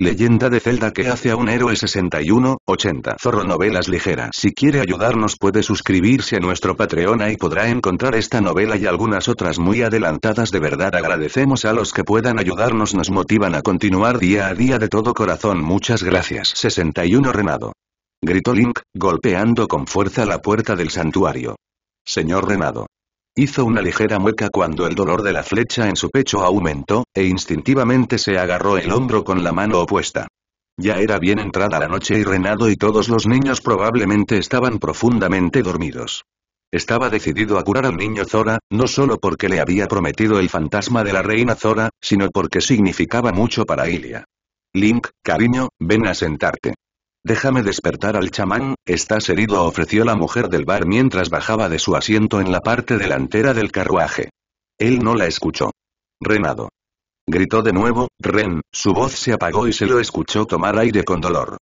Leyenda de Zelda que hace a un héroe 61, 80. Zorro Novelas Ligeras. Si quiere ayudarnos puede suscribirse a nuestro Patreon y podrá encontrar esta novela y algunas otras muy adelantadas de verdad agradecemos a los que puedan ayudarnos nos motivan a continuar día a día de todo corazón muchas gracias 61 Renado. Gritó Link, golpeando con fuerza la puerta del santuario. Señor Renado. Hizo una ligera mueca cuando el dolor de la flecha en su pecho aumentó, e instintivamente se agarró el hombro con la mano opuesta. Ya era bien entrada la noche y Renado y todos los niños probablemente estaban profundamente dormidos. Estaba decidido a curar al niño Zora, no solo porque le había prometido el fantasma de la reina Zora, sino porque significaba mucho para Ilia. Link, cariño, ven a sentarte. Déjame despertar al chamán, estás herido ofreció la mujer del bar mientras bajaba de su asiento en la parte delantera del carruaje. Él no la escuchó. Renado. Gritó de nuevo, Ren, su voz se apagó y se lo escuchó tomar aire con dolor.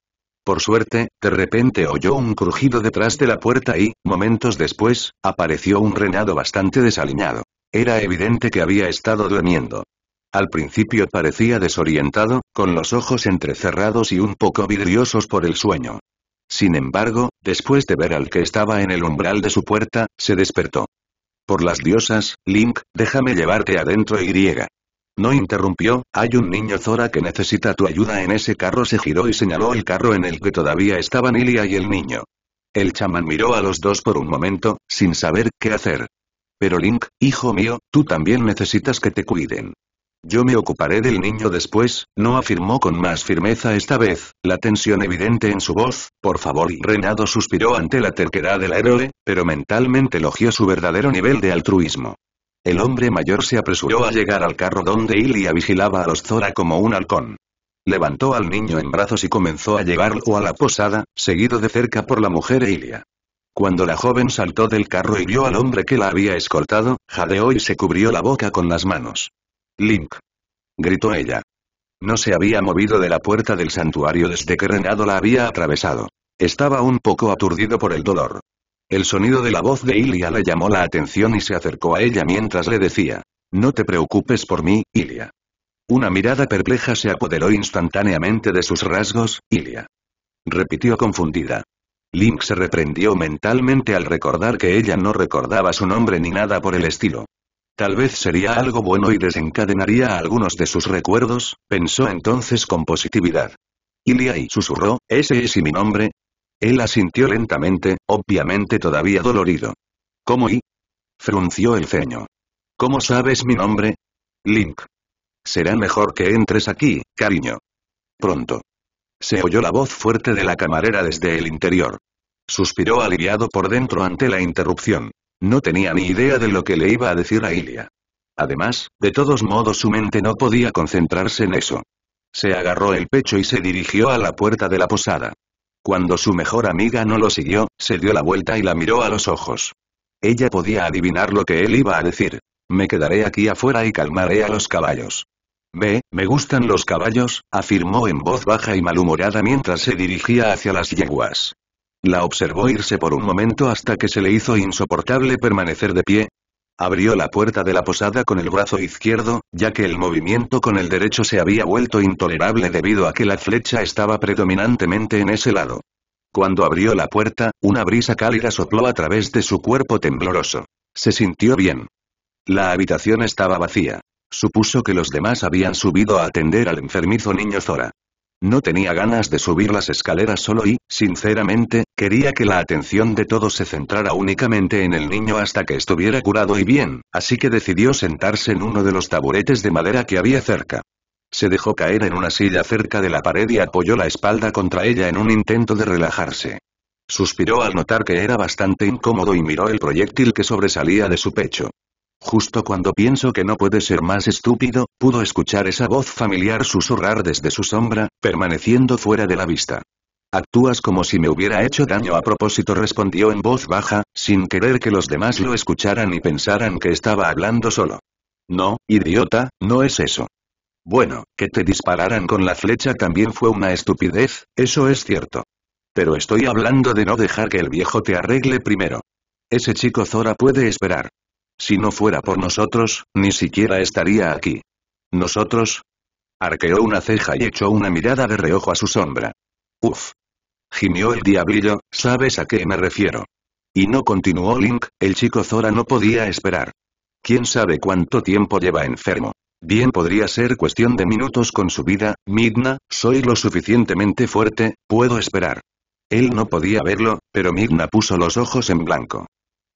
Por suerte, de repente oyó un crujido detrás de la puerta y, momentos después, apareció un renado bastante desaliñado. Era evidente que había estado durmiendo. Al principio parecía desorientado, con los ojos entrecerrados y un poco vidriosos por el sueño. Sin embargo, después de ver al que estaba en el umbral de su puerta, se despertó. Por las diosas, Link, déjame llevarte adentro y No interrumpió, hay un niño Zora que necesita tu ayuda en ese carro se giró y señaló el carro en el que todavía estaban Ilia y el niño. El chamán miró a los dos por un momento, sin saber qué hacer. Pero Link, hijo mío, tú también necesitas que te cuiden. Yo me ocuparé del niño después, no afirmó con más firmeza esta vez, la tensión evidente en su voz, por favor y Renado suspiró ante la terquedad del héroe, pero mentalmente elogió su verdadero nivel de altruismo. El hombre mayor se apresuró a llegar al carro donde Ilia vigilaba a los Zora como un halcón. Levantó al niño en brazos y comenzó a llevarlo a la posada, seguido de cerca por la mujer e Ilia. Cuando la joven saltó del carro y vio al hombre que la había escoltado, jadeó y se cubrió la boca con las manos. Link. Gritó ella. No se había movido de la puerta del santuario desde que Renado la había atravesado. Estaba un poco aturdido por el dolor. El sonido de la voz de Ilia le llamó la atención y se acercó a ella mientras le decía, No te preocupes por mí, Ilia. Una mirada perpleja se apoderó instantáneamente de sus rasgos, Ilia. Repitió confundida. Link se reprendió mentalmente al recordar que ella no recordaba su nombre ni nada por el estilo. Tal vez sería algo bueno y desencadenaría algunos de sus recuerdos, pensó entonces con positividad. y susurró, ¿ese es y mi nombre? Él asintió lentamente, obviamente todavía dolorido. ¿Cómo y? Frunció el ceño. ¿Cómo sabes mi nombre? Link. Será mejor que entres aquí, cariño. Pronto. Se oyó la voz fuerte de la camarera desde el interior. Suspiró aliviado por dentro ante la interrupción. No tenía ni idea de lo que le iba a decir a Ilia. Además, de todos modos su mente no podía concentrarse en eso. Se agarró el pecho y se dirigió a la puerta de la posada. Cuando su mejor amiga no lo siguió, se dio la vuelta y la miró a los ojos. Ella podía adivinar lo que él iba a decir. Me quedaré aquí afuera y calmaré a los caballos. Ve, me gustan los caballos, afirmó en voz baja y malhumorada mientras se dirigía hacia las yeguas. La observó irse por un momento hasta que se le hizo insoportable permanecer de pie. Abrió la puerta de la posada con el brazo izquierdo, ya que el movimiento con el derecho se había vuelto intolerable debido a que la flecha estaba predominantemente en ese lado. Cuando abrió la puerta, una brisa cálida sopló a través de su cuerpo tembloroso. Se sintió bien. La habitación estaba vacía. Supuso que los demás habían subido a atender al enfermizo niño Zora. No tenía ganas de subir las escaleras solo y, sinceramente, quería que la atención de todos se centrara únicamente en el niño hasta que estuviera curado y bien, así que decidió sentarse en uno de los taburetes de madera que había cerca. Se dejó caer en una silla cerca de la pared y apoyó la espalda contra ella en un intento de relajarse. Suspiró al notar que era bastante incómodo y miró el proyectil que sobresalía de su pecho. Justo cuando pienso que no puede ser más estúpido, pudo escuchar esa voz familiar susurrar desde su sombra, permaneciendo fuera de la vista. Actúas como si me hubiera hecho daño a propósito respondió en voz baja, sin querer que los demás lo escucharan y pensaran que estaba hablando solo. No, idiota, no es eso. Bueno, que te dispararan con la flecha también fue una estupidez, eso es cierto. Pero estoy hablando de no dejar que el viejo te arregle primero. Ese chico Zora puede esperar. Si no fuera por nosotros, ni siquiera estaría aquí. ¿Nosotros? Arqueó una ceja y echó una mirada de reojo a su sombra. Uf. Gimió el diablillo, ¿sabes a qué me refiero? Y no continuó Link, el chico Zora no podía esperar. ¿Quién sabe cuánto tiempo lleva enfermo? Bien podría ser cuestión de minutos con su vida, Midna, soy lo suficientemente fuerte, puedo esperar. Él no podía verlo, pero Midna puso los ojos en blanco.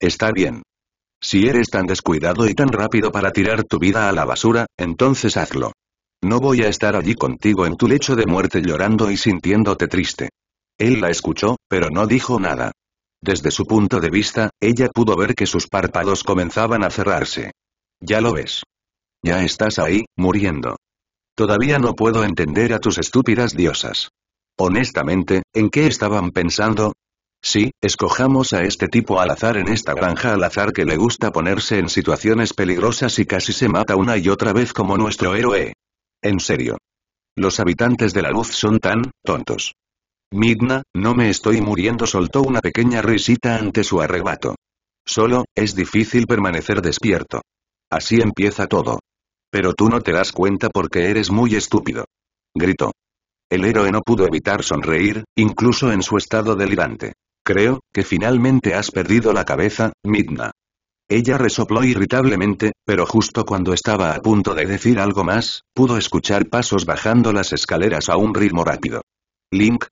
Está bien. Si eres tan descuidado y tan rápido para tirar tu vida a la basura, entonces hazlo. No voy a estar allí contigo en tu lecho de muerte llorando y sintiéndote triste. Él la escuchó, pero no dijo nada. Desde su punto de vista, ella pudo ver que sus párpados comenzaban a cerrarse. Ya lo ves. Ya estás ahí, muriendo. Todavía no puedo entender a tus estúpidas diosas. Honestamente, ¿en qué estaban pensando? Sí, escojamos a este tipo al azar en esta granja al azar que le gusta ponerse en situaciones peligrosas y casi se mata una y otra vez como nuestro héroe. En serio. Los habitantes de la luz son tan, tontos. Midna, no me estoy muriendo soltó una pequeña risita ante su arrebato. Solo, es difícil permanecer despierto. Así empieza todo. Pero tú no te das cuenta porque eres muy estúpido. Gritó. El héroe no pudo evitar sonreír, incluso en su estado delirante. Creo, que finalmente has perdido la cabeza, Midna. Ella resopló irritablemente, pero justo cuando estaba a punto de decir algo más, pudo escuchar pasos bajando las escaleras a un ritmo rápido. Link.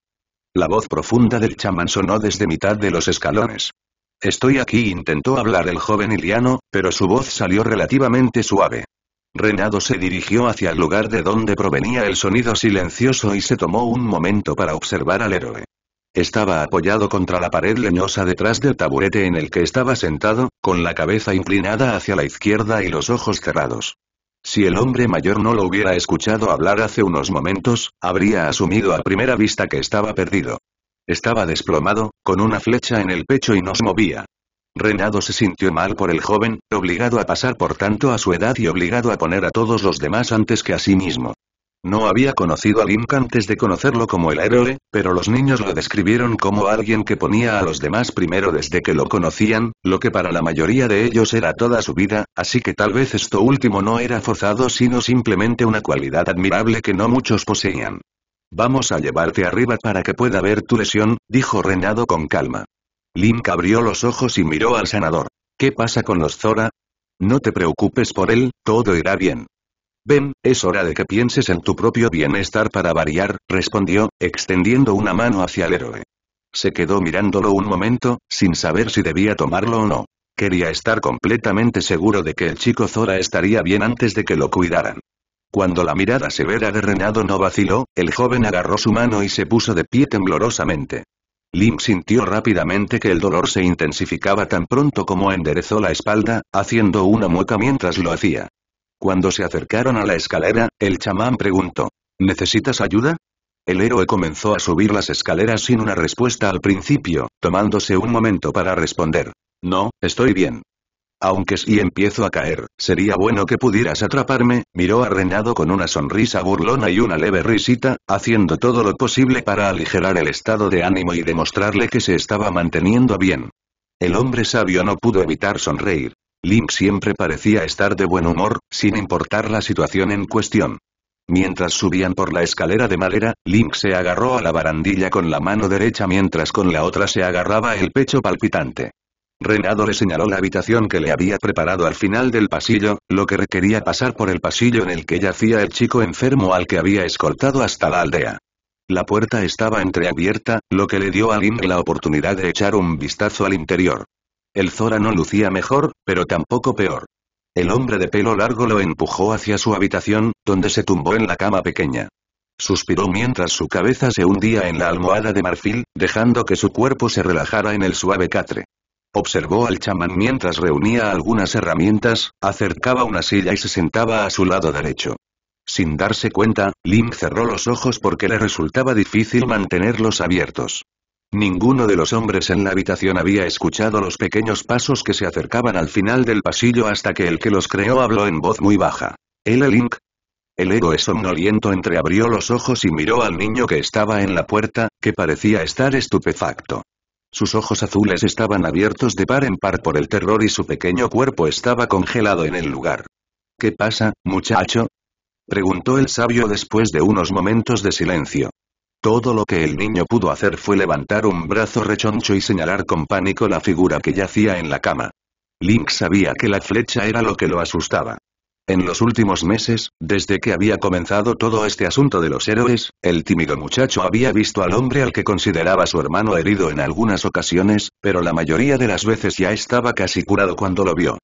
La voz profunda del chamán sonó desde mitad de los escalones. Estoy aquí intentó hablar el joven Iliano, pero su voz salió relativamente suave. Renado se dirigió hacia el lugar de donde provenía el sonido silencioso y se tomó un momento para observar al héroe. Estaba apoyado contra la pared leñosa detrás del taburete en el que estaba sentado, con la cabeza inclinada hacia la izquierda y los ojos cerrados. Si el hombre mayor no lo hubiera escuchado hablar hace unos momentos, habría asumido a primera vista que estaba perdido. Estaba desplomado, con una flecha en el pecho y no se movía. Renado se sintió mal por el joven, obligado a pasar por tanto a su edad y obligado a poner a todos los demás antes que a sí mismo. No había conocido a Link antes de conocerlo como el héroe, pero los niños lo describieron como alguien que ponía a los demás primero desde que lo conocían, lo que para la mayoría de ellos era toda su vida, así que tal vez esto último no era forzado sino simplemente una cualidad admirable que no muchos poseían. Vamos a llevarte arriba para que pueda ver tu lesión, dijo Renado con calma. Link abrió los ojos y miró al sanador. ¿Qué pasa con los Zora? No te preocupes por él, todo irá bien. Ven, es hora de que pienses en tu propio bienestar para variar, respondió, extendiendo una mano hacia el héroe. Se quedó mirándolo un momento, sin saber si debía tomarlo o no. Quería estar completamente seguro de que el chico Zora estaría bien antes de que lo cuidaran. Cuando la mirada severa de Renado no vaciló, el joven agarró su mano y se puso de pie temblorosamente. Lim sintió rápidamente que el dolor se intensificaba tan pronto como enderezó la espalda, haciendo una mueca mientras lo hacía. Cuando se acercaron a la escalera, el chamán preguntó, ¿Necesitas ayuda? El héroe comenzó a subir las escaleras sin una respuesta al principio, tomándose un momento para responder. No, estoy bien. Aunque si empiezo a caer, sería bueno que pudieras atraparme, miró a con una sonrisa burlona y una leve risita, haciendo todo lo posible para aligerar el estado de ánimo y demostrarle que se estaba manteniendo bien. El hombre sabio no pudo evitar sonreír. Link siempre parecía estar de buen humor, sin importar la situación en cuestión. Mientras subían por la escalera de madera, Link se agarró a la barandilla con la mano derecha mientras con la otra se agarraba el pecho palpitante. Renado le señaló la habitación que le había preparado al final del pasillo, lo que requería pasar por el pasillo en el que yacía el chico enfermo al que había escoltado hasta la aldea. La puerta estaba entreabierta, lo que le dio a Link la oportunidad de echar un vistazo al interior. El Zora no lucía mejor, pero tampoco peor. El hombre de pelo largo lo empujó hacia su habitación, donde se tumbó en la cama pequeña. Suspiró mientras su cabeza se hundía en la almohada de marfil, dejando que su cuerpo se relajara en el suave catre. Observó al chamán mientras reunía algunas herramientas, acercaba una silla y se sentaba a su lado derecho. Sin darse cuenta, Link cerró los ojos porque le resultaba difícil mantenerlos abiertos. Ninguno de los hombres en la habitación había escuchado los pequeños pasos que se acercaban al final del pasillo hasta que el que los creó habló en voz muy baja. ¿El Link? El héroe somnoliento entreabrió los ojos y miró al niño que estaba en la puerta, que parecía estar estupefacto. Sus ojos azules estaban abiertos de par en par por el terror y su pequeño cuerpo estaba congelado en el lugar. ¿Qué pasa, muchacho? preguntó el sabio después de unos momentos de silencio. Todo lo que el niño pudo hacer fue levantar un brazo rechoncho y señalar con pánico la figura que yacía en la cama. Link sabía que la flecha era lo que lo asustaba. En los últimos meses, desde que había comenzado todo este asunto de los héroes, el tímido muchacho había visto al hombre al que consideraba su hermano herido en algunas ocasiones, pero la mayoría de las veces ya estaba casi curado cuando lo vio.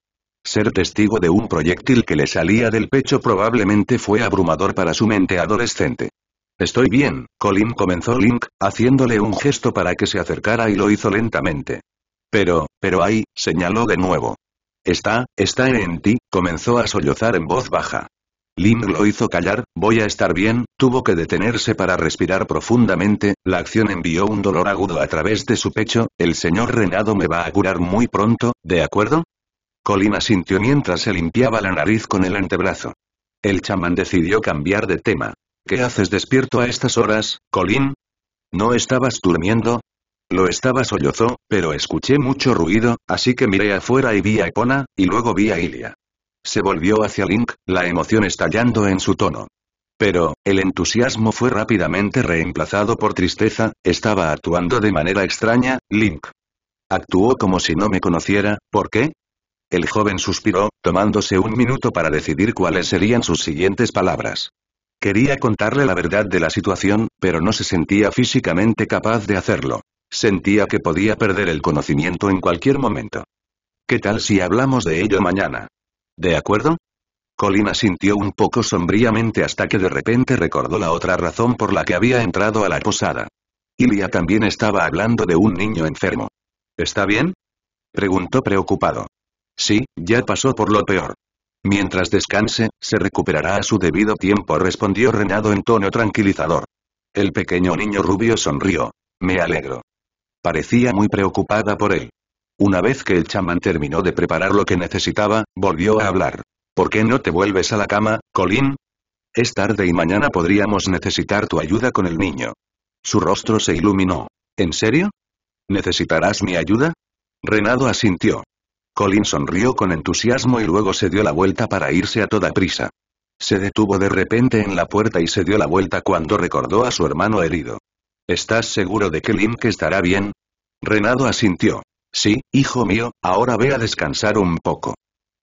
Ser testigo de un proyectil que le salía del pecho probablemente fue abrumador para su mente adolescente. Estoy bien, Colin comenzó Link, haciéndole un gesto para que se acercara y lo hizo lentamente. Pero, pero ahí, señaló de nuevo. Está, está en ti, comenzó a sollozar en voz baja. Link lo hizo callar, voy a estar bien, tuvo que detenerse para respirar profundamente, la acción envió un dolor agudo a través de su pecho, el señor Renado me va a curar muy pronto, ¿de acuerdo? Colin asintió mientras se limpiaba la nariz con el antebrazo. El chamán decidió cambiar de tema. ¿Qué haces despierto a estas horas, Colin? ¿No estabas durmiendo? Lo estaba sollozó, pero escuché mucho ruido, así que miré afuera y vi a Epona, y luego vi a Ilia. Se volvió hacia Link, la emoción estallando en su tono. Pero, el entusiasmo fue rápidamente reemplazado por tristeza, estaba actuando de manera extraña, Link. Actuó como si no me conociera, ¿por qué? El joven suspiró, tomándose un minuto para decidir cuáles serían sus siguientes palabras. Quería contarle la verdad de la situación, pero no se sentía físicamente capaz de hacerlo. Sentía que podía perder el conocimiento en cualquier momento. ¿Qué tal si hablamos de ello mañana? ¿De acuerdo? Colina sintió un poco sombríamente hasta que de repente recordó la otra razón por la que había entrado a la posada. Ilia también estaba hablando de un niño enfermo. ¿Está bien? Preguntó preocupado. Sí, ya pasó por lo peor. Mientras descanse, se recuperará a su debido tiempo respondió Renado en tono tranquilizador. El pequeño niño rubio sonrió. Me alegro. Parecía muy preocupada por él. Una vez que el chamán terminó de preparar lo que necesitaba, volvió a hablar. ¿Por qué no te vuelves a la cama, Colin? Es tarde y mañana podríamos necesitar tu ayuda con el niño. Su rostro se iluminó. ¿En serio? ¿Necesitarás mi ayuda? Renado asintió. Colin sonrió con entusiasmo y luego se dio la vuelta para irse a toda prisa. Se detuvo de repente en la puerta y se dio la vuelta cuando recordó a su hermano herido. ¿Estás seguro de que Link estará bien? Renado asintió. Sí, hijo mío, ahora ve a descansar un poco.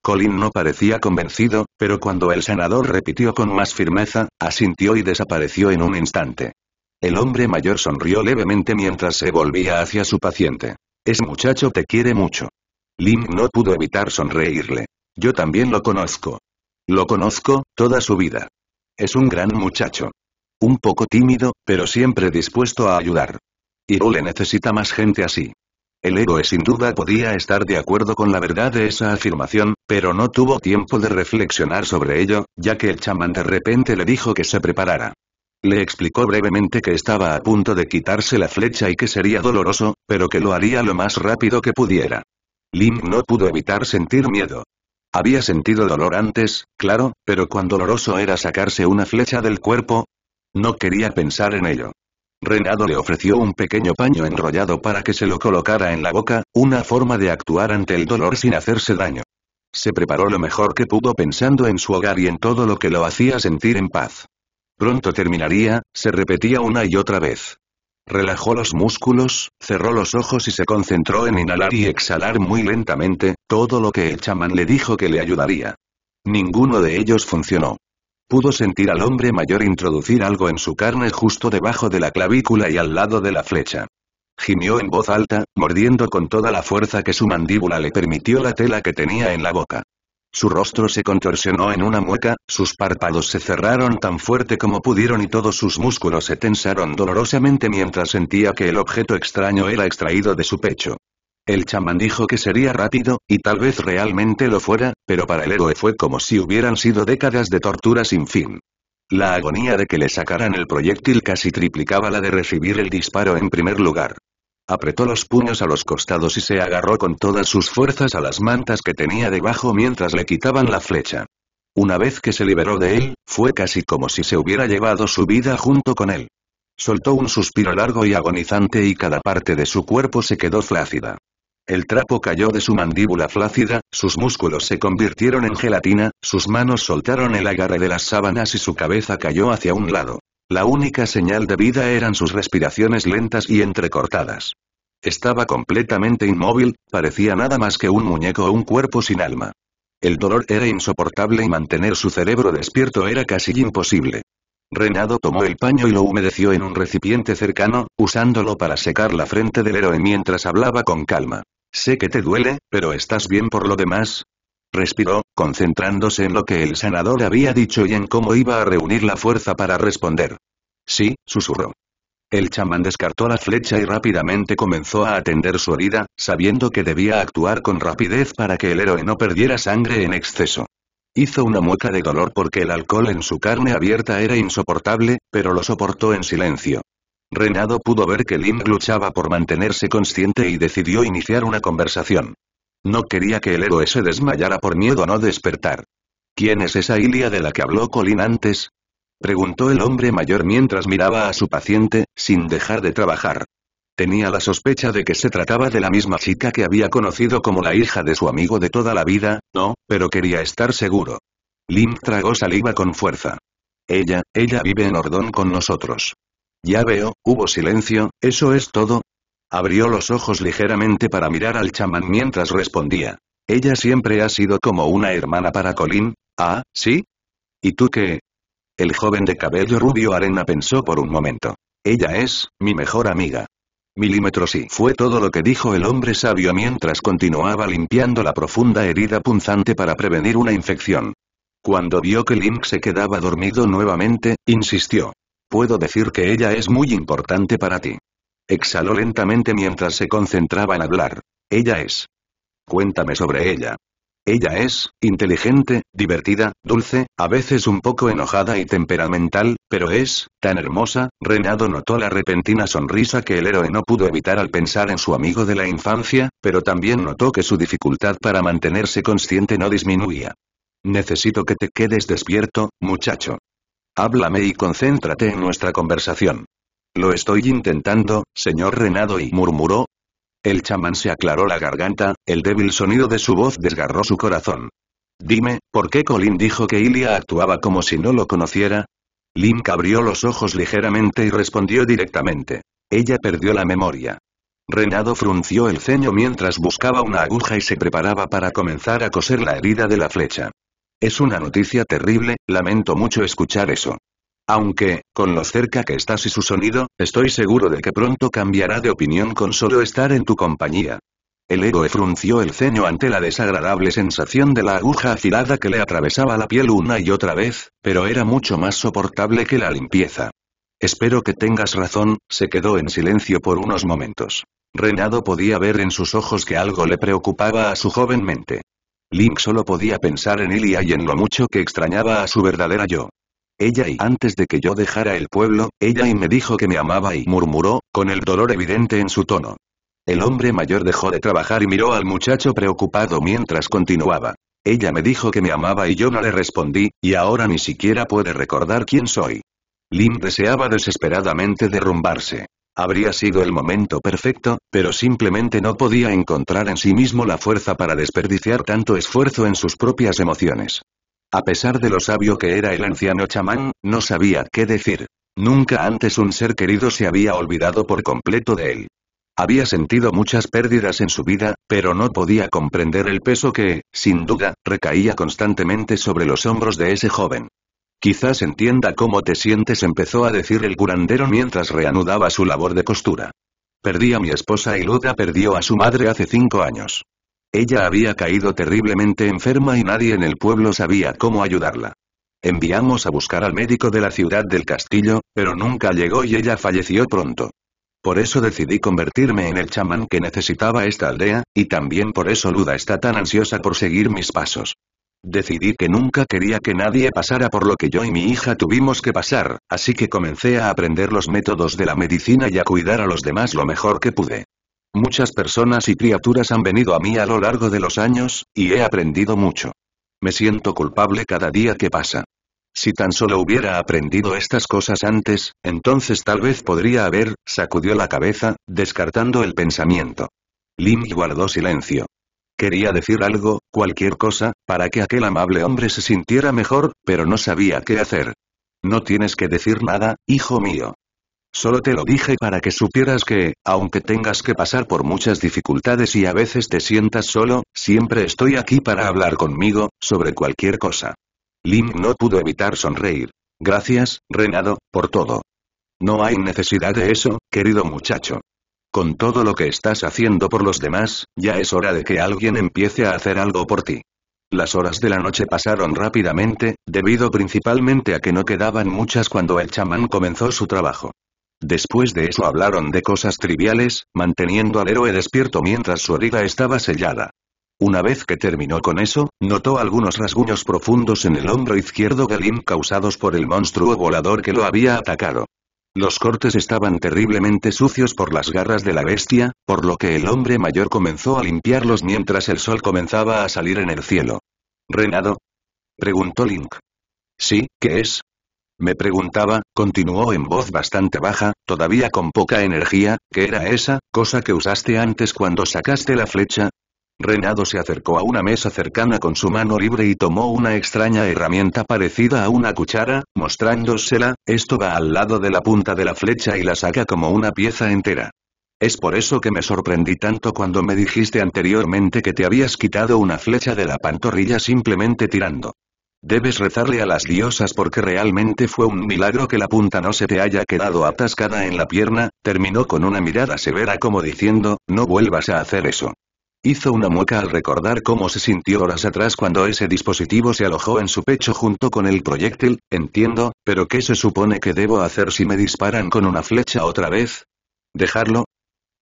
Colin no parecía convencido, pero cuando el senador repitió con más firmeza, asintió y desapareció en un instante. El hombre mayor sonrió levemente mientras se volvía hacia su paciente. Ese muchacho te quiere mucho. Lim no pudo evitar sonreírle. Yo también lo conozco. Lo conozco, toda su vida. Es un gran muchacho. Un poco tímido, pero siempre dispuesto a ayudar. le necesita más gente así. El héroe sin duda podía estar de acuerdo con la verdad de esa afirmación, pero no tuvo tiempo de reflexionar sobre ello, ya que el chamán de repente le dijo que se preparara. Le explicó brevemente que estaba a punto de quitarse la flecha y que sería doloroso, pero que lo haría lo más rápido que pudiera. Lim mm. no pudo evitar sentir miedo. Había sentido dolor antes, claro, pero cuán doloroso era sacarse una flecha del cuerpo. No quería pensar en ello. Renado le ofreció un pequeño paño enrollado para que se lo colocara en la boca, una forma de actuar ante el dolor sin hacerse daño. Se preparó lo mejor que pudo pensando en su hogar y en todo lo que lo hacía sentir en paz. Pronto terminaría, se repetía una y otra vez. Relajó los músculos, cerró los ojos y se concentró en inhalar y exhalar muy lentamente, todo lo que el chamán le dijo que le ayudaría. Ninguno de ellos funcionó. Pudo sentir al hombre mayor introducir algo en su carne justo debajo de la clavícula y al lado de la flecha. Gimió en voz alta, mordiendo con toda la fuerza que su mandíbula le permitió la tela que tenía en la boca. Su rostro se contorsionó en una mueca, sus párpados se cerraron tan fuerte como pudieron y todos sus músculos se tensaron dolorosamente mientras sentía que el objeto extraño era extraído de su pecho. El chamán dijo que sería rápido, y tal vez realmente lo fuera, pero para el héroe fue como si hubieran sido décadas de tortura sin fin. La agonía de que le sacaran el proyectil casi triplicaba la de recibir el disparo en primer lugar. Apretó los puños a los costados y se agarró con todas sus fuerzas a las mantas que tenía debajo mientras le quitaban la flecha. Una vez que se liberó de él, fue casi como si se hubiera llevado su vida junto con él. Soltó un suspiro largo y agonizante y cada parte de su cuerpo se quedó flácida. El trapo cayó de su mandíbula flácida, sus músculos se convirtieron en gelatina, sus manos soltaron el agarre de las sábanas y su cabeza cayó hacia un lado. La única señal de vida eran sus respiraciones lentas y entrecortadas. Estaba completamente inmóvil, parecía nada más que un muñeco o un cuerpo sin alma. El dolor era insoportable y mantener su cerebro despierto era casi imposible. Renado tomó el paño y lo humedeció en un recipiente cercano, usándolo para secar la frente del héroe mientras hablaba con calma. Sé que te duele, pero estás bien por lo demás, respiró, concentrándose en lo que el sanador había dicho y en cómo iba a reunir la fuerza para responder. Sí, susurró. El chamán descartó la flecha y rápidamente comenzó a atender su herida, sabiendo que debía actuar con rapidez para que el héroe no perdiera sangre en exceso. Hizo una mueca de dolor porque el alcohol en su carne abierta era insoportable, pero lo soportó en silencio. Renado pudo ver que Link luchaba por mantenerse consciente y decidió iniciar una conversación. No quería que el héroe se desmayara por miedo a no despertar. ¿Quién es esa Ilia de la que habló Colin antes? Preguntó el hombre mayor mientras miraba a su paciente, sin dejar de trabajar. Tenía la sospecha de que se trataba de la misma chica que había conocido como la hija de su amigo de toda la vida, no, pero quería estar seguro. Lim tragó saliva con fuerza. Ella, ella vive en Ordón con nosotros. Ya veo, hubo silencio, eso es todo, Abrió los ojos ligeramente para mirar al chamán mientras respondía. Ella siempre ha sido como una hermana para Colin, ¿ah, sí? ¿Y tú qué? El joven de cabello rubio arena pensó por un momento. Ella es, mi mejor amiga. Milímetros y fue todo lo que dijo el hombre sabio mientras continuaba limpiando la profunda herida punzante para prevenir una infección. Cuando vio que Link se quedaba dormido nuevamente, insistió. Puedo decir que ella es muy importante para ti. Exhaló lentamente mientras se concentraba en hablar. Ella es. Cuéntame sobre ella. Ella es, inteligente, divertida, dulce, a veces un poco enojada y temperamental, pero es, tan hermosa, Renado notó la repentina sonrisa que el héroe no pudo evitar al pensar en su amigo de la infancia, pero también notó que su dificultad para mantenerse consciente no disminuía. Necesito que te quedes despierto, muchacho. Háblame y concéntrate en nuestra conversación. Lo estoy intentando, señor Renado y murmuró. El chamán se aclaró la garganta, el débil sonido de su voz desgarró su corazón. Dime, ¿por qué Colin dijo que Ilia actuaba como si no lo conociera? Link abrió los ojos ligeramente y respondió directamente. Ella perdió la memoria. Renado frunció el ceño mientras buscaba una aguja y se preparaba para comenzar a coser la herida de la flecha. Es una noticia terrible, lamento mucho escuchar eso. Aunque, con lo cerca que estás y su sonido, estoy seguro de que pronto cambiará de opinión con solo estar en tu compañía. El héroe frunció el ceño ante la desagradable sensación de la aguja afilada que le atravesaba la piel una y otra vez, pero era mucho más soportable que la limpieza. Espero que tengas razón, se quedó en silencio por unos momentos. Renado podía ver en sus ojos que algo le preocupaba a su joven mente. Link solo podía pensar en Ilia y en lo mucho que extrañaba a su verdadera yo. Ella y antes de que yo dejara el pueblo, ella y me dijo que me amaba y murmuró, con el dolor evidente en su tono. El hombre mayor dejó de trabajar y miró al muchacho preocupado mientras continuaba. Ella me dijo que me amaba y yo no le respondí, y ahora ni siquiera puede recordar quién soy. Lim deseaba desesperadamente derrumbarse. Habría sido el momento perfecto, pero simplemente no podía encontrar en sí mismo la fuerza para desperdiciar tanto esfuerzo en sus propias emociones. A pesar de lo sabio que era el anciano chamán, no sabía qué decir. Nunca antes un ser querido se había olvidado por completo de él. Había sentido muchas pérdidas en su vida, pero no podía comprender el peso que, sin duda, recaía constantemente sobre los hombros de ese joven. Quizás entienda cómo te sientes, empezó a decir el curandero mientras reanudaba su labor de costura. Perdí a mi esposa y Luda perdió a su madre hace cinco años. Ella había caído terriblemente enferma y nadie en el pueblo sabía cómo ayudarla. Enviamos a buscar al médico de la ciudad del castillo, pero nunca llegó y ella falleció pronto. Por eso decidí convertirme en el chamán que necesitaba esta aldea, y también por eso Luda está tan ansiosa por seguir mis pasos. Decidí que nunca quería que nadie pasara por lo que yo y mi hija tuvimos que pasar, así que comencé a aprender los métodos de la medicina y a cuidar a los demás lo mejor que pude. Muchas personas y criaturas han venido a mí a lo largo de los años, y he aprendido mucho. Me siento culpable cada día que pasa. Si tan solo hubiera aprendido estas cosas antes, entonces tal vez podría haber, sacudió la cabeza, descartando el pensamiento. Lim guardó silencio. Quería decir algo, cualquier cosa, para que aquel amable hombre se sintiera mejor, pero no sabía qué hacer. No tienes que decir nada, hijo mío. Solo te lo dije para que supieras que, aunque tengas que pasar por muchas dificultades y a veces te sientas solo, siempre estoy aquí para hablar conmigo, sobre cualquier cosa. Lim no pudo evitar sonreír. Gracias, Renado, por todo. No hay necesidad de eso, querido muchacho. Con todo lo que estás haciendo por los demás, ya es hora de que alguien empiece a hacer algo por ti. Las horas de la noche pasaron rápidamente, debido principalmente a que no quedaban muchas cuando el chamán comenzó su trabajo. Después de eso hablaron de cosas triviales, manteniendo al héroe despierto mientras su herida estaba sellada. Una vez que terminó con eso, notó algunos rasguños profundos en el hombro izquierdo de Link causados por el monstruo volador que lo había atacado. Los cortes estaban terriblemente sucios por las garras de la bestia, por lo que el hombre mayor comenzó a limpiarlos mientras el sol comenzaba a salir en el cielo. ¿Renado? Preguntó Link. Sí, ¿qué es? Me preguntaba, continuó en voz bastante baja, todavía con poca energía, ¿qué era esa, cosa que usaste antes cuando sacaste la flecha? Renado se acercó a una mesa cercana con su mano libre y tomó una extraña herramienta parecida a una cuchara, mostrándosela, esto va al lado de la punta de la flecha y la saca como una pieza entera. Es por eso que me sorprendí tanto cuando me dijiste anteriormente que te habías quitado una flecha de la pantorrilla simplemente tirando. Debes rezarle a las diosas porque realmente fue un milagro que la punta no se te haya quedado atascada en la pierna, terminó con una mirada severa como diciendo, no vuelvas a hacer eso. Hizo una mueca al recordar cómo se sintió horas atrás cuando ese dispositivo se alojó en su pecho junto con el proyectil, entiendo, pero ¿qué se supone que debo hacer si me disparan con una flecha otra vez? ¿Dejarlo?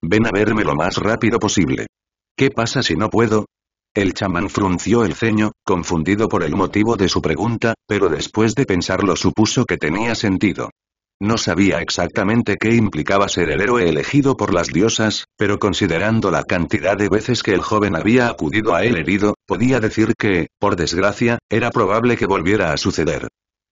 Ven a verme lo más rápido posible. ¿Qué pasa si no puedo? El chamán frunció el ceño, confundido por el motivo de su pregunta, pero después de pensarlo supuso que tenía sentido. No sabía exactamente qué implicaba ser el héroe elegido por las diosas, pero considerando la cantidad de veces que el joven había acudido a él herido, podía decir que, por desgracia, era probable que volviera a suceder.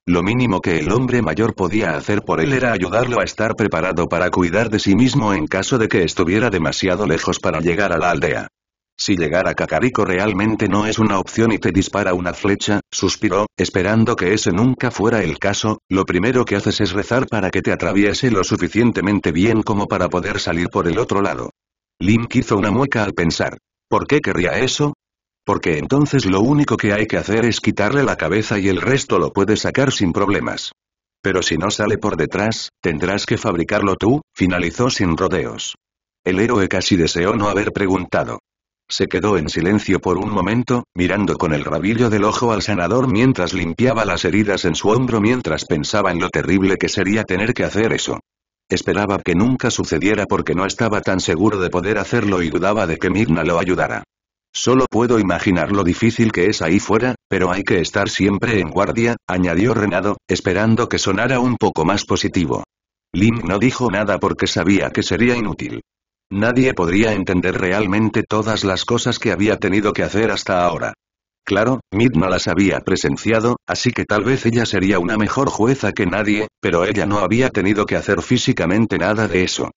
Lo mínimo que el hombre mayor podía hacer por él era ayudarlo a estar preparado para cuidar de sí mismo en caso de que estuviera demasiado lejos para llegar a la aldea. Si llegar a Kakariko realmente no es una opción y te dispara una flecha, suspiró, esperando que ese nunca fuera el caso, lo primero que haces es rezar para que te atraviese lo suficientemente bien como para poder salir por el otro lado. Link hizo una mueca al pensar. ¿Por qué querría eso? Porque entonces lo único que hay que hacer es quitarle la cabeza y el resto lo puede sacar sin problemas. Pero si no sale por detrás, tendrás que fabricarlo tú, finalizó sin rodeos. El héroe casi deseó no haber preguntado. Se quedó en silencio por un momento, mirando con el rabillo del ojo al sanador mientras limpiaba las heridas en su hombro mientras pensaba en lo terrible que sería tener que hacer eso. Esperaba que nunca sucediera porque no estaba tan seguro de poder hacerlo y dudaba de que mirna lo ayudara. Solo puedo imaginar lo difícil que es ahí fuera, pero hay que estar siempre en guardia, añadió Renado, esperando que sonara un poco más positivo. Link no dijo nada porque sabía que sería inútil. Nadie podría entender realmente todas las cosas que había tenido que hacer hasta ahora. Claro, Mid no las había presenciado, así que tal vez ella sería una mejor jueza que nadie, pero ella no había tenido que hacer físicamente nada de eso.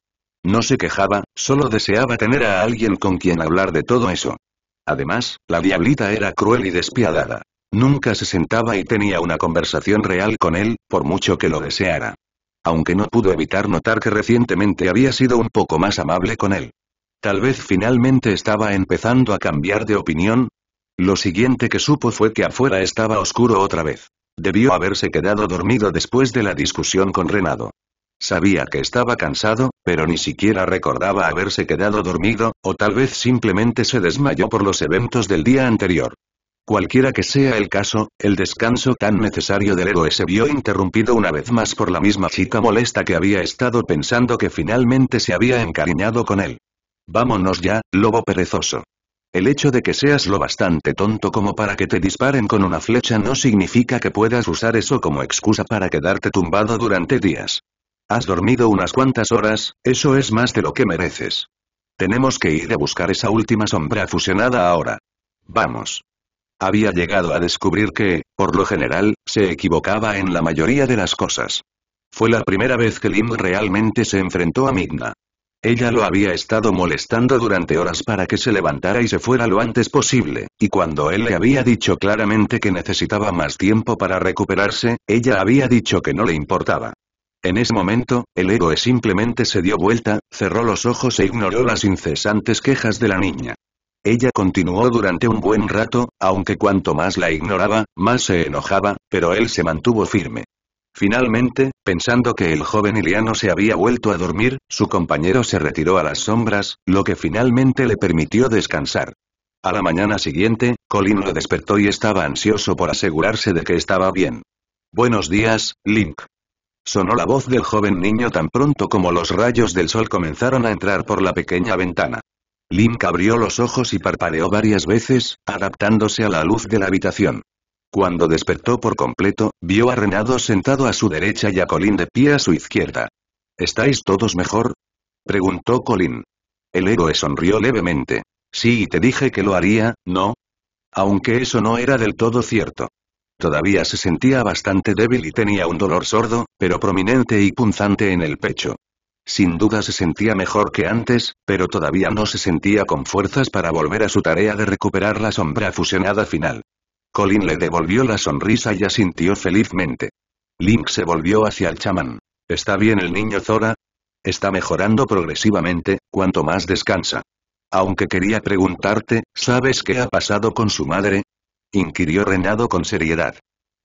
No se quejaba, solo deseaba tener a alguien con quien hablar de todo eso. Además, la diablita era cruel y despiadada. Nunca se sentaba y tenía una conversación real con él, por mucho que lo deseara aunque no pudo evitar notar que recientemente había sido un poco más amable con él. Tal vez finalmente estaba empezando a cambiar de opinión. Lo siguiente que supo fue que afuera estaba oscuro otra vez. Debió haberse quedado dormido después de la discusión con Renado. Sabía que estaba cansado, pero ni siquiera recordaba haberse quedado dormido, o tal vez simplemente se desmayó por los eventos del día anterior. Cualquiera que sea el caso, el descanso tan necesario del héroe se vio interrumpido una vez más por la misma chica molesta que había estado pensando que finalmente se había encariñado con él. Vámonos ya, lobo perezoso. El hecho de que seas lo bastante tonto como para que te disparen con una flecha no significa que puedas usar eso como excusa para quedarte tumbado durante días. Has dormido unas cuantas horas, eso es más de lo que mereces. Tenemos que ir a buscar esa última sombra fusionada ahora. Vamos. Había llegado a descubrir que, por lo general, se equivocaba en la mayoría de las cosas. Fue la primera vez que Lim realmente se enfrentó a Midna. Ella lo había estado molestando durante horas para que se levantara y se fuera lo antes posible, y cuando él le había dicho claramente que necesitaba más tiempo para recuperarse, ella había dicho que no le importaba. En ese momento, el héroe simplemente se dio vuelta, cerró los ojos e ignoró las incesantes quejas de la niña. Ella continuó durante un buen rato, aunque cuanto más la ignoraba, más se enojaba, pero él se mantuvo firme. Finalmente, pensando que el joven Iliano se había vuelto a dormir, su compañero se retiró a las sombras, lo que finalmente le permitió descansar. A la mañana siguiente, Colin lo despertó y estaba ansioso por asegurarse de que estaba bien. Buenos días, Link. Sonó la voz del joven niño tan pronto como los rayos del sol comenzaron a entrar por la pequeña ventana. Link abrió los ojos y parpadeó varias veces, adaptándose a la luz de la habitación. Cuando despertó por completo, vio a Renado sentado a su derecha y a Colin de pie a su izquierda. ¿Estáis todos mejor? preguntó Colin. El héroe sonrió levemente. Sí, te dije que lo haría, ¿no? Aunque eso no era del todo cierto. Todavía se sentía bastante débil y tenía un dolor sordo, pero prominente y punzante en el pecho. Sin duda se sentía mejor que antes, pero todavía no se sentía con fuerzas para volver a su tarea de recuperar la sombra fusionada final. Colin le devolvió la sonrisa y asintió felizmente. Link se volvió hacia el chamán. ¿Está bien el niño Zora? Está mejorando progresivamente, cuanto más descansa. Aunque quería preguntarte, ¿sabes qué ha pasado con su madre? inquirió Renado con seriedad.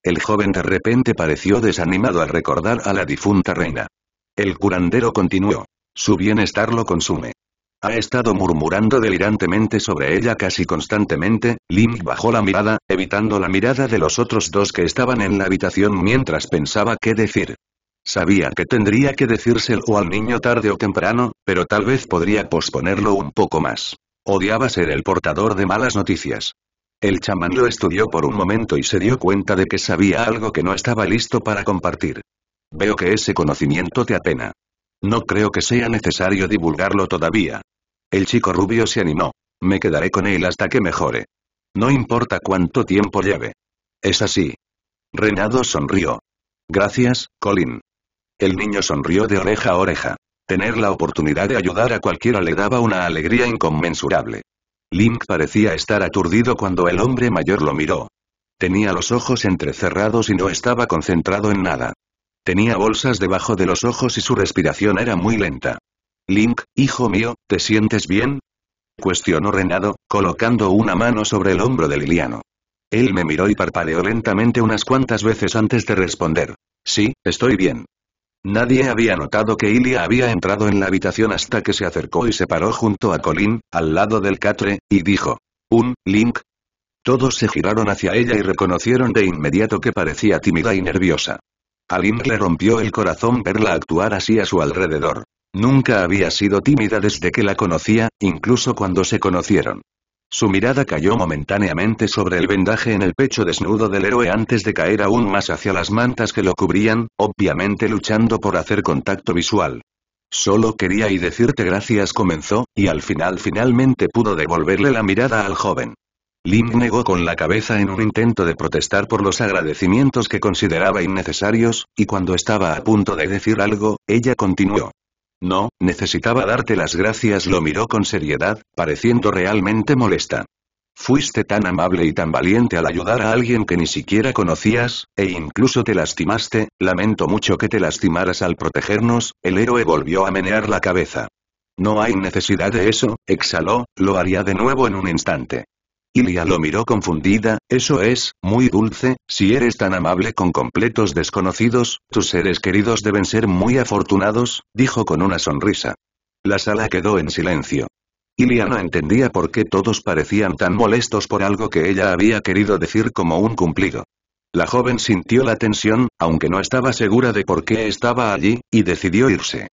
El joven de repente pareció desanimado al recordar a la difunta reina. El curandero continuó. Su bienestar lo consume. Ha estado murmurando delirantemente sobre ella casi constantemente, Lim bajó la mirada, evitando la mirada de los otros dos que estaban en la habitación mientras pensaba qué decir. Sabía que tendría que decírselo al niño tarde o temprano, pero tal vez podría posponerlo un poco más. Odiaba ser el portador de malas noticias. El chamán lo estudió por un momento y se dio cuenta de que sabía algo que no estaba listo para compartir. Veo que ese conocimiento te apena. No creo que sea necesario divulgarlo todavía. El chico rubio se animó. Me quedaré con él hasta que mejore. No importa cuánto tiempo lleve. Es así. Renado sonrió. Gracias, Colin. El niño sonrió de oreja a oreja. Tener la oportunidad de ayudar a cualquiera le daba una alegría inconmensurable. Link parecía estar aturdido cuando el hombre mayor lo miró. Tenía los ojos entrecerrados y no estaba concentrado en nada. Tenía bolsas debajo de los ojos y su respiración era muy lenta. Link, hijo mío, ¿te sientes bien? Cuestionó Renado, colocando una mano sobre el hombro de Liliano. Él me miró y parpadeó lentamente unas cuantas veces antes de responder. Sí, estoy bien. Nadie había notado que Ilia había entrado en la habitación hasta que se acercó y se paró junto a Colin, al lado del catre, y dijo. Un, Link. Todos se giraron hacia ella y reconocieron de inmediato que parecía tímida y nerviosa. Alim le rompió el corazón verla actuar así a su alrededor. Nunca había sido tímida desde que la conocía, incluso cuando se conocieron. Su mirada cayó momentáneamente sobre el vendaje en el pecho desnudo del héroe antes de caer aún más hacia las mantas que lo cubrían, obviamente luchando por hacer contacto visual. Solo quería y decirte gracias comenzó, y al final finalmente pudo devolverle la mirada al joven. Lim negó con la cabeza en un intento de protestar por los agradecimientos que consideraba innecesarios, y cuando estaba a punto de decir algo, ella continuó. No, necesitaba darte las gracias, lo miró con seriedad, pareciendo realmente molesta. Fuiste tan amable y tan valiente al ayudar a alguien que ni siquiera conocías, e incluso te lastimaste, lamento mucho que te lastimaras al protegernos, el héroe volvió a menear la cabeza. No hay necesidad de eso, exhaló, lo haría de nuevo en un instante. Ilia lo miró confundida, eso es, muy dulce, si eres tan amable con completos desconocidos, tus seres queridos deben ser muy afortunados, dijo con una sonrisa. La sala quedó en silencio. Ilia no entendía por qué todos parecían tan molestos por algo que ella había querido decir como un cumplido. La joven sintió la tensión, aunque no estaba segura de por qué estaba allí, y decidió irse.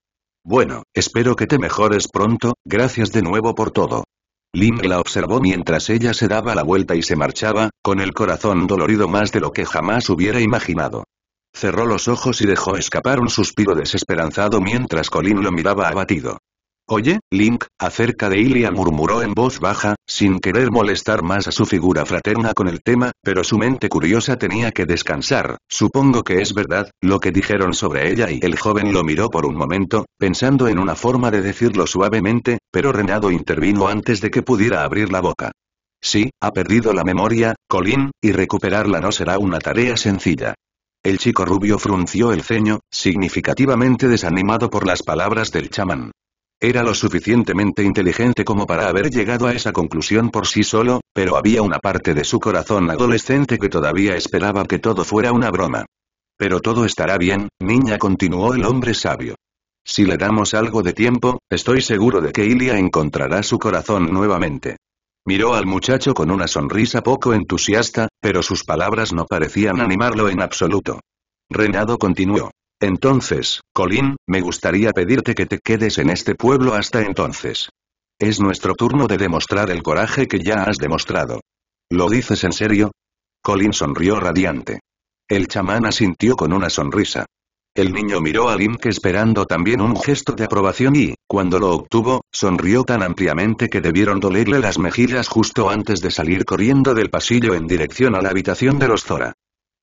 Bueno, espero que te mejores pronto, gracias de nuevo por todo. Ling la observó mientras ella se daba la vuelta y se marchaba, con el corazón dolorido más de lo que jamás hubiera imaginado. Cerró los ojos y dejó escapar un suspiro desesperanzado mientras Colin lo miraba abatido. Oye, Link, acerca de Ilia murmuró en voz baja, sin querer molestar más a su figura fraterna con el tema, pero su mente curiosa tenía que descansar, supongo que es verdad, lo que dijeron sobre ella y el joven lo miró por un momento, pensando en una forma de decirlo suavemente, pero Renado intervino antes de que pudiera abrir la boca. Sí, ha perdido la memoria, Colin, y recuperarla no será una tarea sencilla. El chico rubio frunció el ceño, significativamente desanimado por las palabras del chamán. Era lo suficientemente inteligente como para haber llegado a esa conclusión por sí solo, pero había una parte de su corazón adolescente que todavía esperaba que todo fuera una broma. Pero todo estará bien, niña continuó el hombre sabio. Si le damos algo de tiempo, estoy seguro de que Ilia encontrará su corazón nuevamente. Miró al muchacho con una sonrisa poco entusiasta, pero sus palabras no parecían animarlo en absoluto. Renado continuó. Entonces, Colin, me gustaría pedirte que te quedes en este pueblo hasta entonces. Es nuestro turno de demostrar el coraje que ya has demostrado. ¿Lo dices en serio? Colin sonrió radiante. El chamán asintió con una sonrisa. El niño miró a Link esperando también un gesto de aprobación y, cuando lo obtuvo, sonrió tan ampliamente que debieron dolerle las mejillas justo antes de salir corriendo del pasillo en dirección a la habitación de los Zora.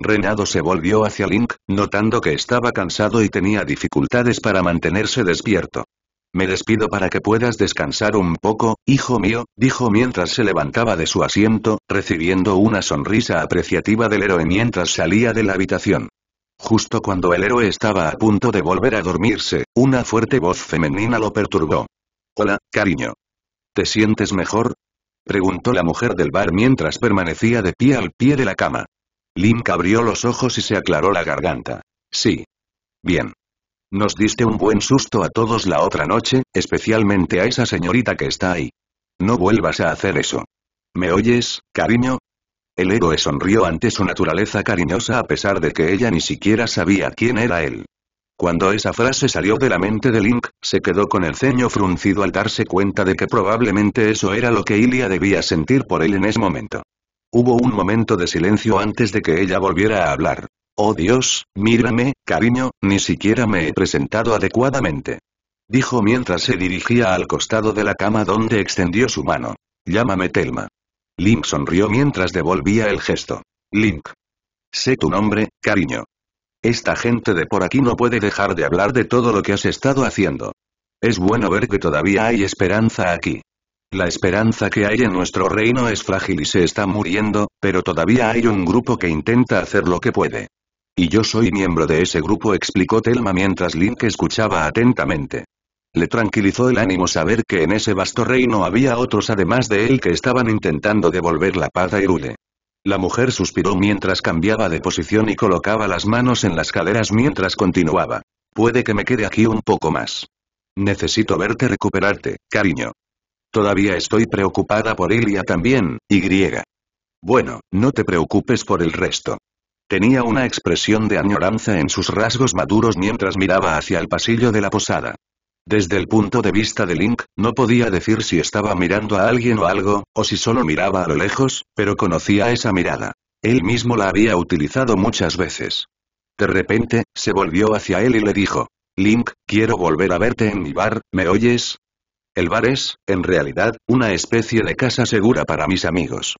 Renado se volvió hacia Link, notando que estaba cansado y tenía dificultades para mantenerse despierto. Me despido para que puedas descansar un poco, hijo mío, dijo mientras se levantaba de su asiento, recibiendo una sonrisa apreciativa del héroe mientras salía de la habitación. Justo cuando el héroe estaba a punto de volver a dormirse, una fuerte voz femenina lo perturbó. Hola, cariño. ¿Te sientes mejor? preguntó la mujer del bar mientras permanecía de pie al pie de la cama. Link abrió los ojos y se aclaró la garganta. Sí. Bien. Nos diste un buen susto a todos la otra noche, especialmente a esa señorita que está ahí. No vuelvas a hacer eso. ¿Me oyes, cariño? El héroe sonrió ante su naturaleza cariñosa a pesar de que ella ni siquiera sabía quién era él. Cuando esa frase salió de la mente de Link, se quedó con el ceño fruncido al darse cuenta de que probablemente eso era lo que Ilia debía sentir por él en ese momento. Hubo un momento de silencio antes de que ella volviera a hablar. Oh Dios, mírame, cariño, ni siquiera me he presentado adecuadamente. Dijo mientras se dirigía al costado de la cama donde extendió su mano. Llámame Telma. Link sonrió mientras devolvía el gesto. Link. Sé tu nombre, cariño. Esta gente de por aquí no puede dejar de hablar de todo lo que has estado haciendo. Es bueno ver que todavía hay esperanza aquí. La esperanza que hay en nuestro reino es frágil y se está muriendo, pero todavía hay un grupo que intenta hacer lo que puede. Y yo soy miembro de ese grupo explicó Telma mientras Link escuchaba atentamente. Le tranquilizó el ánimo saber que en ese vasto reino había otros además de él que estaban intentando devolver la paz a Irule. La mujer suspiró mientras cambiaba de posición y colocaba las manos en las caderas mientras continuaba. Puede que me quede aquí un poco más. Necesito verte recuperarte, cariño. Todavía estoy preocupada por Ilia también, y griega. Bueno, no te preocupes por el resto. Tenía una expresión de añoranza en sus rasgos maduros mientras miraba hacia el pasillo de la posada. Desde el punto de vista de Link, no podía decir si estaba mirando a alguien o algo, o si solo miraba a lo lejos, pero conocía esa mirada. Él mismo la había utilizado muchas veces. De repente, se volvió hacia él y le dijo, Link, quiero volver a verte en mi bar, ¿me oyes? El bar es, en realidad, una especie de casa segura para mis amigos.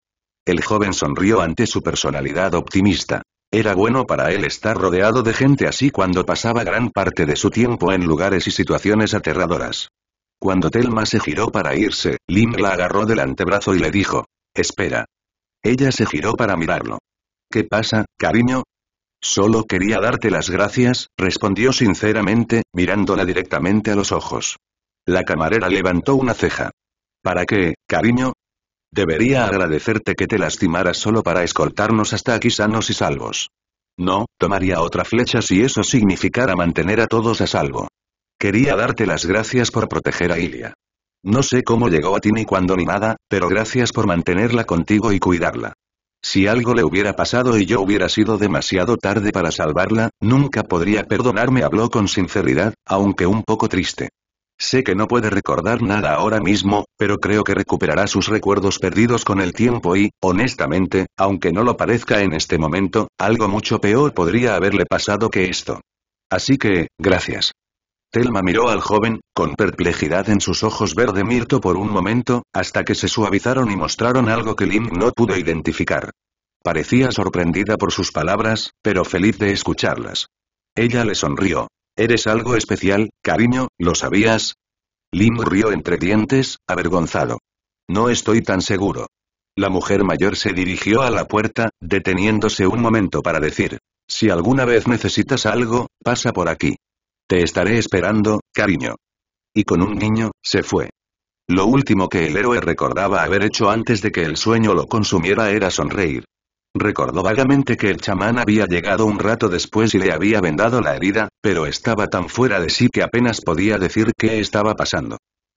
El joven sonrió ante su personalidad optimista. Era bueno para él estar rodeado de gente así cuando pasaba gran parte de su tiempo en lugares y situaciones aterradoras. Cuando Telma se giró para irse, Lim la agarró del antebrazo y le dijo, espera. Ella se giró para mirarlo. ¿Qué pasa, cariño? Solo quería darte las gracias, respondió sinceramente, mirándola directamente a los ojos. La camarera levantó una ceja. ¿Para qué, cariño? Debería agradecerte que te lastimaras solo para escoltarnos hasta aquí sanos y salvos. No, tomaría otra flecha si eso significara mantener a todos a salvo. Quería darte las gracias por proteger a Ilia. No sé cómo llegó a ti ni cuándo ni nada, pero gracias por mantenerla contigo y cuidarla. Si algo le hubiera pasado y yo hubiera sido demasiado tarde para salvarla, nunca podría perdonarme, habló con sinceridad, aunque un poco triste. Sé que no puede recordar nada ahora mismo, pero creo que recuperará sus recuerdos perdidos con el tiempo y, honestamente, aunque no lo parezca en este momento, algo mucho peor podría haberle pasado que esto. Así que, gracias. Telma miró al joven, con perplejidad en sus ojos verde mirto por un momento, hasta que se suavizaron y mostraron algo que Lynn no pudo identificar. Parecía sorprendida por sus palabras, pero feliz de escucharlas. Ella le sonrió. Eres algo especial, cariño, ¿lo sabías? Lim rió entre dientes, avergonzado. No estoy tan seguro. La mujer mayor se dirigió a la puerta, deteniéndose un momento para decir, si alguna vez necesitas algo, pasa por aquí. Te estaré esperando, cariño. Y con un niño, se fue. Lo último que el héroe recordaba haber hecho antes de que el sueño lo consumiera era sonreír. Recordó vagamente que el chamán había llegado un rato después y le había vendado la herida, pero estaba tan fuera de sí que apenas podía decir qué estaba pasando.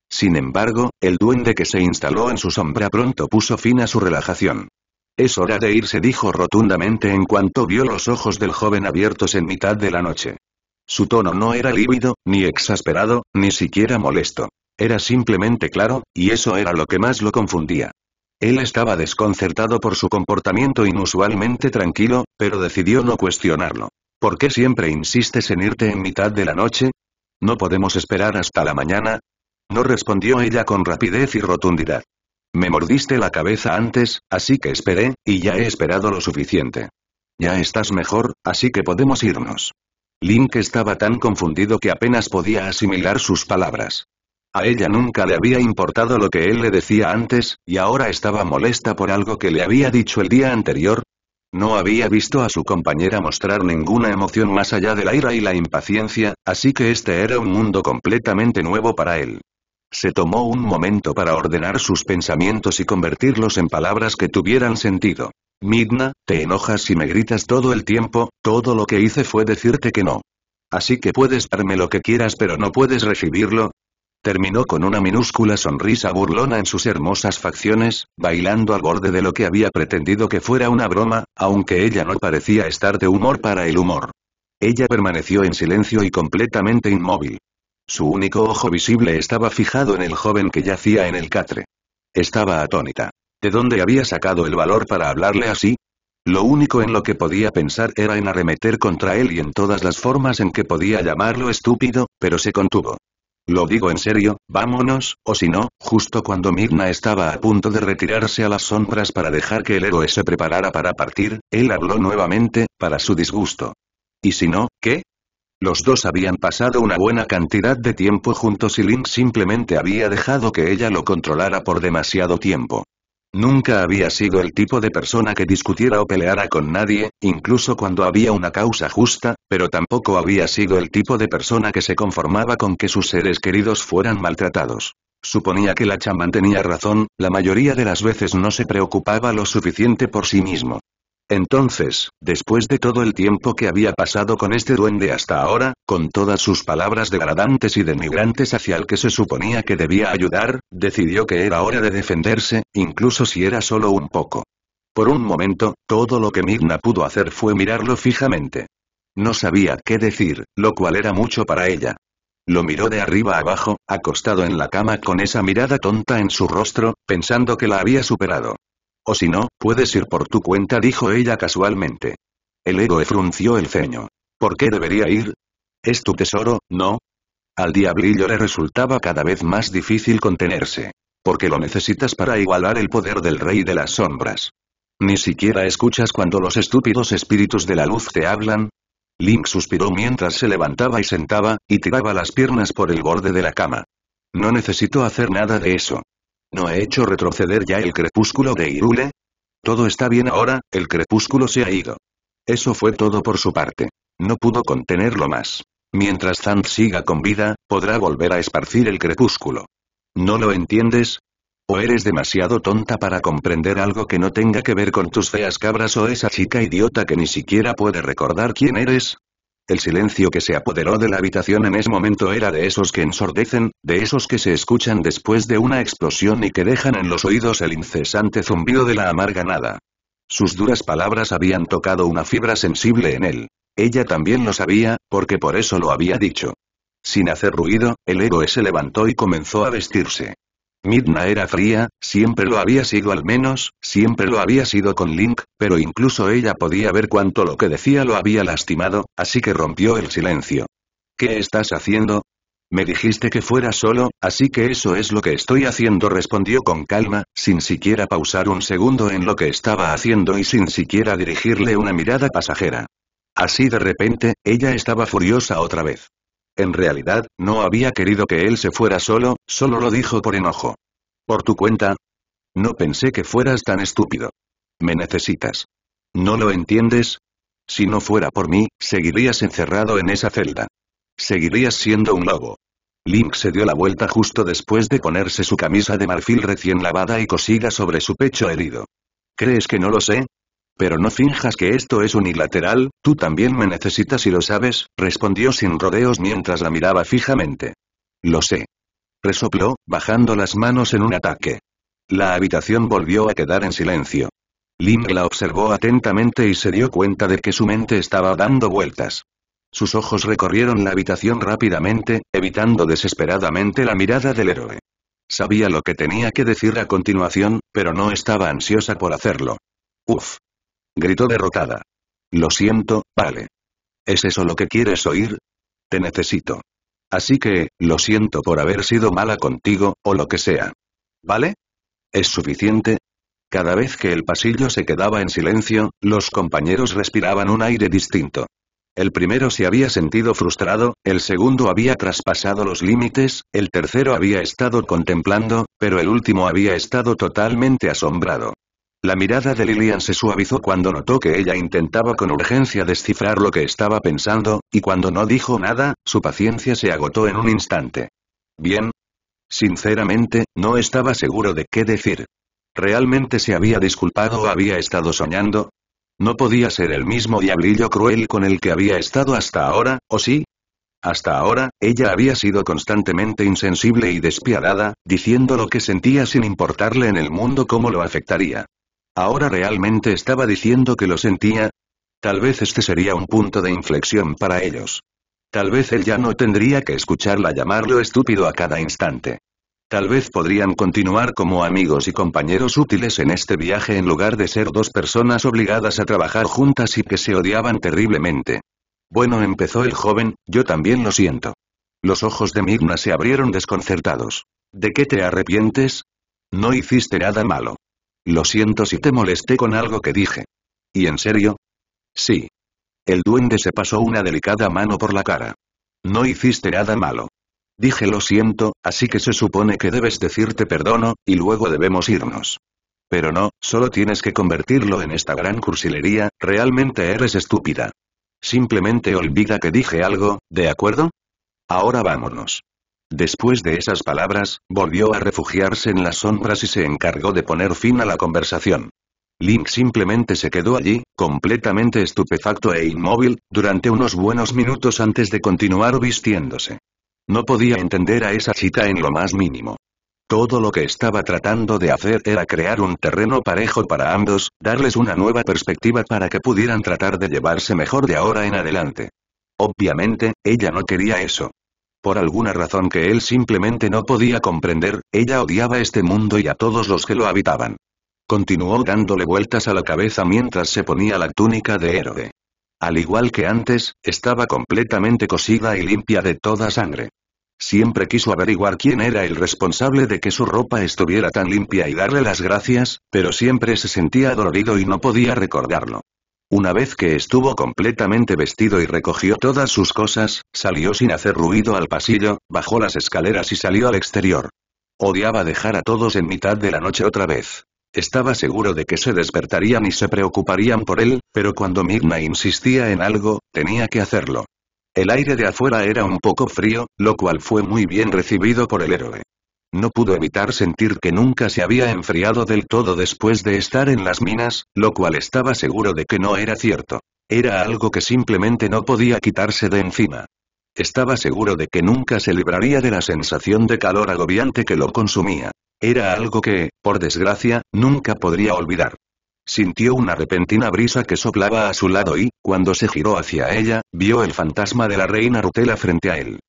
Sin embargo, el duende que se instaló en su sombra pronto puso fin a su relajación. Es hora de irse, dijo rotundamente en cuanto vio los ojos del joven abiertos en mitad de la noche. Su tono no era lívido, ni exasperado, ni siquiera molesto. Era simplemente claro, y eso era lo que más lo confundía. Él estaba desconcertado por su comportamiento inusualmente tranquilo, pero decidió no cuestionarlo. ¿Por qué siempre insistes en irte en mitad de la noche? ¿No podemos esperar hasta la mañana? No respondió ella con rapidez y rotundidad. Me mordiste la cabeza antes, así que esperé, y ya he esperado lo suficiente. Ya estás mejor, así que podemos irnos. Link estaba tan confundido que apenas podía asimilar sus palabras. A ella nunca le había importado lo que él le decía antes, y ahora estaba molesta por algo que le había dicho el día anterior. No había visto a su compañera mostrar ninguna emoción más allá de la ira y la impaciencia, así que este era un mundo completamente nuevo para él. Se tomó un momento para ordenar sus pensamientos y convertirlos en palabras que tuvieran sentido. Midna, te enojas y me gritas todo el tiempo, todo lo que hice fue decirte que no. Así que puedes darme lo que quieras pero no puedes recibirlo, Terminó con una minúscula sonrisa burlona en sus hermosas facciones, bailando al borde de lo que había pretendido que fuera una broma, aunque ella no parecía estar de humor para el humor. Ella permaneció en silencio y completamente inmóvil. Su único ojo visible estaba fijado en el joven que yacía en el catre. Estaba atónita. ¿De dónde había sacado el valor para hablarle así? Lo único en lo que podía pensar era en arremeter contra él y en todas las formas en que podía llamarlo estúpido, pero se contuvo. Lo digo en serio, vámonos, o si no, justo cuando Mirna estaba a punto de retirarse a las sombras para dejar que el héroe se preparara para partir, él habló nuevamente, para su disgusto. ¿Y si no, qué? Los dos habían pasado una buena cantidad de tiempo juntos y Link simplemente había dejado que ella lo controlara por demasiado tiempo. Nunca había sido el tipo de persona que discutiera o peleara con nadie, incluso cuando había una causa justa, pero tampoco había sido el tipo de persona que se conformaba con que sus seres queridos fueran maltratados. Suponía que la chamán tenía razón, la mayoría de las veces no se preocupaba lo suficiente por sí mismo. Entonces, después de todo el tiempo que había pasado con este duende hasta ahora, con todas sus palabras degradantes y denigrantes hacia el que se suponía que debía ayudar, decidió que era hora de defenderse, incluso si era solo un poco. Por un momento, todo lo que Migna pudo hacer fue mirarlo fijamente. No sabía qué decir, lo cual era mucho para ella. Lo miró de arriba abajo, acostado en la cama con esa mirada tonta en su rostro, pensando que la había superado. O si no, puedes ir por tu cuenta dijo ella casualmente. El héroe frunció el ceño. ¿Por qué debería ir? Es tu tesoro, ¿no? Al diablillo le resultaba cada vez más difícil contenerse. Porque lo necesitas para igualar el poder del rey de las sombras. ¿Ni siquiera escuchas cuando los estúpidos espíritus de la luz te hablan? Link suspiró mientras se levantaba y sentaba, y tiraba las piernas por el borde de la cama. No necesito hacer nada de eso. ¿No he hecho retroceder ya el crepúsculo de Irule? Todo está bien ahora, el crepúsculo se ha ido. Eso fue todo por su parte. No pudo contenerlo más. Mientras Zant siga con vida, podrá volver a esparcir el crepúsculo. ¿No lo entiendes? ¿O eres demasiado tonta para comprender algo que no tenga que ver con tus feas cabras o esa chica idiota que ni siquiera puede recordar quién eres? El silencio que se apoderó de la habitación en ese momento era de esos que ensordecen, de esos que se escuchan después de una explosión y que dejan en los oídos el incesante zumbido de la amarga nada. Sus duras palabras habían tocado una fibra sensible en él. Ella también lo sabía, porque por eso lo había dicho. Sin hacer ruido, el héroe se levantó y comenzó a vestirse. Midna era fría, siempre lo había sido al menos, siempre lo había sido con Link, pero incluso ella podía ver cuánto lo que decía lo había lastimado, así que rompió el silencio. ¿Qué estás haciendo? Me dijiste que fuera solo, así que eso es lo que estoy haciendo respondió con calma, sin siquiera pausar un segundo en lo que estaba haciendo y sin siquiera dirigirle una mirada pasajera. Así de repente, ella estaba furiosa otra vez. En realidad, no había querido que él se fuera solo, solo lo dijo por enojo. ¿Por tu cuenta? No pensé que fueras tan estúpido. Me necesitas. ¿No lo entiendes? Si no fuera por mí, seguirías encerrado en esa celda. Seguirías siendo un lobo. Link se dio la vuelta justo después de ponerse su camisa de marfil recién lavada y cosida sobre su pecho herido. ¿Crees que no lo sé? Pero no finjas que esto es unilateral, tú también me necesitas y lo sabes, respondió sin rodeos mientras la miraba fijamente. Lo sé. Resopló, bajando las manos en un ataque. La habitación volvió a quedar en silencio. Lim la observó atentamente y se dio cuenta de que su mente estaba dando vueltas. Sus ojos recorrieron la habitación rápidamente, evitando desesperadamente la mirada del héroe. Sabía lo que tenía que decir a continuación, pero no estaba ansiosa por hacerlo. Uf, Gritó derrotada. Lo siento, vale. ¿Es eso lo que quieres oír? Te necesito. Así que, lo siento por haber sido mala contigo, o lo que sea. ¿Vale? ¿Es suficiente? Cada vez que el pasillo se quedaba en silencio, los compañeros respiraban un aire distinto. El primero se había sentido frustrado, el segundo había traspasado los límites, el tercero había estado contemplando, pero el último había estado totalmente asombrado. La mirada de Lillian se suavizó cuando notó que ella intentaba con urgencia descifrar lo que estaba pensando, y cuando no dijo nada, su paciencia se agotó en un instante. Bien. Sinceramente, no estaba seguro de qué decir. ¿Realmente se había disculpado o había estado soñando? No podía ser el mismo diablillo cruel con el que había estado hasta ahora, ¿o sí? Hasta ahora, ella había sido constantemente insensible y despiadada, diciendo lo que sentía sin importarle en el mundo cómo lo afectaría. ¿Ahora realmente estaba diciendo que lo sentía? Tal vez este sería un punto de inflexión para ellos. Tal vez él ya no tendría que escucharla llamarlo estúpido a cada instante. Tal vez podrían continuar como amigos y compañeros útiles en este viaje en lugar de ser dos personas obligadas a trabajar juntas y que se odiaban terriblemente. Bueno, empezó el joven, yo también lo siento. Los ojos de Migna se abrieron desconcertados. ¿De qué te arrepientes? No hiciste nada malo. Lo siento si te molesté con algo que dije. ¿Y en serio? Sí. El duende se pasó una delicada mano por la cara. No hiciste nada malo. Dije lo siento, así que se supone que debes decirte perdono, y luego debemos irnos. Pero no, solo tienes que convertirlo en esta gran cursilería, realmente eres estúpida. Simplemente olvida que dije algo, ¿de acuerdo? Ahora vámonos. Después de esas palabras, volvió a refugiarse en las sombras y se encargó de poner fin a la conversación. Link simplemente se quedó allí, completamente estupefacto e inmóvil, durante unos buenos minutos antes de continuar vistiéndose. No podía entender a esa chica en lo más mínimo. Todo lo que estaba tratando de hacer era crear un terreno parejo para ambos, darles una nueva perspectiva para que pudieran tratar de llevarse mejor de ahora en adelante. Obviamente, ella no quería eso. Por alguna razón que él simplemente no podía comprender, ella odiaba este mundo y a todos los que lo habitaban. Continuó dándole vueltas a la cabeza mientras se ponía la túnica de héroe. Al igual que antes, estaba completamente cosida y limpia de toda sangre. Siempre quiso averiguar quién era el responsable de que su ropa estuviera tan limpia y darle las gracias, pero siempre se sentía dolorido y no podía recordarlo. Una vez que estuvo completamente vestido y recogió todas sus cosas, salió sin hacer ruido al pasillo, bajó las escaleras y salió al exterior. Odiaba dejar a todos en mitad de la noche otra vez. Estaba seguro de que se despertarían y se preocuparían por él, pero cuando Mirna insistía en algo, tenía que hacerlo. El aire de afuera era un poco frío, lo cual fue muy bien recibido por el héroe no pudo evitar sentir que nunca se había enfriado del todo después de estar en las minas, lo cual estaba seguro de que no era cierto. Era algo que simplemente no podía quitarse de encima. Estaba seguro de que nunca se libraría de la sensación de calor agobiante que lo consumía. Era algo que, por desgracia, nunca podría olvidar. Sintió una repentina brisa que soplaba a su lado y, cuando se giró hacia ella, vio el fantasma de la reina Rutela frente a él.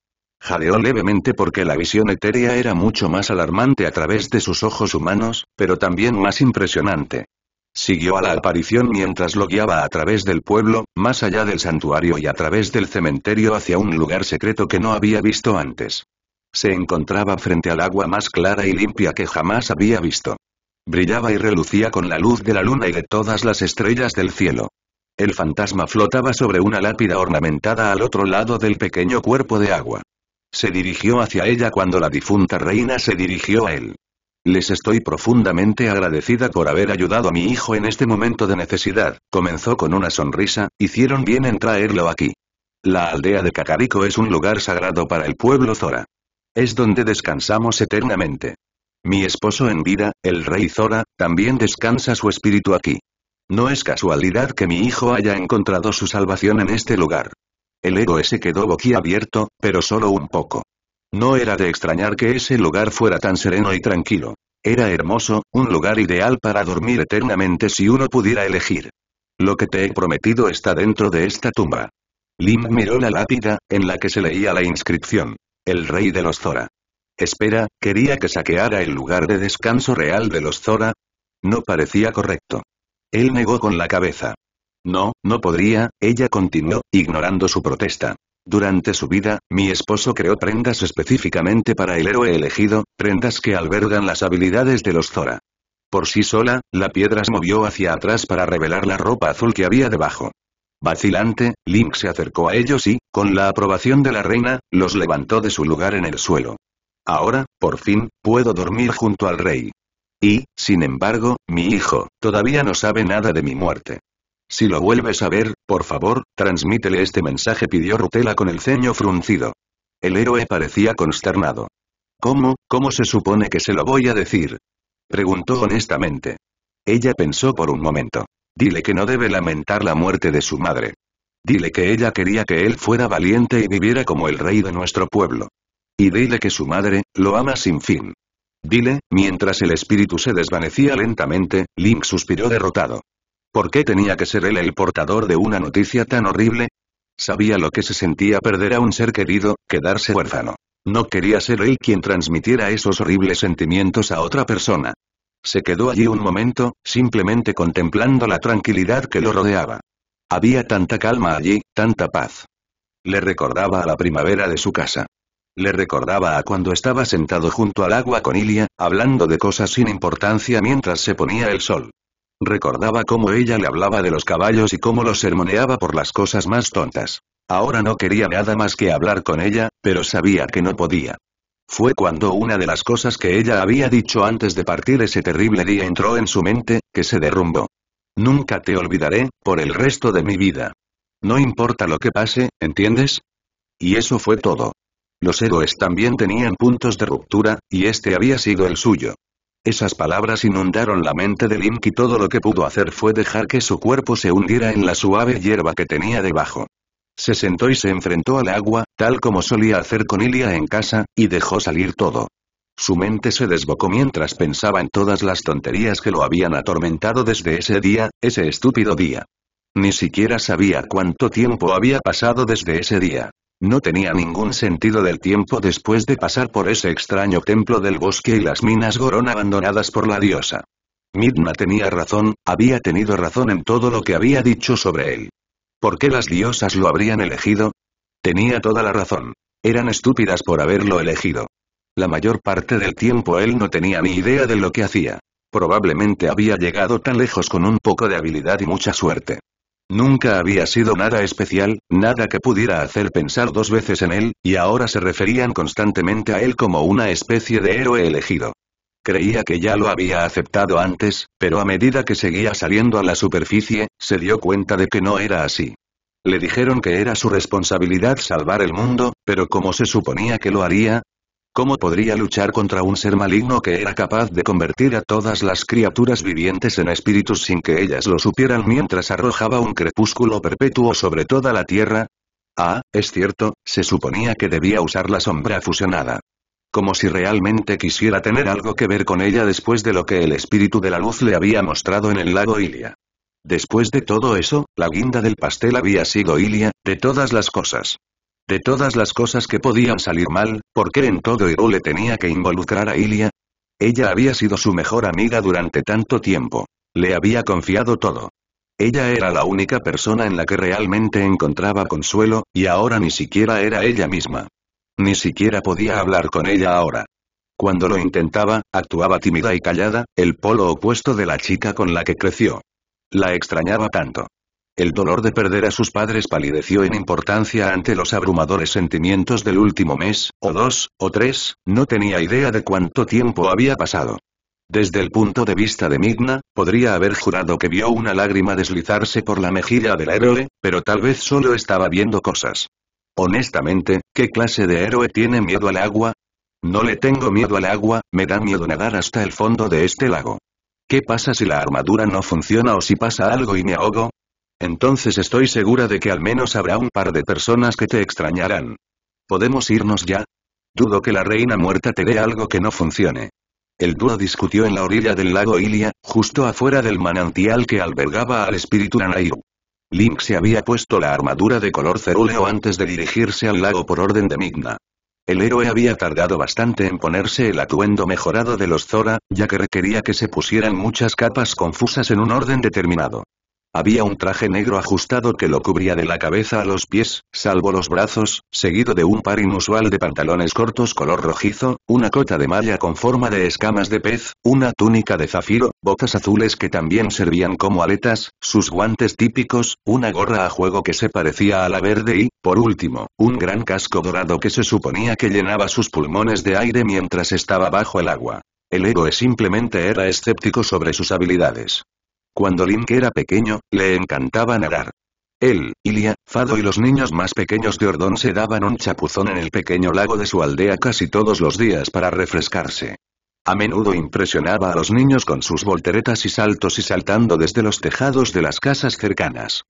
Jadeó levemente porque la visión etérea era mucho más alarmante a través de sus ojos humanos, pero también más impresionante. Siguió a la aparición mientras lo guiaba a través del pueblo, más allá del santuario y a través del cementerio hacia un lugar secreto que no había visto antes. Se encontraba frente al agua más clara y limpia que jamás había visto. Brillaba y relucía con la luz de la luna y de todas las estrellas del cielo. El fantasma flotaba sobre una lápida ornamentada al otro lado del pequeño cuerpo de agua. Se dirigió hacia ella cuando la difunta reina se dirigió a él. Les estoy profundamente agradecida por haber ayudado a mi hijo en este momento de necesidad, comenzó con una sonrisa, hicieron bien en traerlo aquí. La aldea de Cacarico es un lugar sagrado para el pueblo Zora. Es donde descansamos eternamente. Mi esposo en vida, el rey Zora, también descansa su espíritu aquí. No es casualidad que mi hijo haya encontrado su salvación en este lugar. El héroe se quedó boquiabierto, pero solo un poco. No era de extrañar que ese lugar fuera tan sereno y tranquilo. Era hermoso, un lugar ideal para dormir eternamente si uno pudiera elegir. Lo que te he prometido está dentro de esta tumba. Lim miró la lápida, en la que se leía la inscripción. El rey de los Zora. Espera, ¿quería que saqueara el lugar de descanso real de los Zora? No parecía correcto. Él negó con la cabeza. No, no podría, ella continuó, ignorando su protesta. Durante su vida, mi esposo creó prendas específicamente para el héroe elegido, prendas que albergan las habilidades de los Zora. Por sí sola, la piedra se movió hacia atrás para revelar la ropa azul que había debajo. Vacilante, Link se acercó a ellos y, con la aprobación de la reina, los levantó de su lugar en el suelo. Ahora, por fin, puedo dormir junto al rey. Y, sin embargo, mi hijo, todavía no sabe nada de mi muerte. Si lo vuelves a ver, por favor, transmítele este mensaje pidió Rutela con el ceño fruncido. El héroe parecía consternado. ¿Cómo, cómo se supone que se lo voy a decir? Preguntó honestamente. Ella pensó por un momento. Dile que no debe lamentar la muerte de su madre. Dile que ella quería que él fuera valiente y viviera como el rey de nuestro pueblo. Y dile que su madre, lo ama sin fin. Dile, mientras el espíritu se desvanecía lentamente, Link suspiró derrotado. ¿Por qué tenía que ser él el portador de una noticia tan horrible? Sabía lo que se sentía perder a un ser querido, quedarse huérfano. No quería ser él quien transmitiera esos horribles sentimientos a otra persona. Se quedó allí un momento, simplemente contemplando la tranquilidad que lo rodeaba. Había tanta calma allí, tanta paz. Le recordaba a la primavera de su casa. Le recordaba a cuando estaba sentado junto al agua con Ilia, hablando de cosas sin importancia mientras se ponía el sol. Recordaba cómo ella le hablaba de los caballos y cómo los sermoneaba por las cosas más tontas. Ahora no quería nada más que hablar con ella, pero sabía que no podía. Fue cuando una de las cosas que ella había dicho antes de partir ese terrible día entró en su mente, que se derrumbó. Nunca te olvidaré, por el resto de mi vida. No importa lo que pase, ¿entiendes? Y eso fue todo. Los héroes también tenían puntos de ruptura, y este había sido el suyo. Esas palabras inundaron la mente de Link y todo lo que pudo hacer fue dejar que su cuerpo se hundiera en la suave hierba que tenía debajo. Se sentó y se enfrentó al agua, tal como solía hacer con Ilia en casa, y dejó salir todo. Su mente se desbocó mientras pensaba en todas las tonterías que lo habían atormentado desde ese día, ese estúpido día. Ni siquiera sabía cuánto tiempo había pasado desde ese día. No tenía ningún sentido del tiempo después de pasar por ese extraño templo del bosque y las minas Gorón abandonadas por la diosa. Midna tenía razón, había tenido razón en todo lo que había dicho sobre él. ¿Por qué las diosas lo habrían elegido? Tenía toda la razón. Eran estúpidas por haberlo elegido. La mayor parte del tiempo él no tenía ni idea de lo que hacía. Probablemente había llegado tan lejos con un poco de habilidad y mucha suerte. Nunca había sido nada especial, nada que pudiera hacer pensar dos veces en él, y ahora se referían constantemente a él como una especie de héroe elegido. Creía que ya lo había aceptado antes, pero a medida que seguía saliendo a la superficie, se dio cuenta de que no era así. Le dijeron que era su responsabilidad salvar el mundo, pero como se suponía que lo haría, ¿Cómo podría luchar contra un ser maligno que era capaz de convertir a todas las criaturas vivientes en espíritus sin que ellas lo supieran mientras arrojaba un crepúsculo perpetuo sobre toda la Tierra? Ah, es cierto, se suponía que debía usar la sombra fusionada. Como si realmente quisiera tener algo que ver con ella después de lo que el espíritu de la luz le había mostrado en el lago Ilia. Después de todo eso, la guinda del pastel había sido Ilia, de todas las cosas. De todas las cosas que podían salir mal, ¿por qué en todo le tenía que involucrar a Ilia? Ella había sido su mejor amiga durante tanto tiempo. Le había confiado todo. Ella era la única persona en la que realmente encontraba consuelo, y ahora ni siquiera era ella misma. Ni siquiera podía hablar con ella ahora. Cuando lo intentaba, actuaba tímida y callada, el polo opuesto de la chica con la que creció. La extrañaba tanto. El dolor de perder a sus padres palideció en importancia ante los abrumadores sentimientos del último mes, o dos, o tres, no tenía idea de cuánto tiempo había pasado. Desde el punto de vista de Migna, podría haber jurado que vio una lágrima deslizarse por la mejilla del héroe, pero tal vez solo estaba viendo cosas. Honestamente, ¿qué clase de héroe tiene miedo al agua? No le tengo miedo al agua, me da miedo nadar hasta el fondo de este lago. ¿Qué pasa si la armadura no funciona o si pasa algo y me ahogo? Entonces estoy segura de que al menos habrá un par de personas que te extrañarán. ¿Podemos irnos ya? Dudo que la reina muerta te dé algo que no funcione. El dúo discutió en la orilla del lago Ilia, justo afuera del manantial que albergaba al espíritu Nanairu. Link se había puesto la armadura de color cerúleo antes de dirigirse al lago por orden de Migna. El héroe había tardado bastante en ponerse el atuendo mejorado de los Zora, ya que requería que se pusieran muchas capas confusas en un orden determinado. Había un traje negro ajustado que lo cubría de la cabeza a los pies, salvo los brazos, seguido de un par inusual de pantalones cortos color rojizo, una cota de malla con forma de escamas de pez, una túnica de zafiro, botas azules que también servían como aletas, sus guantes típicos, una gorra a juego que se parecía a la verde y, por último, un gran casco dorado que se suponía que llenaba sus pulmones de aire mientras estaba bajo el agua. El héroe simplemente era escéptico sobre sus habilidades. Cuando Link era pequeño, le encantaba nadar. Él, Ilia, Fado y los niños más pequeños de Ordón se daban un chapuzón en el pequeño lago de su aldea casi todos los días para refrescarse. A menudo impresionaba a los niños con sus volteretas y saltos y saltando desde los tejados de las casas cercanas.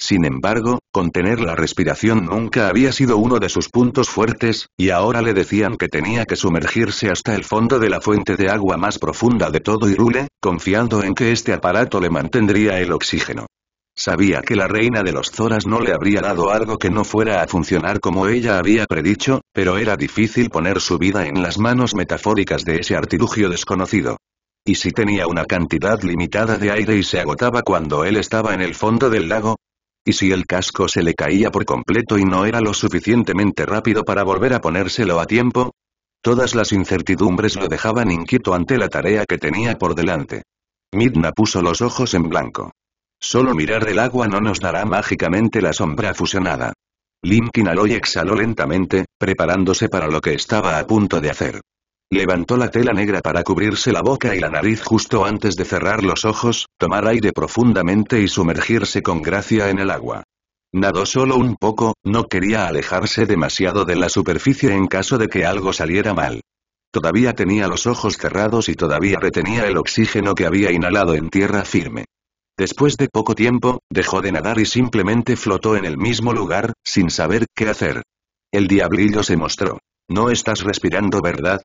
Sin embargo, contener la respiración nunca había sido uno de sus puntos fuertes, y ahora le decían que tenía que sumergirse hasta el fondo de la fuente de agua más profunda de todo Irule, confiando en que este aparato le mantendría el oxígeno. Sabía que la reina de los Zoras no le habría dado algo que no fuera a funcionar como ella había predicho, pero era difícil poner su vida en las manos metafóricas de ese artilugio desconocido y si tenía una cantidad limitada de aire y se agotaba cuando él estaba en el fondo del lago, y si el casco se le caía por completo y no era lo suficientemente rápido para volver a ponérselo a tiempo? Todas las incertidumbres lo dejaban inquieto ante la tarea que tenía por delante. Midna puso los ojos en blanco. Solo mirar el agua no nos dará mágicamente la sombra fusionada. inhaló y exhaló lentamente, preparándose para lo que estaba a punto de hacer. Levantó la tela negra para cubrirse la boca y la nariz justo antes de cerrar los ojos, tomar aire profundamente y sumergirse con gracia en el agua. Nadó solo un poco, no quería alejarse demasiado de la superficie en caso de que algo saliera mal. Todavía tenía los ojos cerrados y todavía retenía el oxígeno que había inhalado en tierra firme. Después de poco tiempo, dejó de nadar y simplemente flotó en el mismo lugar, sin saber qué hacer. El diablillo se mostró. No estás respirando, ¿verdad?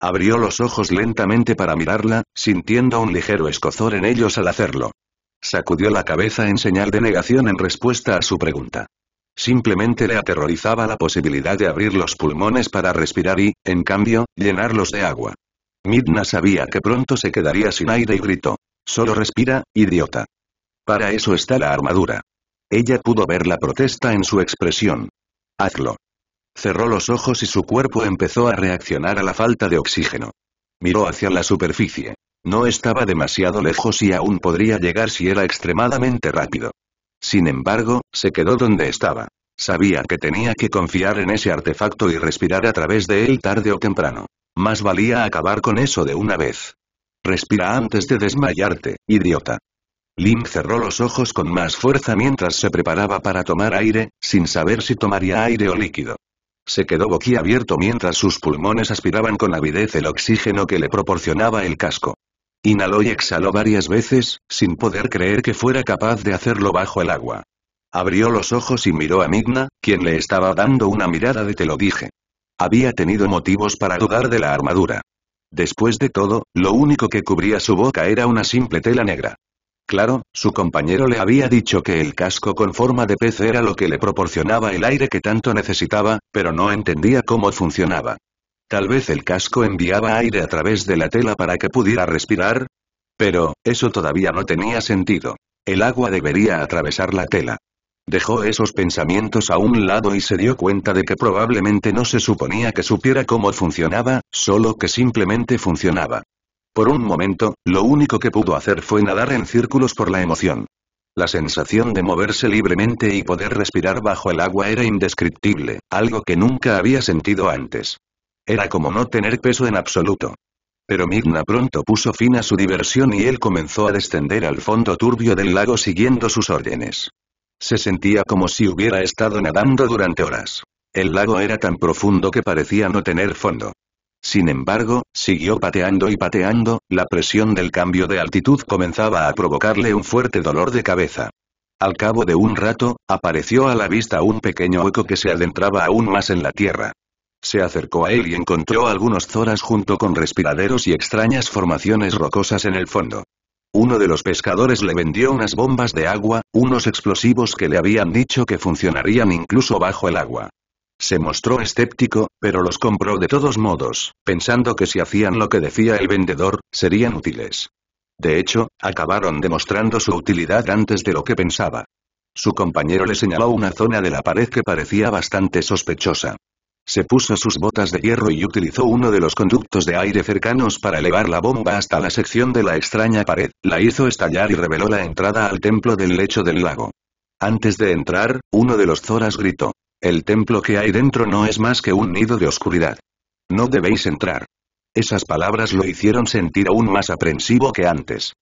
Abrió los ojos lentamente para mirarla, sintiendo un ligero escozor en ellos al hacerlo. Sacudió la cabeza en señal de negación en respuesta a su pregunta. Simplemente le aterrorizaba la posibilidad de abrir los pulmones para respirar y, en cambio, llenarlos de agua. Midna sabía que pronto se quedaría sin aire y gritó. Solo respira, idiota. Para eso está la armadura. Ella pudo ver la protesta en su expresión. Hazlo. Cerró los ojos y su cuerpo empezó a reaccionar a la falta de oxígeno. Miró hacia la superficie. No estaba demasiado lejos y aún podría llegar si era extremadamente rápido. Sin embargo, se quedó donde estaba. Sabía que tenía que confiar en ese artefacto y respirar a través de él tarde o temprano. Más valía acabar con eso de una vez. Respira antes de desmayarte, idiota. Link cerró los ojos con más fuerza mientras se preparaba para tomar aire, sin saber si tomaría aire o líquido. Se quedó abierto mientras sus pulmones aspiraban con avidez el oxígeno que le proporcionaba el casco. Inhaló y exhaló varias veces, sin poder creer que fuera capaz de hacerlo bajo el agua. Abrió los ojos y miró a Migna, quien le estaba dando una mirada de te lo dije. Había tenido motivos para dudar de la armadura. Después de todo, lo único que cubría su boca era una simple tela negra. Claro, su compañero le había dicho que el casco con forma de pez era lo que le proporcionaba el aire que tanto necesitaba, pero no entendía cómo funcionaba. Tal vez el casco enviaba aire a través de la tela para que pudiera respirar. Pero, eso todavía no tenía sentido. El agua debería atravesar la tela. Dejó esos pensamientos a un lado y se dio cuenta de que probablemente no se suponía que supiera cómo funcionaba, solo que simplemente funcionaba. Por un momento, lo único que pudo hacer fue nadar en círculos por la emoción. La sensación de moverse libremente y poder respirar bajo el agua era indescriptible, algo que nunca había sentido antes. Era como no tener peso en absoluto. Pero Migna pronto puso fin a su diversión y él comenzó a descender al fondo turbio del lago siguiendo sus órdenes. Se sentía como si hubiera estado nadando durante horas. El lago era tan profundo que parecía no tener fondo. Sin embargo, siguió pateando y pateando, la presión del cambio de altitud comenzaba a provocarle un fuerte dolor de cabeza. Al cabo de un rato, apareció a la vista un pequeño hueco que se adentraba aún más en la tierra. Se acercó a él y encontró algunos zoras junto con respiraderos y extrañas formaciones rocosas en el fondo. Uno de los pescadores le vendió unas bombas de agua, unos explosivos que le habían dicho que funcionarían incluso bajo el agua. Se mostró escéptico, pero los compró de todos modos, pensando que si hacían lo que decía el vendedor, serían útiles. De hecho, acabaron demostrando su utilidad antes de lo que pensaba. Su compañero le señaló una zona de la pared que parecía bastante sospechosa. Se puso sus botas de hierro y utilizó uno de los conductos de aire cercanos para elevar la bomba hasta la sección de la extraña pared, la hizo estallar y reveló la entrada al templo del lecho del lago. Antes de entrar, uno de los Zoras gritó, el templo que hay dentro no es más que un nido de oscuridad. No debéis entrar. Esas palabras lo hicieron sentir aún más aprensivo que antes.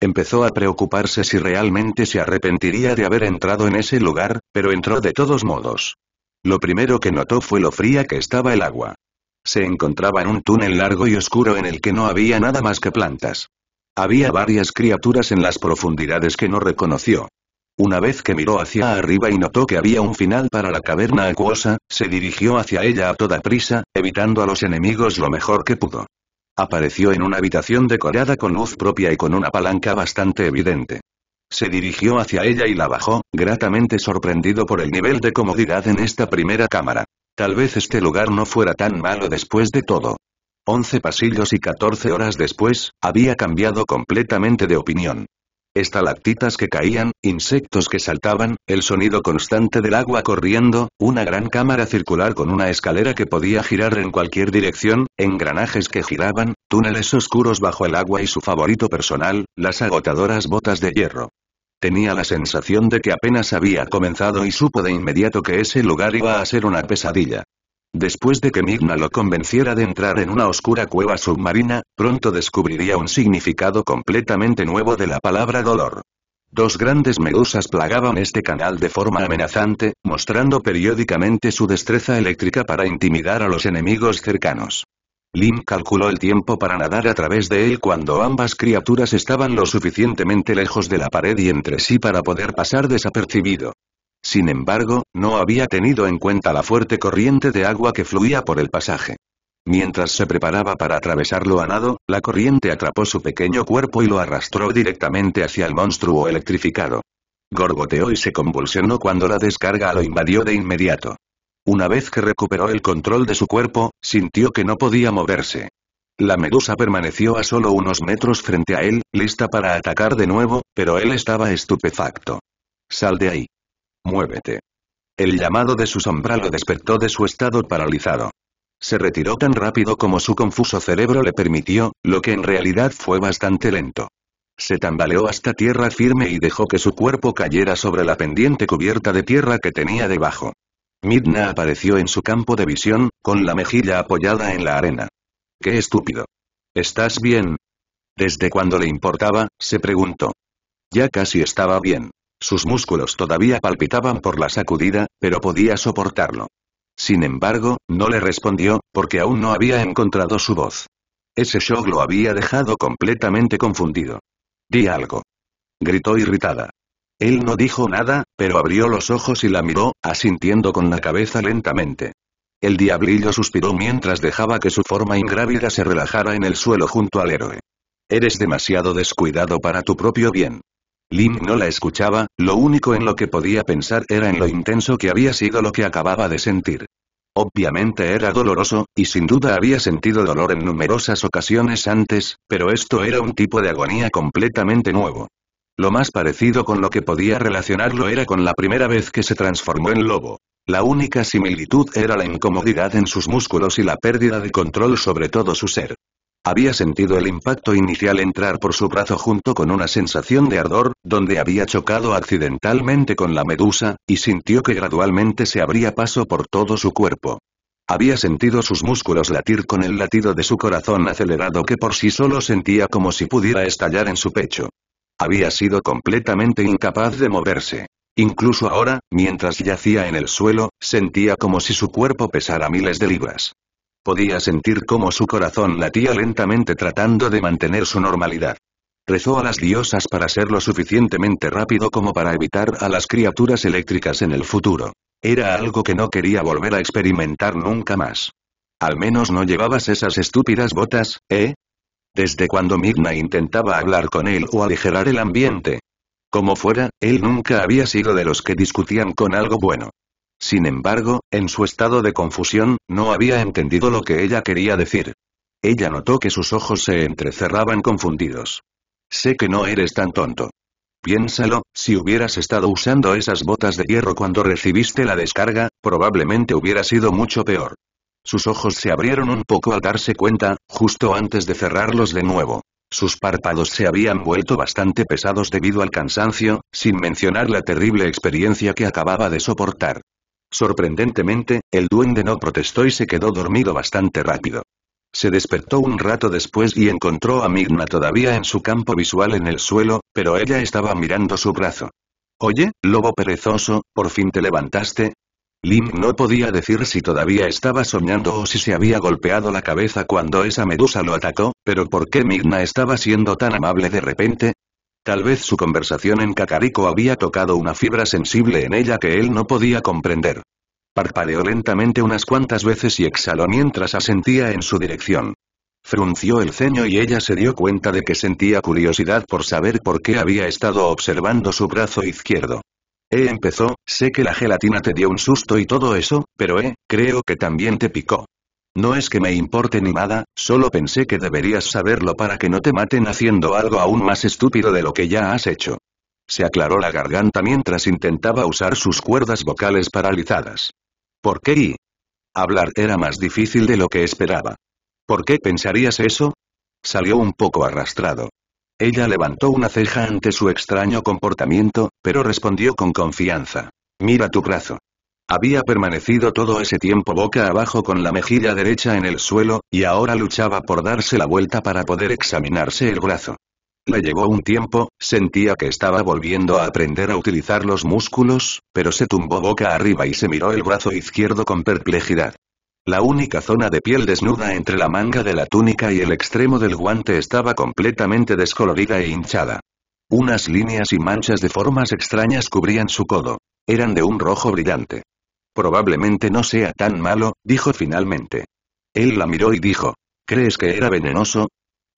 Empezó a preocuparse si realmente se arrepentiría de haber entrado en ese lugar, pero entró de todos modos. Lo primero que notó fue lo fría que estaba el agua. Se encontraba en un túnel largo y oscuro en el que no había nada más que plantas. Había varias criaturas en las profundidades que no reconoció. Una vez que miró hacia arriba y notó que había un final para la caverna acuosa, se dirigió hacia ella a toda prisa, evitando a los enemigos lo mejor que pudo. Apareció en una habitación decorada con luz propia y con una palanca bastante evidente. Se dirigió hacia ella y la bajó, gratamente sorprendido por el nivel de comodidad en esta primera cámara. Tal vez este lugar no fuera tan malo después de todo. Once pasillos y catorce horas después, había cambiado completamente de opinión estalactitas que caían, insectos que saltaban, el sonido constante del agua corriendo, una gran cámara circular con una escalera que podía girar en cualquier dirección, engranajes que giraban, túneles oscuros bajo el agua y su favorito personal, las agotadoras botas de hierro. Tenía la sensación de que apenas había comenzado y supo de inmediato que ese lugar iba a ser una pesadilla. Después de que Migna lo convenciera de entrar en una oscura cueva submarina, pronto descubriría un significado completamente nuevo de la palabra dolor. Dos grandes medusas plagaban este canal de forma amenazante, mostrando periódicamente su destreza eléctrica para intimidar a los enemigos cercanos. Lim calculó el tiempo para nadar a través de él cuando ambas criaturas estaban lo suficientemente lejos de la pared y entre sí para poder pasar desapercibido. Sin embargo, no había tenido en cuenta la fuerte corriente de agua que fluía por el pasaje. Mientras se preparaba para atravesarlo a nado, la corriente atrapó su pequeño cuerpo y lo arrastró directamente hacia el monstruo electrificado. Gorgoteó y se convulsionó cuando la descarga lo invadió de inmediato. Una vez que recuperó el control de su cuerpo, sintió que no podía moverse. La medusa permaneció a solo unos metros frente a él, lista para atacar de nuevo, pero él estaba estupefacto. Sal de ahí. Muévete. El llamado de su sombra lo despertó de su estado paralizado. Se retiró tan rápido como su confuso cerebro le permitió, lo que en realidad fue bastante lento. Se tambaleó hasta tierra firme y dejó que su cuerpo cayera sobre la pendiente cubierta de tierra que tenía debajo. Midna apareció en su campo de visión, con la mejilla apoyada en la arena. ¡Qué estúpido! ¿Estás bien? Desde cuando le importaba, se preguntó. Ya casi estaba bien. Sus músculos todavía palpitaban por la sacudida, pero podía soportarlo. Sin embargo, no le respondió, porque aún no había encontrado su voz. Ese shock lo había dejado completamente confundido. Di algo. Gritó irritada. Él no dijo nada, pero abrió los ojos y la miró, asintiendo con la cabeza lentamente. El diablillo suspiró mientras dejaba que su forma ingrávida se relajara en el suelo junto al héroe. Eres demasiado descuidado para tu propio bien lin no la escuchaba, lo único en lo que podía pensar era en lo intenso que había sido lo que acababa de sentir. Obviamente era doloroso, y sin duda había sentido dolor en numerosas ocasiones antes, pero esto era un tipo de agonía completamente nuevo. Lo más parecido con lo que podía relacionarlo era con la primera vez que se transformó en lobo. La única similitud era la incomodidad en sus músculos y la pérdida de control sobre todo su ser. Había sentido el impacto inicial entrar por su brazo junto con una sensación de ardor, donde había chocado accidentalmente con la medusa, y sintió que gradualmente se abría paso por todo su cuerpo. Había sentido sus músculos latir con el latido de su corazón acelerado que por sí solo sentía como si pudiera estallar en su pecho. Había sido completamente incapaz de moverse. Incluso ahora, mientras yacía en el suelo, sentía como si su cuerpo pesara miles de libras. Podía sentir cómo su corazón latía lentamente tratando de mantener su normalidad. Rezó a las diosas para ser lo suficientemente rápido como para evitar a las criaturas eléctricas en el futuro. Era algo que no quería volver a experimentar nunca más. Al menos no llevabas esas estúpidas botas, ¿eh? Desde cuando Midna intentaba hablar con él o aligerar el ambiente. Como fuera, él nunca había sido de los que discutían con algo bueno. Sin embargo, en su estado de confusión, no había entendido lo que ella quería decir. Ella notó que sus ojos se entrecerraban confundidos. Sé que no eres tan tonto. Piénsalo, si hubieras estado usando esas botas de hierro cuando recibiste la descarga, probablemente hubiera sido mucho peor. Sus ojos se abrieron un poco al darse cuenta, justo antes de cerrarlos de nuevo. Sus párpados se habían vuelto bastante pesados debido al cansancio, sin mencionar la terrible experiencia que acababa de soportar. Sorprendentemente, el duende no protestó y se quedó dormido bastante rápido. Se despertó un rato después y encontró a Migna todavía en su campo visual en el suelo, pero ella estaba mirando su brazo. Oye, lobo perezoso, por fin te levantaste, Lim no podía decir si todavía estaba soñando o si se había golpeado la cabeza cuando esa medusa lo atacó, pero ¿por qué Migna estaba siendo tan amable de repente? Tal vez su conversación en cacarico había tocado una fibra sensible en ella que él no podía comprender. Parpadeó lentamente unas cuantas veces y exhaló mientras asentía en su dirección. Frunció el ceño y ella se dio cuenta de que sentía curiosidad por saber por qué había estado observando su brazo izquierdo. Eh empezó, sé que la gelatina te dio un susto y todo eso, pero eh, creo que también te picó. No es que me importe ni nada, solo pensé que deberías saberlo para que no te maten haciendo algo aún más estúpido de lo que ya has hecho. Se aclaró la garganta mientras intentaba usar sus cuerdas vocales paralizadas. ¿Por qué? Hablar era más difícil de lo que esperaba. ¿Por qué pensarías eso? Salió un poco arrastrado. Ella levantó una ceja ante su extraño comportamiento, pero respondió con confianza. Mira tu brazo. Había permanecido todo ese tiempo boca abajo con la mejilla derecha en el suelo, y ahora luchaba por darse la vuelta para poder examinarse el brazo. Le llevó un tiempo, sentía que estaba volviendo a aprender a utilizar los músculos, pero se tumbó boca arriba y se miró el brazo izquierdo con perplejidad. La única zona de piel desnuda entre la manga de la túnica y el extremo del guante estaba completamente descolorida e hinchada. Unas líneas y manchas de formas extrañas cubrían su codo. Eran de un rojo brillante. Probablemente no sea tan malo, dijo finalmente. Él la miró y dijo. ¿Crees que era venenoso?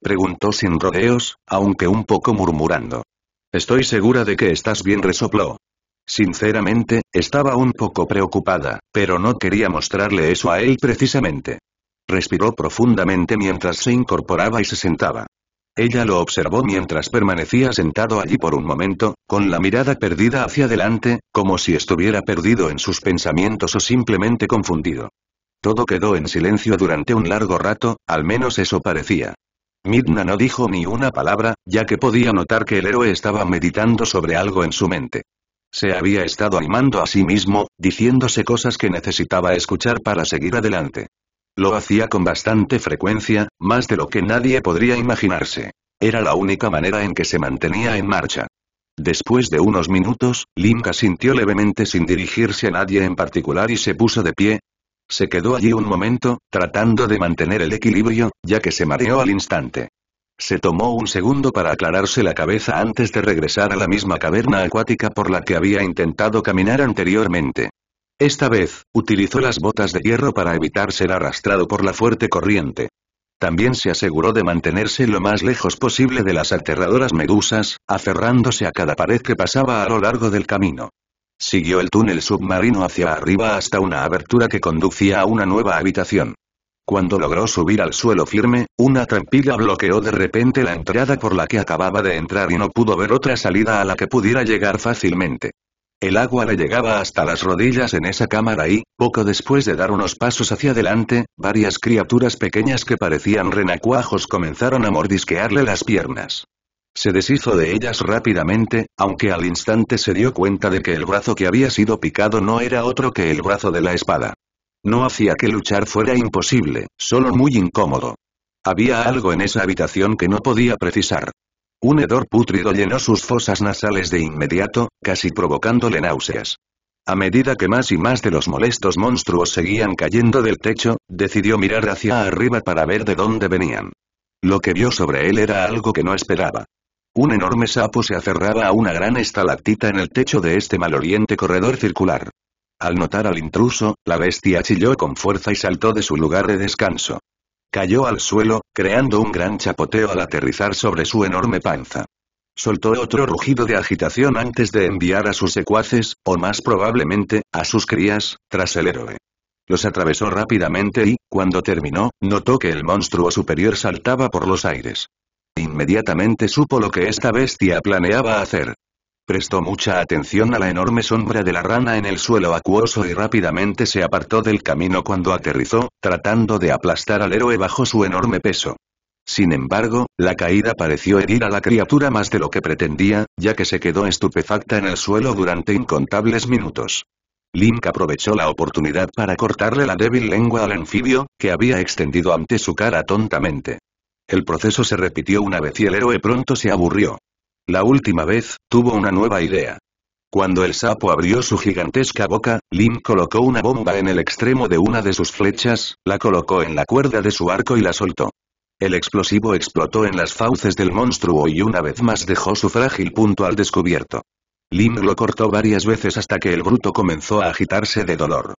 Preguntó sin rodeos, aunque un poco murmurando. Estoy segura de que estás bien, resopló. Sinceramente, estaba un poco preocupada, pero no quería mostrarle eso a él precisamente. Respiró profundamente mientras se incorporaba y se sentaba. Ella lo observó mientras permanecía sentado allí por un momento, con la mirada perdida hacia adelante, como si estuviera perdido en sus pensamientos o simplemente confundido. Todo quedó en silencio durante un largo rato, al menos eso parecía. Midna no dijo ni una palabra, ya que podía notar que el héroe estaba meditando sobre algo en su mente. Se había estado animando a sí mismo, diciéndose cosas que necesitaba escuchar para seguir adelante. Lo hacía con bastante frecuencia, más de lo que nadie podría imaginarse. Era la única manera en que se mantenía en marcha. Después de unos minutos, Linka sintió levemente sin dirigirse a nadie en particular y se puso de pie. Se quedó allí un momento, tratando de mantener el equilibrio, ya que se mareó al instante. Se tomó un segundo para aclararse la cabeza antes de regresar a la misma caverna acuática por la que había intentado caminar anteriormente. Esta vez, utilizó las botas de hierro para evitar ser arrastrado por la fuerte corriente. También se aseguró de mantenerse lo más lejos posible de las aterradoras medusas, aferrándose a cada pared que pasaba a lo largo del camino. Siguió el túnel submarino hacia arriba hasta una abertura que conducía a una nueva habitación. Cuando logró subir al suelo firme, una trampilla bloqueó de repente la entrada por la que acababa de entrar y no pudo ver otra salida a la que pudiera llegar fácilmente. El agua le llegaba hasta las rodillas en esa cámara y, poco después de dar unos pasos hacia adelante, varias criaturas pequeñas que parecían renacuajos comenzaron a mordisquearle las piernas. Se deshizo de ellas rápidamente, aunque al instante se dio cuenta de que el brazo que había sido picado no era otro que el brazo de la espada. No hacía que luchar fuera imposible, solo muy incómodo. Había algo en esa habitación que no podía precisar. Un hedor pútrido llenó sus fosas nasales de inmediato, casi provocándole náuseas. A medida que más y más de los molestos monstruos seguían cayendo del techo, decidió mirar hacia arriba para ver de dónde venían. Lo que vio sobre él era algo que no esperaba. Un enorme sapo se aferraba a una gran estalactita en el techo de este maloliente corredor circular. Al notar al intruso, la bestia chilló con fuerza y saltó de su lugar de descanso. Cayó al suelo, creando un gran chapoteo al aterrizar sobre su enorme panza. Soltó otro rugido de agitación antes de enviar a sus secuaces, o más probablemente, a sus crías, tras el héroe. Los atravesó rápidamente y, cuando terminó, notó que el monstruo superior saltaba por los aires. Inmediatamente supo lo que esta bestia planeaba hacer. Prestó mucha atención a la enorme sombra de la rana en el suelo acuoso y rápidamente se apartó del camino cuando aterrizó, tratando de aplastar al héroe bajo su enorme peso. Sin embargo, la caída pareció herir a la criatura más de lo que pretendía, ya que se quedó estupefacta en el suelo durante incontables minutos. Link aprovechó la oportunidad para cortarle la débil lengua al anfibio, que había extendido ante su cara tontamente. El proceso se repitió una vez y el héroe pronto se aburrió. La última vez, tuvo una nueva idea. Cuando el sapo abrió su gigantesca boca, Lim colocó una bomba en el extremo de una de sus flechas, la colocó en la cuerda de su arco y la soltó. El explosivo explotó en las fauces del monstruo y una vez más dejó su frágil punto al descubierto. Lim lo cortó varias veces hasta que el bruto comenzó a agitarse de dolor.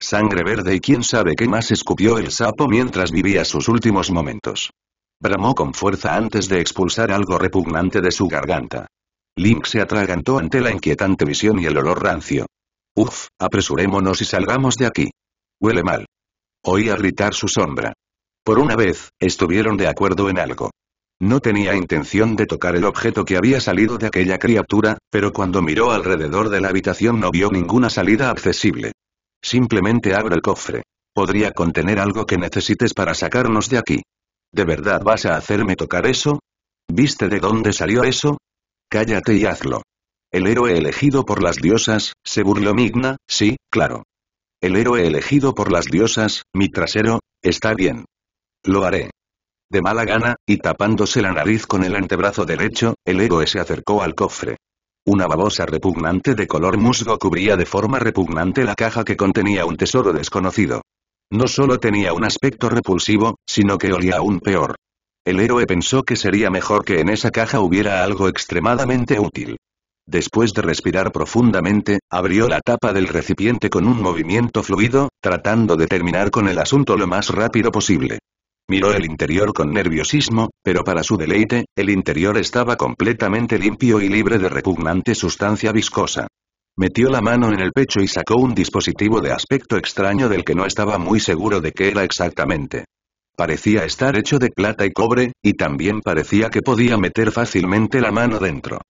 Sangre verde y quién sabe qué más escupió el sapo mientras vivía sus últimos momentos. Bramó con fuerza antes de expulsar algo repugnante de su garganta. Link se atragantó ante la inquietante visión y el olor rancio. Uf, apresurémonos y salgamos de aquí. Huele mal. Oía gritar su sombra. Por una vez, estuvieron de acuerdo en algo. No tenía intención de tocar el objeto que había salido de aquella criatura, pero cuando miró alrededor de la habitación no vio ninguna salida accesible. Simplemente abre el cofre. Podría contener algo que necesites para sacarnos de aquí. ¿De verdad vas a hacerme tocar eso? ¿Viste de dónde salió eso? Cállate y hazlo. El héroe elegido por las diosas, se burló Migna, sí, claro. El héroe elegido por las diosas, mi trasero, está bien. Lo haré. De mala gana, y tapándose la nariz con el antebrazo derecho, el héroe se acercó al cofre. Una babosa repugnante de color musgo cubría de forma repugnante la caja que contenía un tesoro desconocido. No solo tenía un aspecto repulsivo, sino que olía aún peor. El héroe pensó que sería mejor que en esa caja hubiera algo extremadamente útil. Después de respirar profundamente, abrió la tapa del recipiente con un movimiento fluido, tratando de terminar con el asunto lo más rápido posible. Miró el interior con nerviosismo, pero para su deleite, el interior estaba completamente limpio y libre de repugnante sustancia viscosa. Metió la mano en el pecho y sacó un dispositivo de aspecto extraño del que no estaba muy seguro de qué era exactamente. Parecía estar hecho de plata y cobre, y también parecía que podía meter fácilmente la mano dentro.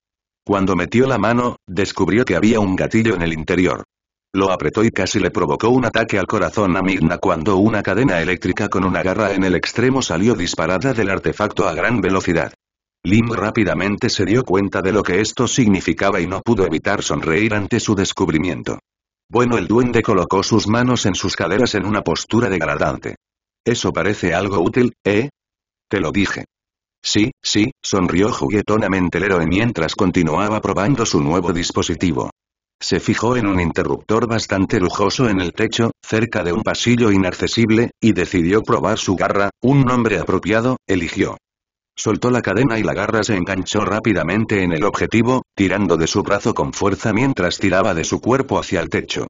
Cuando metió la mano, descubrió que había un gatillo en el interior. Lo apretó y casi le provocó un ataque al corazón a Mirna cuando una cadena eléctrica con una garra en el extremo salió disparada del artefacto a gran velocidad. Lim rápidamente se dio cuenta de lo que esto significaba y no pudo evitar sonreír ante su descubrimiento. Bueno, el duende colocó sus manos en sus caderas en una postura degradante. Eso parece algo útil, ¿eh? Te lo dije. Sí, sí, sonrió juguetonamente el héroe mientras continuaba probando su nuevo dispositivo. Se fijó en un interruptor bastante lujoso en el techo, cerca de un pasillo inaccesible, y decidió probar su garra, un nombre apropiado, eligió Soltó la cadena y la garra se enganchó rápidamente en el objetivo, tirando de su brazo con fuerza mientras tiraba de su cuerpo hacia el techo.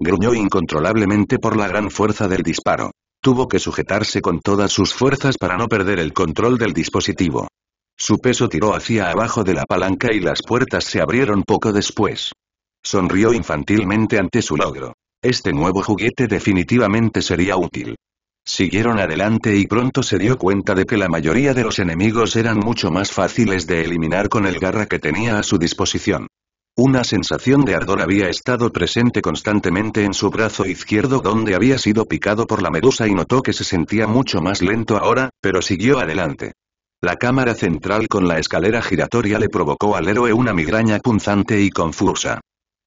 Gruñó incontrolablemente por la gran fuerza del disparo. Tuvo que sujetarse con todas sus fuerzas para no perder el control del dispositivo. Su peso tiró hacia abajo de la palanca y las puertas se abrieron poco después. Sonrió infantilmente ante su logro. Este nuevo juguete definitivamente sería útil. Siguieron adelante y pronto se dio cuenta de que la mayoría de los enemigos eran mucho más fáciles de eliminar con el garra que tenía a su disposición. Una sensación de ardor había estado presente constantemente en su brazo izquierdo donde había sido picado por la medusa y notó que se sentía mucho más lento ahora, pero siguió adelante. La cámara central con la escalera giratoria le provocó al héroe una migraña punzante y confusa.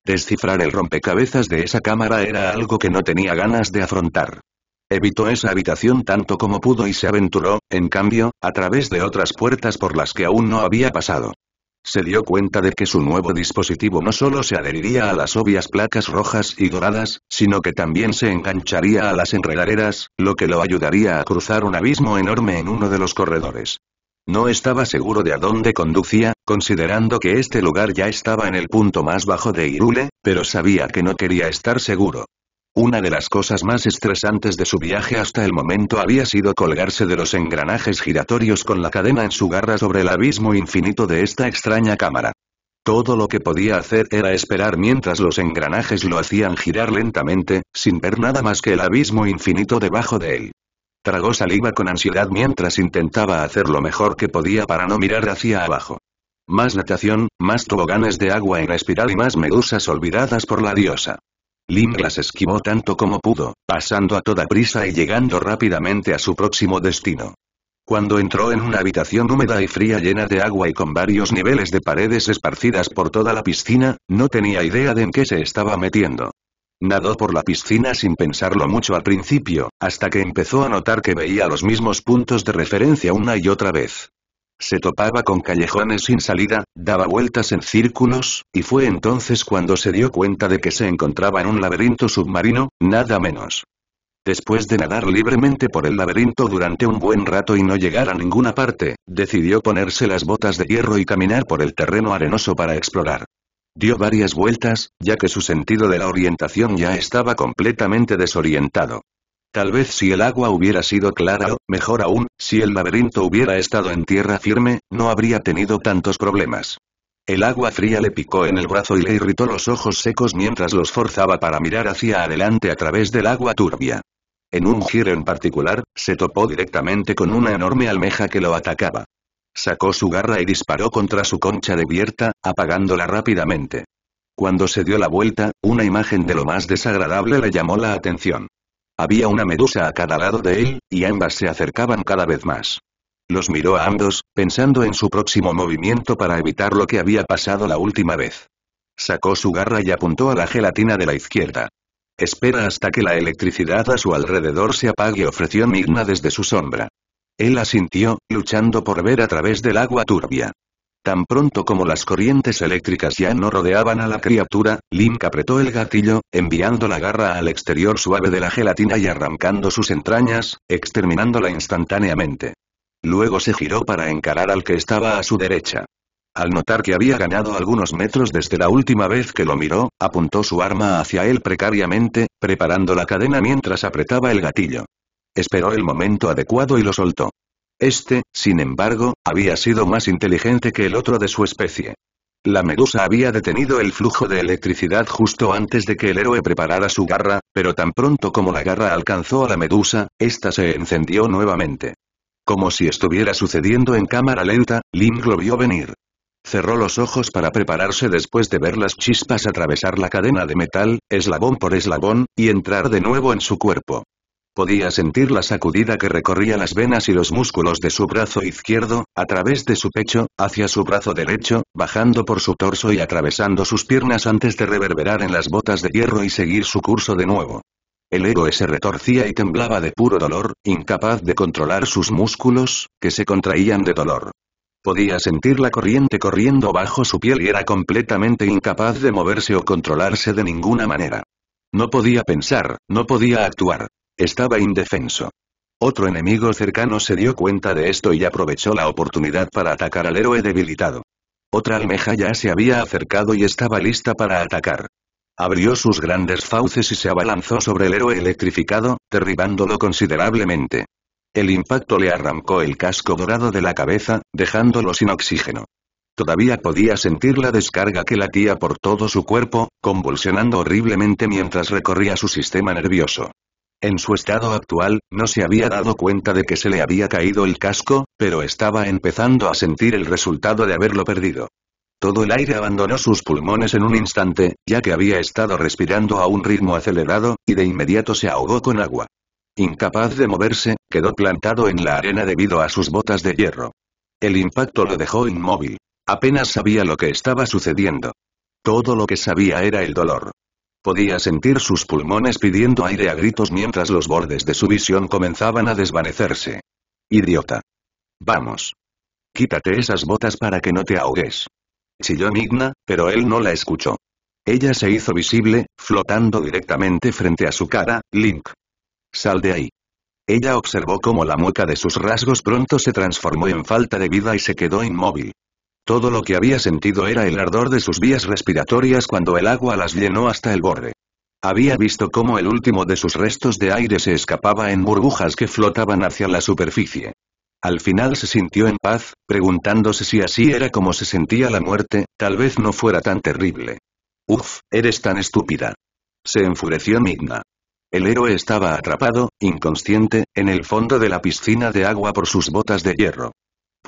Descifrar el rompecabezas de esa cámara era algo que no tenía ganas de afrontar. Evitó esa habitación tanto como pudo y se aventuró, en cambio, a través de otras puertas por las que aún no había pasado. Se dio cuenta de que su nuevo dispositivo no solo se adheriría a las obvias placas rojas y doradas, sino que también se engancharía a las enredaderas, lo que lo ayudaría a cruzar un abismo enorme en uno de los corredores. No estaba seguro de a dónde conducía, considerando que este lugar ya estaba en el punto más bajo de Irule, pero sabía que no quería estar seguro. Una de las cosas más estresantes de su viaje hasta el momento había sido colgarse de los engranajes giratorios con la cadena en su garra sobre el abismo infinito de esta extraña cámara. Todo lo que podía hacer era esperar mientras los engranajes lo hacían girar lentamente, sin ver nada más que el abismo infinito debajo de él. Tragó saliva con ansiedad mientras intentaba hacer lo mejor que podía para no mirar hacia abajo. Más natación, más toboganes de agua en espiral y más medusas olvidadas por la diosa. Lim las esquivó tanto como pudo, pasando a toda prisa y llegando rápidamente a su próximo destino. Cuando entró en una habitación húmeda y fría llena de agua y con varios niveles de paredes esparcidas por toda la piscina, no tenía idea de en qué se estaba metiendo. Nadó por la piscina sin pensarlo mucho al principio, hasta que empezó a notar que veía los mismos puntos de referencia una y otra vez se topaba con callejones sin salida, daba vueltas en círculos, y fue entonces cuando se dio cuenta de que se encontraba en un laberinto submarino, nada menos. Después de nadar libremente por el laberinto durante un buen rato y no llegar a ninguna parte, decidió ponerse las botas de hierro y caminar por el terreno arenoso para explorar. Dio varias vueltas, ya que su sentido de la orientación ya estaba completamente desorientado. Tal vez si el agua hubiera sido clara o, mejor aún, si el laberinto hubiera estado en tierra firme, no habría tenido tantos problemas. El agua fría le picó en el brazo y le irritó los ojos secos mientras los forzaba para mirar hacia adelante a través del agua turbia. En un giro en particular, se topó directamente con una enorme almeja que lo atacaba. Sacó su garra y disparó contra su concha de apagándola rápidamente. Cuando se dio la vuelta, una imagen de lo más desagradable le llamó la atención. Había una medusa a cada lado de él, y ambas se acercaban cada vez más. Los miró a ambos, pensando en su próximo movimiento para evitar lo que había pasado la última vez. Sacó su garra y apuntó a la gelatina de la izquierda. Espera hasta que la electricidad a su alrededor se apague, ofreció Migna desde su sombra. Él asintió, luchando por ver a través del agua turbia. Tan pronto como las corrientes eléctricas ya no rodeaban a la criatura, Link apretó el gatillo, enviando la garra al exterior suave de la gelatina y arrancando sus entrañas, exterminándola instantáneamente. Luego se giró para encarar al que estaba a su derecha. Al notar que había ganado algunos metros desde la última vez que lo miró, apuntó su arma hacia él precariamente, preparando la cadena mientras apretaba el gatillo. Esperó el momento adecuado y lo soltó. Este, sin embargo, había sido más inteligente que el otro de su especie. La medusa había detenido el flujo de electricidad justo antes de que el héroe preparara su garra, pero tan pronto como la garra alcanzó a la medusa, ésta se encendió nuevamente. Como si estuviera sucediendo en cámara lenta, Link lo vio venir. Cerró los ojos para prepararse después de ver las chispas atravesar la cadena de metal, eslabón por eslabón, y entrar de nuevo en su cuerpo. Podía sentir la sacudida que recorría las venas y los músculos de su brazo izquierdo, a través de su pecho, hacia su brazo derecho, bajando por su torso y atravesando sus piernas antes de reverberar en las botas de hierro y seguir su curso de nuevo. El héroe se retorcía y temblaba de puro dolor, incapaz de controlar sus músculos, que se contraían de dolor. Podía sentir la corriente corriendo bajo su piel y era completamente incapaz de moverse o controlarse de ninguna manera. No podía pensar, no podía actuar. Estaba indefenso. Otro enemigo cercano se dio cuenta de esto y aprovechó la oportunidad para atacar al héroe debilitado. Otra almeja ya se había acercado y estaba lista para atacar. Abrió sus grandes fauces y se abalanzó sobre el héroe electrificado, derribándolo considerablemente. El impacto le arrancó el casco dorado de la cabeza, dejándolo sin oxígeno. Todavía podía sentir la descarga que latía por todo su cuerpo, convulsionando horriblemente mientras recorría su sistema nervioso. En su estado actual, no se había dado cuenta de que se le había caído el casco, pero estaba empezando a sentir el resultado de haberlo perdido. Todo el aire abandonó sus pulmones en un instante, ya que había estado respirando a un ritmo acelerado, y de inmediato se ahogó con agua. Incapaz de moverse, quedó plantado en la arena debido a sus botas de hierro. El impacto lo dejó inmóvil. Apenas sabía lo que estaba sucediendo. Todo lo que sabía era el dolor. Podía sentir sus pulmones pidiendo aire a gritos mientras los bordes de su visión comenzaban a desvanecerse. Idiota. Vamos. Quítate esas botas para que no te ahogues. Chilló Migna, pero él no la escuchó. Ella se hizo visible, flotando directamente frente a su cara, Link. Sal de ahí. Ella observó cómo la mueca de sus rasgos pronto se transformó en falta de vida y se quedó inmóvil. Todo lo que había sentido era el ardor de sus vías respiratorias cuando el agua las llenó hasta el borde. Había visto cómo el último de sus restos de aire se escapaba en burbujas que flotaban hacia la superficie. Al final se sintió en paz, preguntándose si así era como se sentía la muerte, tal vez no fuera tan terrible. Uf, eres tan estúpida. Se enfureció Migna. El héroe estaba atrapado, inconsciente, en el fondo de la piscina de agua por sus botas de hierro.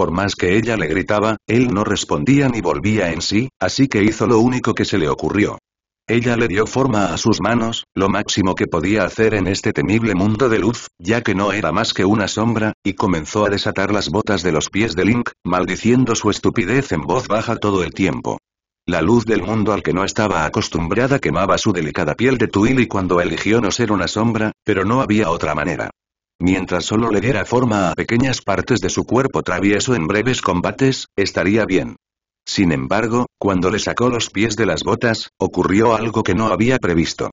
Por más que ella le gritaba, él no respondía ni volvía en sí, así que hizo lo único que se le ocurrió. Ella le dio forma a sus manos, lo máximo que podía hacer en este temible mundo de luz, ya que no era más que una sombra, y comenzó a desatar las botas de los pies de Link, maldiciendo su estupidez en voz baja todo el tiempo. La luz del mundo al que no estaba acostumbrada quemaba su delicada piel de tuil y cuando eligió no ser una sombra, pero no había otra manera. Mientras solo le diera forma a pequeñas partes de su cuerpo travieso en breves combates, estaría bien. Sin embargo, cuando le sacó los pies de las botas, ocurrió algo que no había previsto.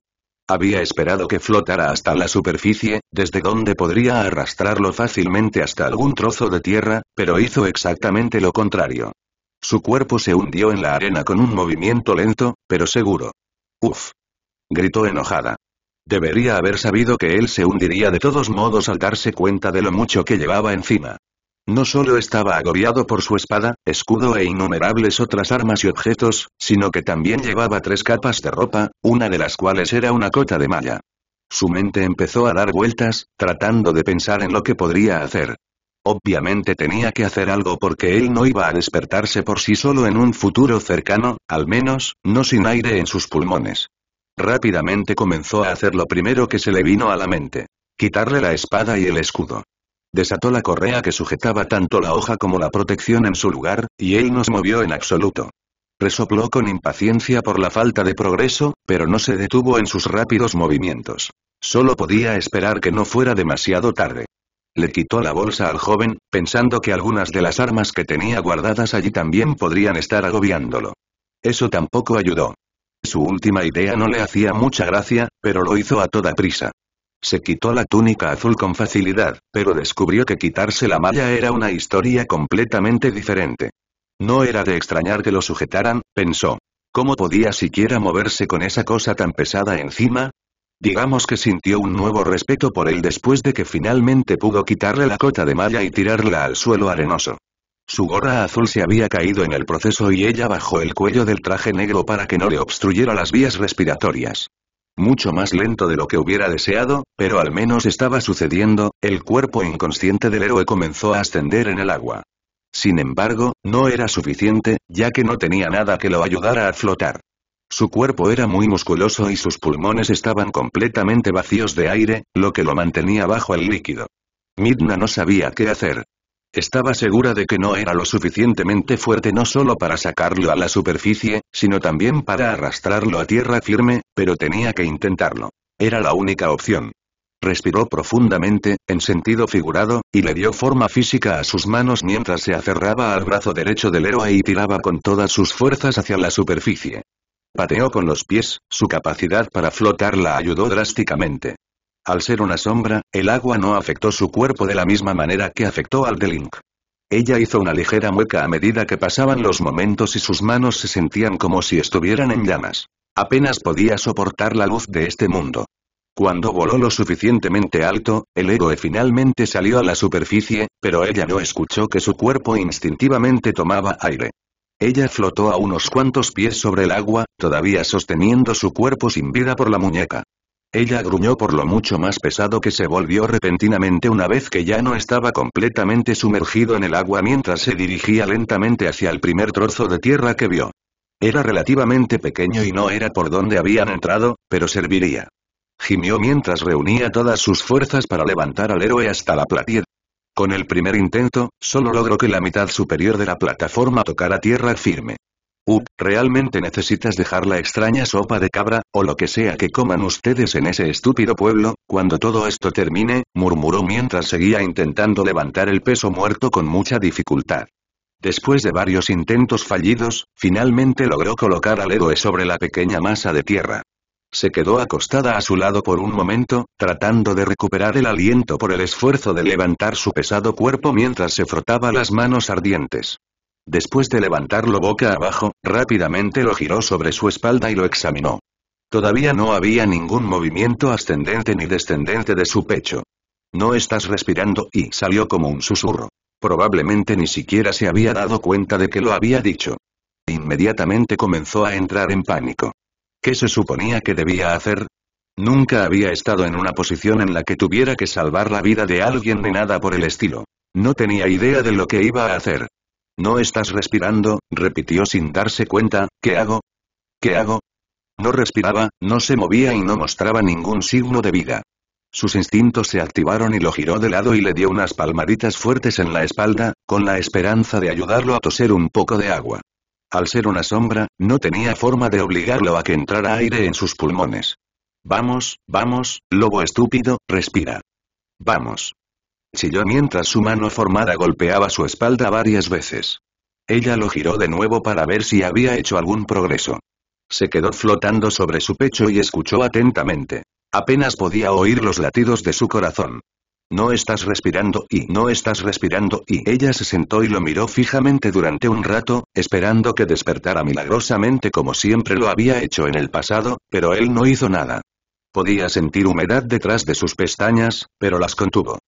Había esperado que flotara hasta la superficie, desde donde podría arrastrarlo fácilmente hasta algún trozo de tierra, pero hizo exactamente lo contrario. Su cuerpo se hundió en la arena con un movimiento lento, pero seguro. ¡Uf! gritó enojada. Debería haber sabido que él se hundiría de todos modos al darse cuenta de lo mucho que llevaba encima. No solo estaba agobiado por su espada, escudo e innumerables otras armas y objetos, sino que también llevaba tres capas de ropa, una de las cuales era una cota de malla. Su mente empezó a dar vueltas, tratando de pensar en lo que podría hacer. Obviamente tenía que hacer algo porque él no iba a despertarse por sí solo en un futuro cercano, al menos, no sin aire en sus pulmones. Rápidamente comenzó a hacer lo primero que se le vino a la mente. Quitarle la espada y el escudo. Desató la correa que sujetaba tanto la hoja como la protección en su lugar, y él no se movió en absoluto. Resopló con impaciencia por la falta de progreso, pero no se detuvo en sus rápidos movimientos. Solo podía esperar que no fuera demasiado tarde. Le quitó la bolsa al joven, pensando que algunas de las armas que tenía guardadas allí también podrían estar agobiándolo. Eso tampoco ayudó. Su última idea no le hacía mucha gracia, pero lo hizo a toda prisa. Se quitó la túnica azul con facilidad, pero descubrió que quitarse la malla era una historia completamente diferente. No era de extrañar que lo sujetaran, pensó. ¿Cómo podía siquiera moverse con esa cosa tan pesada encima? Digamos que sintió un nuevo respeto por él después de que finalmente pudo quitarle la cota de malla y tirarla al suelo arenoso. Su gorra azul se había caído en el proceso y ella bajó el cuello del traje negro para que no le obstruyera las vías respiratorias. Mucho más lento de lo que hubiera deseado, pero al menos estaba sucediendo, el cuerpo inconsciente del héroe comenzó a ascender en el agua. Sin embargo, no era suficiente, ya que no tenía nada que lo ayudara a flotar. Su cuerpo era muy musculoso y sus pulmones estaban completamente vacíos de aire, lo que lo mantenía bajo el líquido. Midna no sabía qué hacer, estaba segura de que no era lo suficientemente fuerte no solo para sacarlo a la superficie, sino también para arrastrarlo a tierra firme, pero tenía que intentarlo. Era la única opción. Respiró profundamente, en sentido figurado, y le dio forma física a sus manos mientras se aferraba al brazo derecho del héroe y tiraba con todas sus fuerzas hacia la superficie. Pateó con los pies, su capacidad para flotar la ayudó drásticamente. Al ser una sombra, el agua no afectó su cuerpo de la misma manera que afectó al de Link. Ella hizo una ligera mueca a medida que pasaban los momentos y sus manos se sentían como si estuvieran en llamas. Apenas podía soportar la luz de este mundo. Cuando voló lo suficientemente alto, el héroe finalmente salió a la superficie, pero ella no escuchó que su cuerpo instintivamente tomaba aire. Ella flotó a unos cuantos pies sobre el agua, todavía sosteniendo su cuerpo sin vida por la muñeca. Ella gruñó por lo mucho más pesado que se volvió repentinamente una vez que ya no estaba completamente sumergido en el agua mientras se dirigía lentamente hacia el primer trozo de tierra que vio. Era relativamente pequeño y no era por donde habían entrado, pero serviría. Gimió mientras reunía todas sus fuerzas para levantar al héroe hasta la platía. Con el primer intento, solo logró que la mitad superior de la plataforma tocara tierra firme. Uh, realmente necesitas dejar la extraña sopa de cabra, o lo que sea que coman ustedes en ese estúpido pueblo, cuando todo esto termine, murmuró mientras seguía intentando levantar el peso muerto con mucha dificultad. Después de varios intentos fallidos, finalmente logró colocar al héroe sobre la pequeña masa de tierra. Se quedó acostada a su lado por un momento, tratando de recuperar el aliento por el esfuerzo de levantar su pesado cuerpo mientras se frotaba las manos ardientes. Después de levantarlo boca abajo, rápidamente lo giró sobre su espalda y lo examinó. Todavía no había ningún movimiento ascendente ni descendente de su pecho. No estás respirando y salió como un susurro. Probablemente ni siquiera se había dado cuenta de que lo había dicho. Inmediatamente comenzó a entrar en pánico. ¿Qué se suponía que debía hacer? Nunca había estado en una posición en la que tuviera que salvar la vida de alguien ni nada por el estilo. No tenía idea de lo que iba a hacer. ¿No estás respirando? repitió sin darse cuenta, ¿qué hago? ¿Qué hago? No respiraba, no se movía y no mostraba ningún signo de vida. Sus instintos se activaron y lo giró de lado y le dio unas palmaditas fuertes en la espalda, con la esperanza de ayudarlo a toser un poco de agua. Al ser una sombra, no tenía forma de obligarlo a que entrara aire en sus pulmones. Vamos, vamos, lobo estúpido, respira. Vamos chilló mientras su mano formada golpeaba su espalda varias veces. Ella lo giró de nuevo para ver si había hecho algún progreso. Se quedó flotando sobre su pecho y escuchó atentamente. Apenas podía oír los latidos de su corazón. No estás respirando y no estás respirando y ella se sentó y lo miró fijamente durante un rato, esperando que despertara milagrosamente como siempre lo había hecho en el pasado, pero él no hizo nada. Podía sentir humedad detrás de sus pestañas, pero las contuvo.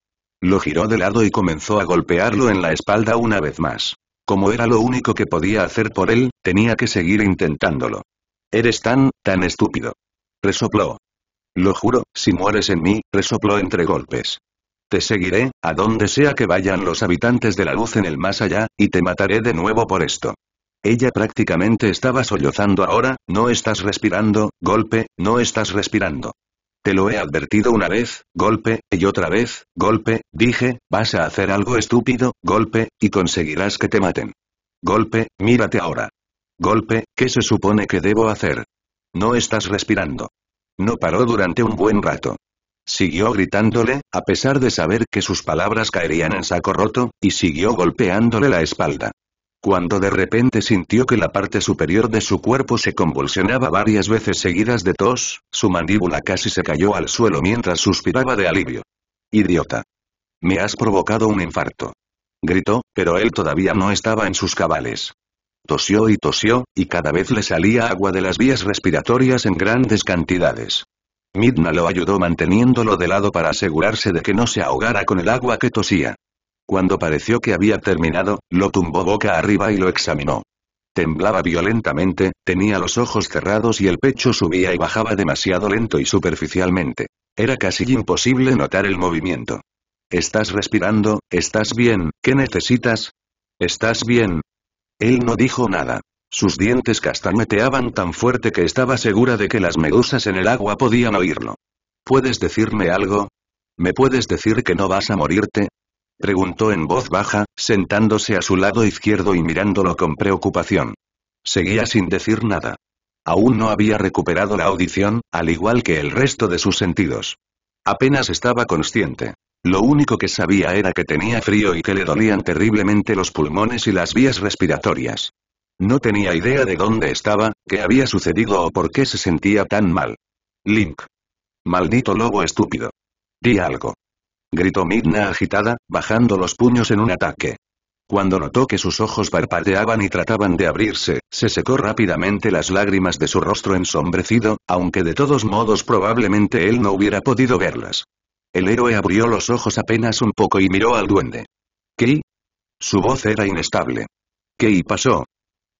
Lo giró de lado y comenzó a golpearlo en la espalda una vez más. Como era lo único que podía hacer por él, tenía que seguir intentándolo. Eres tan, tan estúpido. Resopló. Lo juro, si mueres en mí, resopló entre golpes. Te seguiré, a donde sea que vayan los habitantes de la luz en el más allá, y te mataré de nuevo por esto. Ella prácticamente estaba sollozando ahora, no estás respirando, golpe, no estás respirando. Te lo he advertido una vez, golpe, y otra vez, golpe, dije, vas a hacer algo estúpido, golpe, y conseguirás que te maten. Golpe, mírate ahora. Golpe, ¿qué se supone que debo hacer? No estás respirando. No paró durante un buen rato. Siguió gritándole, a pesar de saber que sus palabras caerían en saco roto, y siguió golpeándole la espalda cuando de repente sintió que la parte superior de su cuerpo se convulsionaba varias veces seguidas de tos, su mandíbula casi se cayó al suelo mientras suspiraba de alivio. Idiota. Me has provocado un infarto. Gritó, pero él todavía no estaba en sus cabales. Tosió y tosió, y cada vez le salía agua de las vías respiratorias en grandes cantidades. Midna lo ayudó manteniéndolo de lado para asegurarse de que no se ahogara con el agua que tosía. Cuando pareció que había terminado, lo tumbó boca arriba y lo examinó. Temblaba violentamente, tenía los ojos cerrados y el pecho subía y bajaba demasiado lento y superficialmente. Era casi imposible notar el movimiento. ¿Estás respirando? ¿Estás bien? ¿Qué necesitas? ¿Estás bien? Él no dijo nada. Sus dientes castañeteaban tan fuerte que estaba segura de que las medusas en el agua podían oírlo. ¿Puedes decirme algo? ¿Me puedes decir que no vas a morirte? preguntó en voz baja, sentándose a su lado izquierdo y mirándolo con preocupación. Seguía sin decir nada. Aún no había recuperado la audición, al igual que el resto de sus sentidos. Apenas estaba consciente. Lo único que sabía era que tenía frío y que le dolían terriblemente los pulmones y las vías respiratorias. No tenía idea de dónde estaba, qué había sucedido o por qué se sentía tan mal. Link. Maldito lobo estúpido. Di algo gritó Midna agitada, bajando los puños en un ataque. Cuando notó que sus ojos parpadeaban y trataban de abrirse, se secó rápidamente las lágrimas de su rostro ensombrecido, aunque de todos modos probablemente él no hubiera podido verlas. El héroe abrió los ojos apenas un poco y miró al duende. ¿Qué? Su voz era inestable. ¿Qué pasó?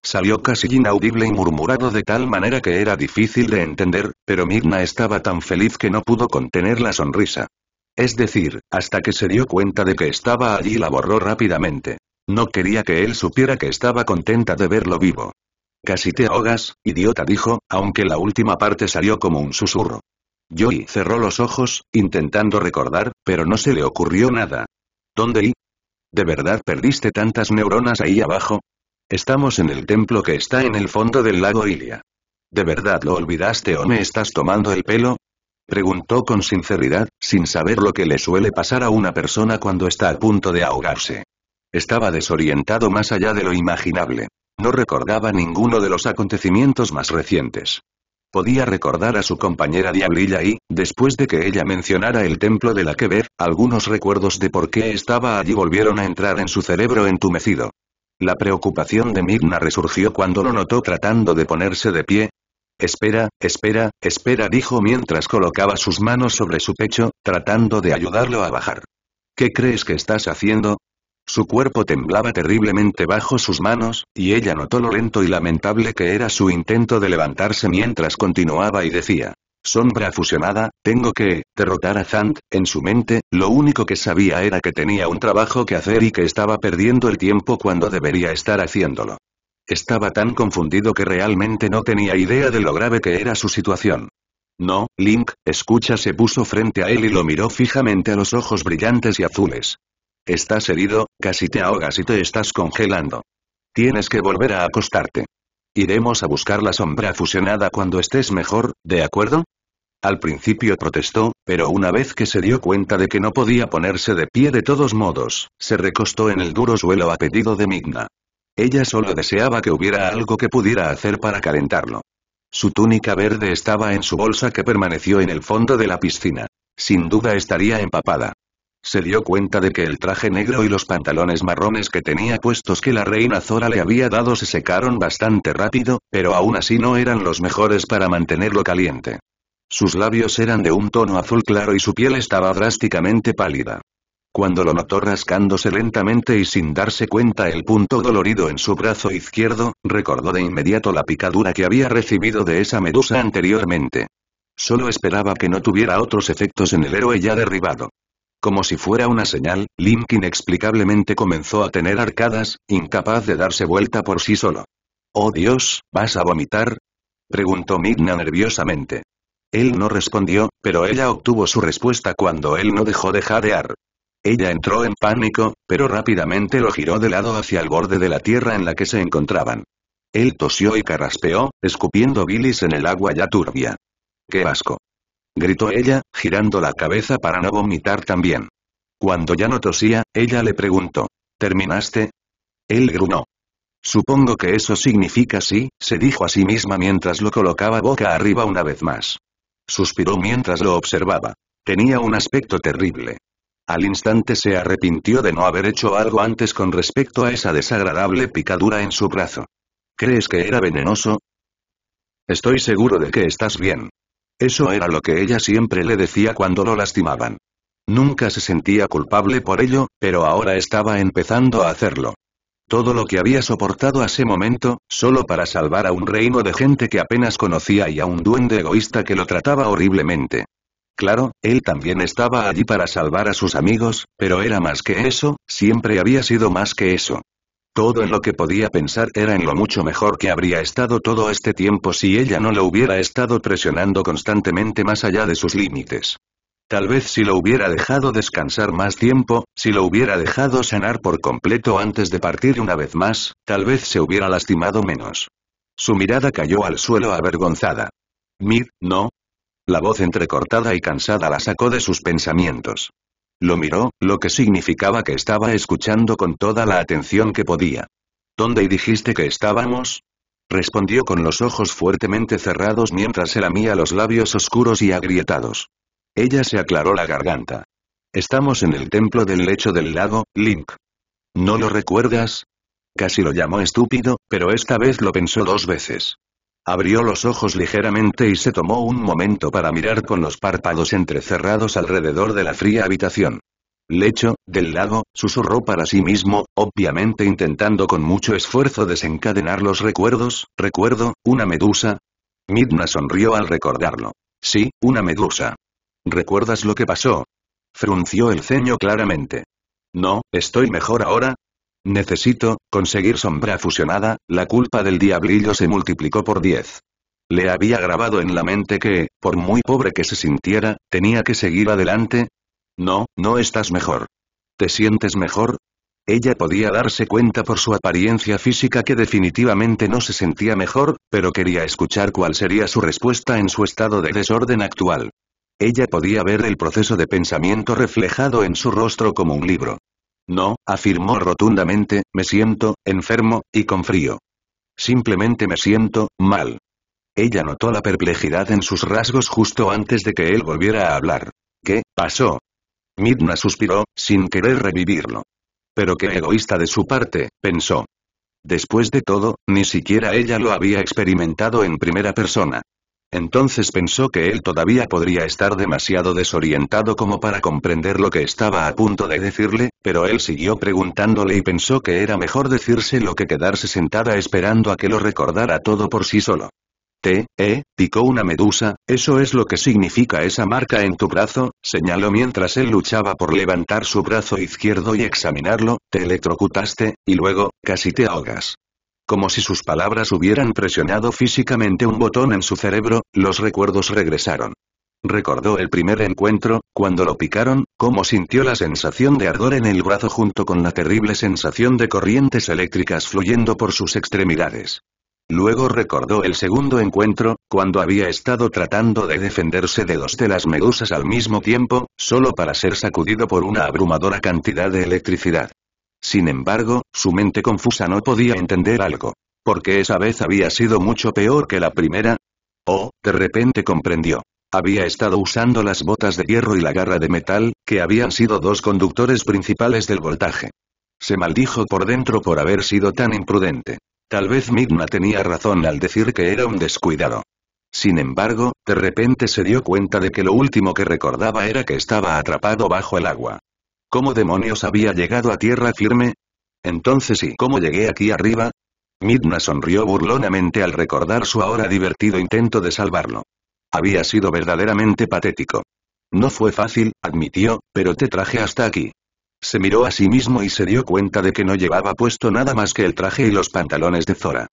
Salió casi inaudible y murmurado de tal manera que era difícil de entender, pero Midna estaba tan feliz que no pudo contener la sonrisa. Es decir, hasta que se dio cuenta de que estaba allí la borró rápidamente. No quería que él supiera que estaba contenta de verlo vivo. Casi te ahogas, idiota dijo, aunque la última parte salió como un susurro. Joey cerró los ojos, intentando recordar, pero no se le ocurrió nada. ¿Dónde y? ¿De verdad perdiste tantas neuronas ahí abajo? Estamos en el templo que está en el fondo del lago Ilia. ¿De verdad lo olvidaste o me estás tomando el pelo? Preguntó con sinceridad, sin saber lo que le suele pasar a una persona cuando está a punto de ahogarse. Estaba desorientado más allá de lo imaginable. No recordaba ninguno de los acontecimientos más recientes. Podía recordar a su compañera Diablilla y, después de que ella mencionara el templo de la que ver, algunos recuerdos de por qué estaba allí volvieron a entrar en su cerebro entumecido. La preocupación de Mirna resurgió cuando lo notó tratando de ponerse de pie, Espera, espera, espera dijo mientras colocaba sus manos sobre su pecho, tratando de ayudarlo a bajar. ¿Qué crees que estás haciendo? Su cuerpo temblaba terriblemente bajo sus manos, y ella notó lo lento y lamentable que era su intento de levantarse mientras continuaba y decía. Sombra fusionada, tengo que derrotar a Zant, en su mente, lo único que sabía era que tenía un trabajo que hacer y que estaba perdiendo el tiempo cuando debería estar haciéndolo. Estaba tan confundido que realmente no tenía idea de lo grave que era su situación. No, Link, escucha se puso frente a él y lo miró fijamente a los ojos brillantes y azules. Estás herido, casi te ahogas y te estás congelando. Tienes que volver a acostarte. Iremos a buscar la sombra fusionada cuando estés mejor, ¿de acuerdo? Al principio protestó, pero una vez que se dio cuenta de que no podía ponerse de pie de todos modos, se recostó en el duro suelo a pedido de Migna. Ella solo deseaba que hubiera algo que pudiera hacer para calentarlo. Su túnica verde estaba en su bolsa que permaneció en el fondo de la piscina. Sin duda estaría empapada. Se dio cuenta de que el traje negro y los pantalones marrones que tenía puestos que la reina Zora le había dado se secaron bastante rápido, pero aún así no eran los mejores para mantenerlo caliente. Sus labios eran de un tono azul claro y su piel estaba drásticamente pálida. Cuando lo notó rascándose lentamente y sin darse cuenta el punto dolorido en su brazo izquierdo, recordó de inmediato la picadura que había recibido de esa medusa anteriormente. Solo esperaba que no tuviera otros efectos en el héroe ya derribado. Como si fuera una señal, Link inexplicablemente comenzó a tener arcadas, incapaz de darse vuelta por sí solo. «Oh Dios, ¿vas a vomitar?» preguntó Midna nerviosamente. Él no respondió, pero ella obtuvo su respuesta cuando él no dejó de jadear. Ella entró en pánico, pero rápidamente lo giró de lado hacia el borde de la tierra en la que se encontraban. Él tosió y carraspeó, escupiendo bilis en el agua ya turbia. ¡Qué asco! gritó ella, girando la cabeza para no vomitar también. Cuando ya no tosía, ella le preguntó. ¿Terminaste? Él grunó. Supongo que eso significa sí, se dijo a sí misma mientras lo colocaba boca arriba una vez más. Suspiró mientras lo observaba. Tenía un aspecto terrible. Al instante se arrepintió de no haber hecho algo antes con respecto a esa desagradable picadura en su brazo. ¿Crees que era venenoso? Estoy seguro de que estás bien. Eso era lo que ella siempre le decía cuando lo lastimaban. Nunca se sentía culpable por ello, pero ahora estaba empezando a hacerlo. Todo lo que había soportado a ese momento, solo para salvar a un reino de gente que apenas conocía y a un duende egoísta que lo trataba horriblemente. Claro, él también estaba allí para salvar a sus amigos, pero era más que eso, siempre había sido más que eso. Todo en lo que podía pensar era en lo mucho mejor que habría estado todo este tiempo si ella no lo hubiera estado presionando constantemente más allá de sus límites. Tal vez si lo hubiera dejado descansar más tiempo, si lo hubiera dejado sanar por completo antes de partir una vez más, tal vez se hubiera lastimado menos. Su mirada cayó al suelo avergonzada. Mid, no, la voz entrecortada y cansada la sacó de sus pensamientos. Lo miró, lo que significaba que estaba escuchando con toda la atención que podía. ¿Dónde dijiste que estábamos? Respondió con los ojos fuertemente cerrados mientras se lamía los labios oscuros y agrietados. Ella se aclaró la garganta. Estamos en el templo del lecho del lago, Link. ¿No lo recuerdas? Casi lo llamó estúpido, pero esta vez lo pensó dos veces. Abrió los ojos ligeramente y se tomó un momento para mirar con los párpados entrecerrados alrededor de la fría habitación. Lecho, del lago, susurró para sí mismo, obviamente intentando con mucho esfuerzo desencadenar los recuerdos, recuerdo, una medusa. Midna sonrió al recordarlo. Sí, una medusa. ¿Recuerdas lo que pasó? Frunció el ceño claramente. No, estoy mejor ahora, Necesito, conseguir sombra fusionada, la culpa del diablillo se multiplicó por diez. Le había grabado en la mente que, por muy pobre que se sintiera, tenía que seguir adelante. No, no estás mejor. ¿Te sientes mejor? Ella podía darse cuenta por su apariencia física que definitivamente no se sentía mejor, pero quería escuchar cuál sería su respuesta en su estado de desorden actual. Ella podía ver el proceso de pensamiento reflejado en su rostro como un libro. No, afirmó rotundamente, me siento, enfermo, y con frío. Simplemente me siento, mal. Ella notó la perplejidad en sus rasgos justo antes de que él volviera a hablar. ¿Qué pasó? Midna suspiró, sin querer revivirlo. Pero qué egoísta de su parte, pensó. Después de todo, ni siquiera ella lo había experimentado en primera persona. Entonces pensó que él todavía podría estar demasiado desorientado como para comprender lo que estaba a punto de decirle, pero él siguió preguntándole y pensó que era mejor decirse lo que quedarse sentada esperando a que lo recordara todo por sí solo. Te, eh, picó una medusa, eso es lo que significa esa marca en tu brazo, señaló mientras él luchaba por levantar su brazo izquierdo y examinarlo, te electrocutaste, y luego, casi te ahogas. Como si sus palabras hubieran presionado físicamente un botón en su cerebro, los recuerdos regresaron. Recordó el primer encuentro, cuando lo picaron, cómo sintió la sensación de ardor en el brazo junto con la terrible sensación de corrientes eléctricas fluyendo por sus extremidades. Luego recordó el segundo encuentro, cuando había estado tratando de defenderse de dos de las medusas al mismo tiempo, solo para ser sacudido por una abrumadora cantidad de electricidad. Sin embargo, su mente confusa no podía entender algo. Porque esa vez había sido mucho peor que la primera. Oh, de repente comprendió. Había estado usando las botas de hierro y la garra de metal, que habían sido dos conductores principales del voltaje. Se maldijo por dentro por haber sido tan imprudente. Tal vez Midna tenía razón al decir que era un descuidado. Sin embargo, de repente se dio cuenta de que lo último que recordaba era que estaba atrapado bajo el agua. ¿Cómo demonios había llegado a tierra firme? Entonces ¿y cómo llegué aquí arriba? Midna sonrió burlonamente al recordar su ahora divertido intento de salvarlo. Había sido verdaderamente patético. No fue fácil, admitió, pero te traje hasta aquí. Se miró a sí mismo y se dio cuenta de que no llevaba puesto nada más que el traje y los pantalones de Zora.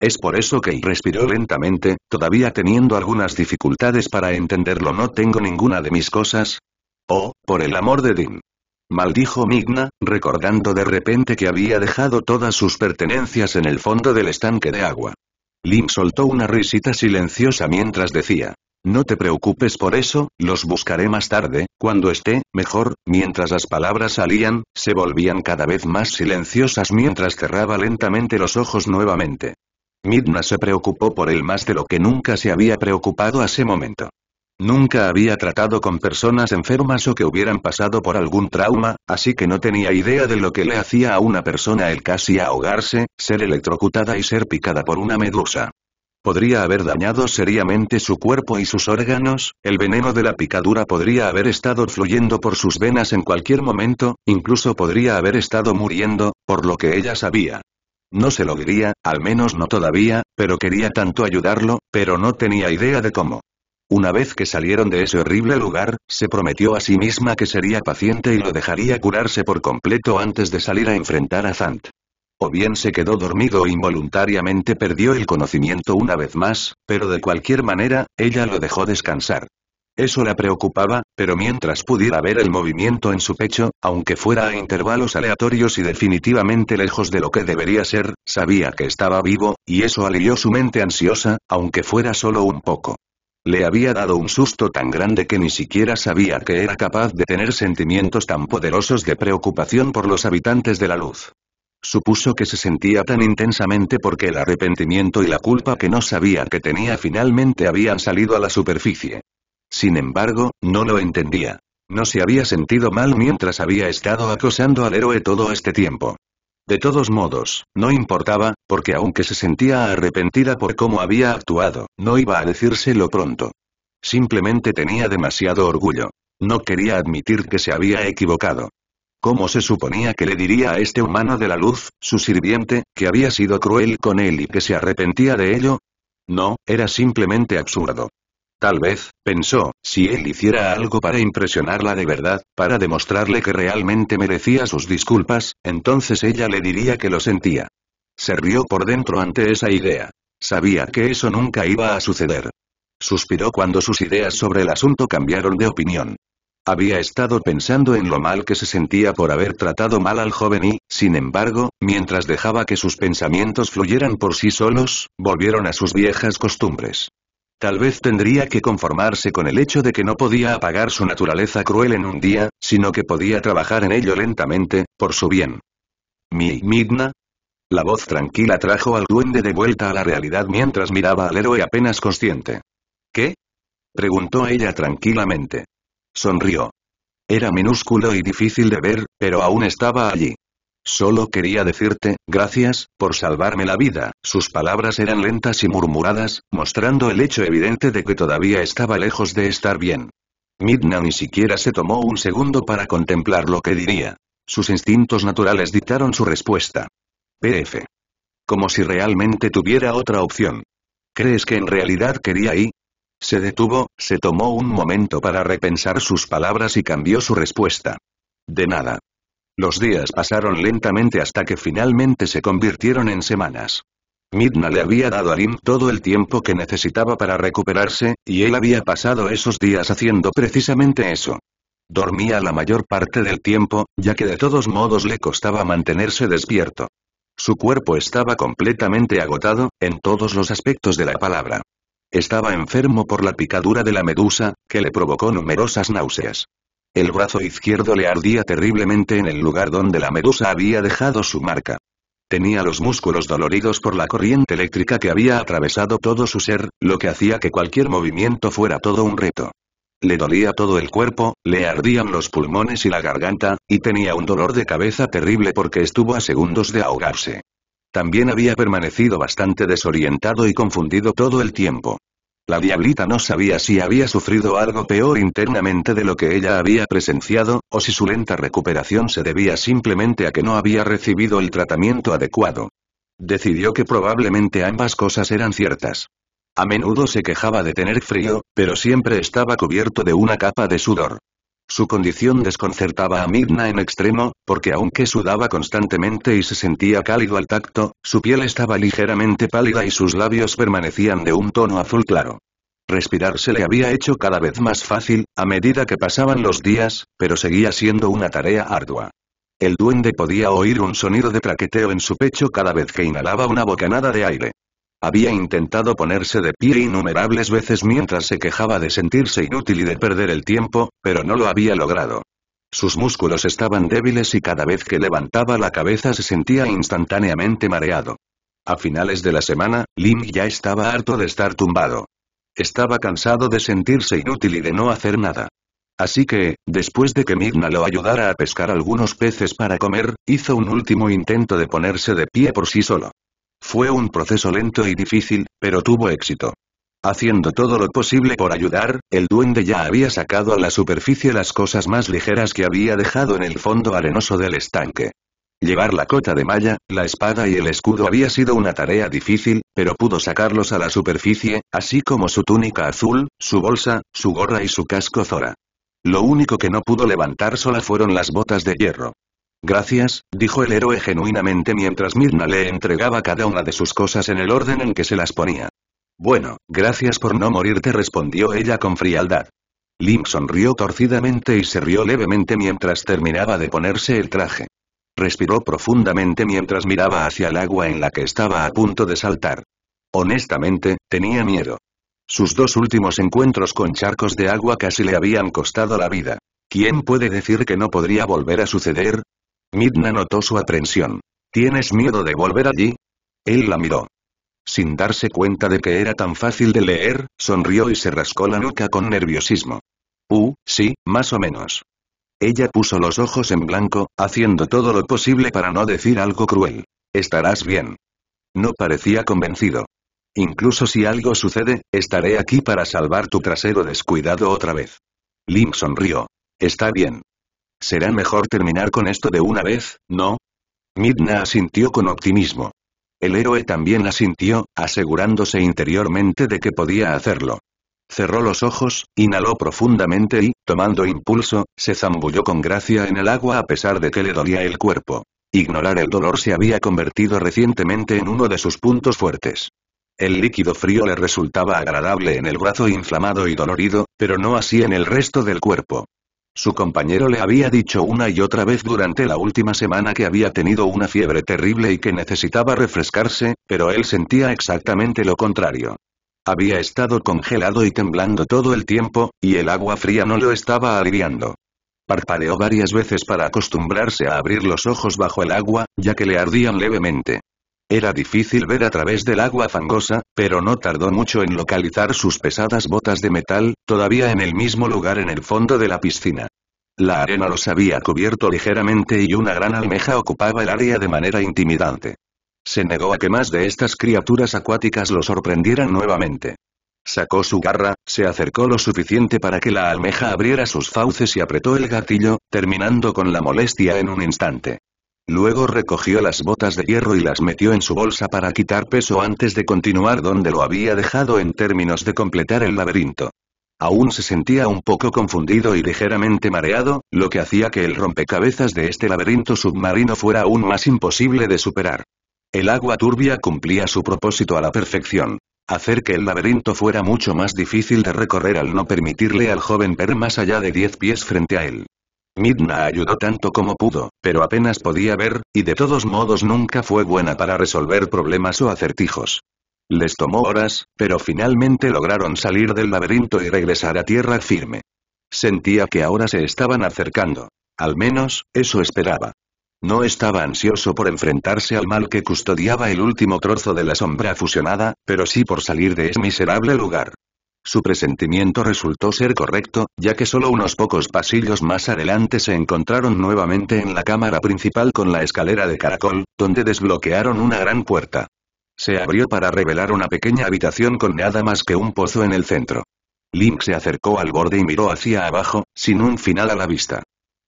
Es por eso que respiró lentamente, todavía teniendo algunas dificultades para entenderlo. No tengo ninguna de mis cosas. Oh, por el amor de Din maldijo Migna, recordando de repente que había dejado todas sus pertenencias en el fondo del estanque de agua. link soltó una risita silenciosa mientras decía, no te preocupes por eso, los buscaré más tarde, cuando esté, mejor, mientras las palabras salían, se volvían cada vez más silenciosas mientras cerraba lentamente los ojos nuevamente. Midna se preocupó por él más de lo que nunca se había preocupado a ese momento. Nunca había tratado con personas enfermas o que hubieran pasado por algún trauma, así que no tenía idea de lo que le hacía a una persona el casi ahogarse, ser electrocutada y ser picada por una medusa. Podría haber dañado seriamente su cuerpo y sus órganos, el veneno de la picadura podría haber estado fluyendo por sus venas en cualquier momento, incluso podría haber estado muriendo, por lo que ella sabía. No se lo diría, al menos no todavía, pero quería tanto ayudarlo, pero no tenía idea de cómo. Una vez que salieron de ese horrible lugar, se prometió a sí misma que sería paciente y lo dejaría curarse por completo antes de salir a enfrentar a Zant. O bien se quedó dormido o e involuntariamente perdió el conocimiento una vez más, pero de cualquier manera, ella lo dejó descansar. Eso la preocupaba, pero mientras pudiera ver el movimiento en su pecho, aunque fuera a intervalos aleatorios y definitivamente lejos de lo que debería ser, sabía que estaba vivo, y eso alivió su mente ansiosa, aunque fuera solo un poco. Le había dado un susto tan grande que ni siquiera sabía que era capaz de tener sentimientos tan poderosos de preocupación por los habitantes de la luz. Supuso que se sentía tan intensamente porque el arrepentimiento y la culpa que no sabía que tenía finalmente habían salido a la superficie. Sin embargo, no lo entendía. No se había sentido mal mientras había estado acosando al héroe todo este tiempo. De todos modos, no importaba, porque aunque se sentía arrepentida por cómo había actuado, no iba a decírselo pronto. Simplemente tenía demasiado orgullo. No quería admitir que se había equivocado. ¿Cómo se suponía que le diría a este humano de la luz, su sirviente, que había sido cruel con él y que se arrepentía de ello? No, era simplemente absurdo. Tal vez, pensó, si él hiciera algo para impresionarla de verdad, para demostrarle que realmente merecía sus disculpas, entonces ella le diría que lo sentía. Se rió por dentro ante esa idea. Sabía que eso nunca iba a suceder. Suspiró cuando sus ideas sobre el asunto cambiaron de opinión. Había estado pensando en lo mal que se sentía por haber tratado mal al joven y, sin embargo, mientras dejaba que sus pensamientos fluyeran por sí solos, volvieron a sus viejas costumbres. Tal vez tendría que conformarse con el hecho de que no podía apagar su naturaleza cruel en un día, sino que podía trabajar en ello lentamente, por su bien. Mi Midna. La voz tranquila trajo al duende de vuelta a la realidad mientras miraba al héroe apenas consciente. ¿Qué? preguntó ella tranquilamente. Sonrió. Era minúsculo y difícil de ver, pero aún estaba allí. Solo quería decirte, gracias, por salvarme la vida. Sus palabras eran lentas y murmuradas, mostrando el hecho evidente de que todavía estaba lejos de estar bien. Midna ni siquiera se tomó un segundo para contemplar lo que diría. Sus instintos naturales dictaron su respuesta. PF. Como si realmente tuviera otra opción. ¿Crees que en realidad quería ir? Se detuvo, se tomó un momento para repensar sus palabras y cambió su respuesta. De nada. Los días pasaron lentamente hasta que finalmente se convirtieron en semanas. Midna le había dado a Lim todo el tiempo que necesitaba para recuperarse, y él había pasado esos días haciendo precisamente eso. Dormía la mayor parte del tiempo, ya que de todos modos le costaba mantenerse despierto. Su cuerpo estaba completamente agotado, en todos los aspectos de la palabra. Estaba enfermo por la picadura de la medusa, que le provocó numerosas náuseas. El brazo izquierdo le ardía terriblemente en el lugar donde la medusa había dejado su marca. Tenía los músculos doloridos por la corriente eléctrica que había atravesado todo su ser, lo que hacía que cualquier movimiento fuera todo un reto. Le dolía todo el cuerpo, le ardían los pulmones y la garganta, y tenía un dolor de cabeza terrible porque estuvo a segundos de ahogarse. También había permanecido bastante desorientado y confundido todo el tiempo. La diablita no sabía si había sufrido algo peor internamente de lo que ella había presenciado, o si su lenta recuperación se debía simplemente a que no había recibido el tratamiento adecuado. Decidió que probablemente ambas cosas eran ciertas. A menudo se quejaba de tener frío, pero siempre estaba cubierto de una capa de sudor. Su condición desconcertaba a Midna en extremo, porque aunque sudaba constantemente y se sentía cálido al tacto, su piel estaba ligeramente pálida y sus labios permanecían de un tono azul claro. Respirarse le había hecho cada vez más fácil, a medida que pasaban los días, pero seguía siendo una tarea ardua. El duende podía oír un sonido de traqueteo en su pecho cada vez que inhalaba una bocanada de aire. Había intentado ponerse de pie innumerables veces mientras se quejaba de sentirse inútil y de perder el tiempo, pero no lo había logrado. Sus músculos estaban débiles y cada vez que levantaba la cabeza se sentía instantáneamente mareado. A finales de la semana, Lim ya estaba harto de estar tumbado. Estaba cansado de sentirse inútil y de no hacer nada. Así que, después de que Migna lo ayudara a pescar algunos peces para comer, hizo un último intento de ponerse de pie por sí solo. Fue un proceso lento y difícil, pero tuvo éxito. Haciendo todo lo posible por ayudar, el duende ya había sacado a la superficie las cosas más ligeras que había dejado en el fondo arenoso del estanque. Llevar la cota de malla, la espada y el escudo había sido una tarea difícil, pero pudo sacarlos a la superficie, así como su túnica azul, su bolsa, su gorra y su casco Zora. Lo único que no pudo levantar sola fueron las botas de hierro. Gracias, dijo el héroe genuinamente mientras Mirna le entregaba cada una de sus cosas en el orden en que se las ponía. Bueno, gracias por no morirte respondió ella con frialdad. Link sonrió torcidamente y se rió levemente mientras terminaba de ponerse el traje. Respiró profundamente mientras miraba hacia el agua en la que estaba a punto de saltar. Honestamente, tenía miedo. Sus dos últimos encuentros con charcos de agua casi le habían costado la vida. ¿Quién puede decir que no podría volver a suceder? Midna notó su aprensión. ¿Tienes miedo de volver allí? Él la miró. Sin darse cuenta de que era tan fácil de leer, sonrió y se rascó la nuca con nerviosismo. Uh, sí, más o menos. Ella puso los ojos en blanco, haciendo todo lo posible para no decir algo cruel. Estarás bien. No parecía convencido. Incluso si algo sucede, estaré aquí para salvar tu trasero descuidado otra vez. Link sonrió. Está bien. Será mejor terminar con esto de una vez, ¿no? Midna asintió con optimismo. El héroe también asintió, asegurándose interiormente de que podía hacerlo. Cerró los ojos, inhaló profundamente y, tomando impulso, se zambulló con gracia en el agua a pesar de que le dolía el cuerpo. Ignorar el dolor se había convertido recientemente en uno de sus puntos fuertes. El líquido frío le resultaba agradable en el brazo inflamado y dolorido, pero no así en el resto del cuerpo. Su compañero le había dicho una y otra vez durante la última semana que había tenido una fiebre terrible y que necesitaba refrescarse, pero él sentía exactamente lo contrario. Había estado congelado y temblando todo el tiempo, y el agua fría no lo estaba aliviando. Parpadeó varias veces para acostumbrarse a abrir los ojos bajo el agua, ya que le ardían levemente. Era difícil ver a través del agua fangosa, pero no tardó mucho en localizar sus pesadas botas de metal, todavía en el mismo lugar en el fondo de la piscina. La arena los había cubierto ligeramente y una gran almeja ocupaba el área de manera intimidante. Se negó a que más de estas criaturas acuáticas lo sorprendieran nuevamente. Sacó su garra, se acercó lo suficiente para que la almeja abriera sus fauces y apretó el gatillo, terminando con la molestia en un instante. Luego recogió las botas de hierro y las metió en su bolsa para quitar peso antes de continuar donde lo había dejado en términos de completar el laberinto. Aún se sentía un poco confundido y ligeramente mareado, lo que hacía que el rompecabezas de este laberinto submarino fuera aún más imposible de superar. El agua turbia cumplía su propósito a la perfección. Hacer que el laberinto fuera mucho más difícil de recorrer al no permitirle al joven ver más allá de 10 pies frente a él. Midna ayudó tanto como pudo, pero apenas podía ver, y de todos modos nunca fue buena para resolver problemas o acertijos. Les tomó horas, pero finalmente lograron salir del laberinto y regresar a tierra firme. Sentía que ahora se estaban acercando. Al menos, eso esperaba. No estaba ansioso por enfrentarse al mal que custodiaba el último trozo de la sombra fusionada, pero sí por salir de ese miserable lugar. Su presentimiento resultó ser correcto, ya que solo unos pocos pasillos más adelante se encontraron nuevamente en la cámara principal con la escalera de caracol, donde desbloquearon una gran puerta. Se abrió para revelar una pequeña habitación con nada más que un pozo en el centro. Link se acercó al borde y miró hacia abajo, sin un final a la vista.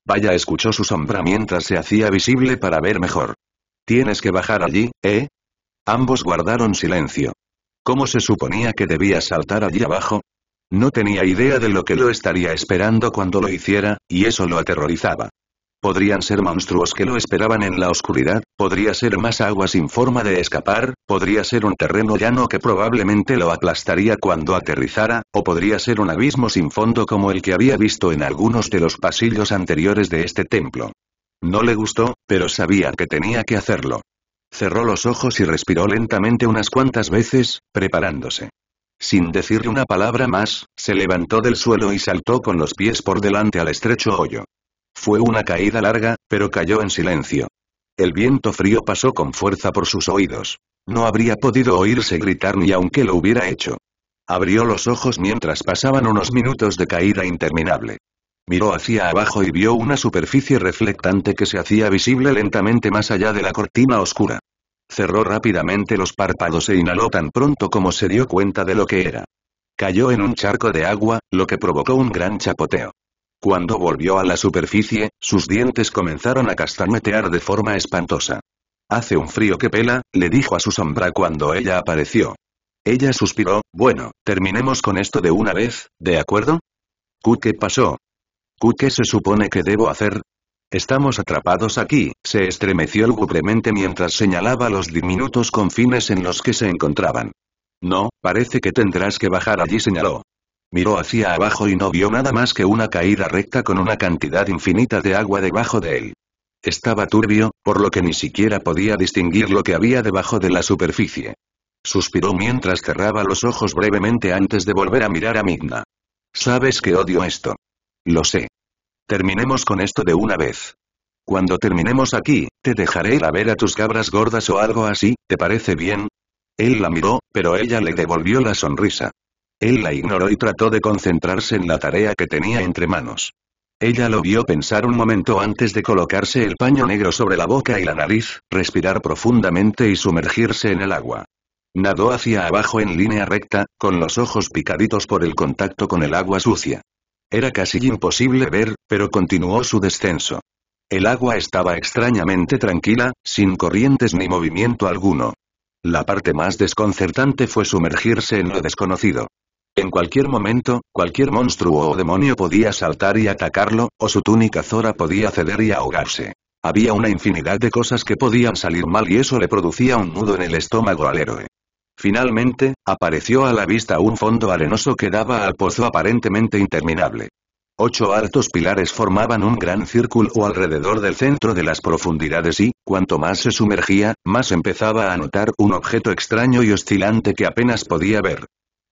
Vaya escuchó su sombra mientras se hacía visible para ver mejor. Tienes que bajar allí, ¿eh? Ambos guardaron silencio. ¿Cómo se suponía que debía saltar allí abajo? No tenía idea de lo que lo estaría esperando cuando lo hiciera, y eso lo aterrorizaba. Podrían ser monstruos que lo esperaban en la oscuridad, podría ser más agua sin forma de escapar, podría ser un terreno llano que probablemente lo aplastaría cuando aterrizara, o podría ser un abismo sin fondo como el que había visto en algunos de los pasillos anteriores de este templo. No le gustó, pero sabía que tenía que hacerlo. Cerró los ojos y respiró lentamente unas cuantas veces, preparándose. Sin decirle una palabra más, se levantó del suelo y saltó con los pies por delante al estrecho hoyo. Fue una caída larga, pero cayó en silencio. El viento frío pasó con fuerza por sus oídos. No habría podido oírse gritar ni aunque lo hubiera hecho. Abrió los ojos mientras pasaban unos minutos de caída interminable. Miró hacia abajo y vio una superficie reflectante que se hacía visible lentamente más allá de la cortina oscura. Cerró rápidamente los párpados e inhaló tan pronto como se dio cuenta de lo que era. Cayó en un charco de agua, lo que provocó un gran chapoteo. Cuando volvió a la superficie, sus dientes comenzaron a castañetear de forma espantosa. Hace un frío que pela, le dijo a su sombra cuando ella apareció. Ella suspiró, bueno, terminemos con esto de una vez, ¿de acuerdo? ¿Qué pasó? ¿Qué se supone que debo hacer? Estamos atrapados aquí, se estremeció lúgubremente mientras señalaba los diminutos confines en los que se encontraban. No, parece que tendrás que bajar allí señaló. Miró hacia abajo y no vio nada más que una caída recta con una cantidad infinita de agua debajo de él. Estaba turbio, por lo que ni siquiera podía distinguir lo que había debajo de la superficie. Suspiró mientras cerraba los ojos brevemente antes de volver a mirar a Migna. Sabes que odio esto. Lo sé. Terminemos con esto de una vez. Cuando terminemos aquí, te dejaré la ver a tus cabras gordas o algo así, ¿te parece bien? Él la miró, pero ella le devolvió la sonrisa. Él la ignoró y trató de concentrarse en la tarea que tenía entre manos. Ella lo vio pensar un momento antes de colocarse el paño negro sobre la boca y la nariz, respirar profundamente y sumergirse en el agua. Nadó hacia abajo en línea recta, con los ojos picaditos por el contacto con el agua sucia. Era casi imposible ver, pero continuó su descenso. El agua estaba extrañamente tranquila, sin corrientes ni movimiento alguno. La parte más desconcertante fue sumergirse en lo desconocido. En cualquier momento, cualquier monstruo o demonio podía saltar y atacarlo, o su túnica zora podía ceder y ahogarse. Había una infinidad de cosas que podían salir mal y eso le producía un nudo en el estómago al héroe. Finalmente, apareció a la vista un fondo arenoso que daba al pozo aparentemente interminable. Ocho altos pilares formaban un gran círculo alrededor del centro de las profundidades y, cuanto más se sumergía, más empezaba a notar un objeto extraño y oscilante que apenas podía ver.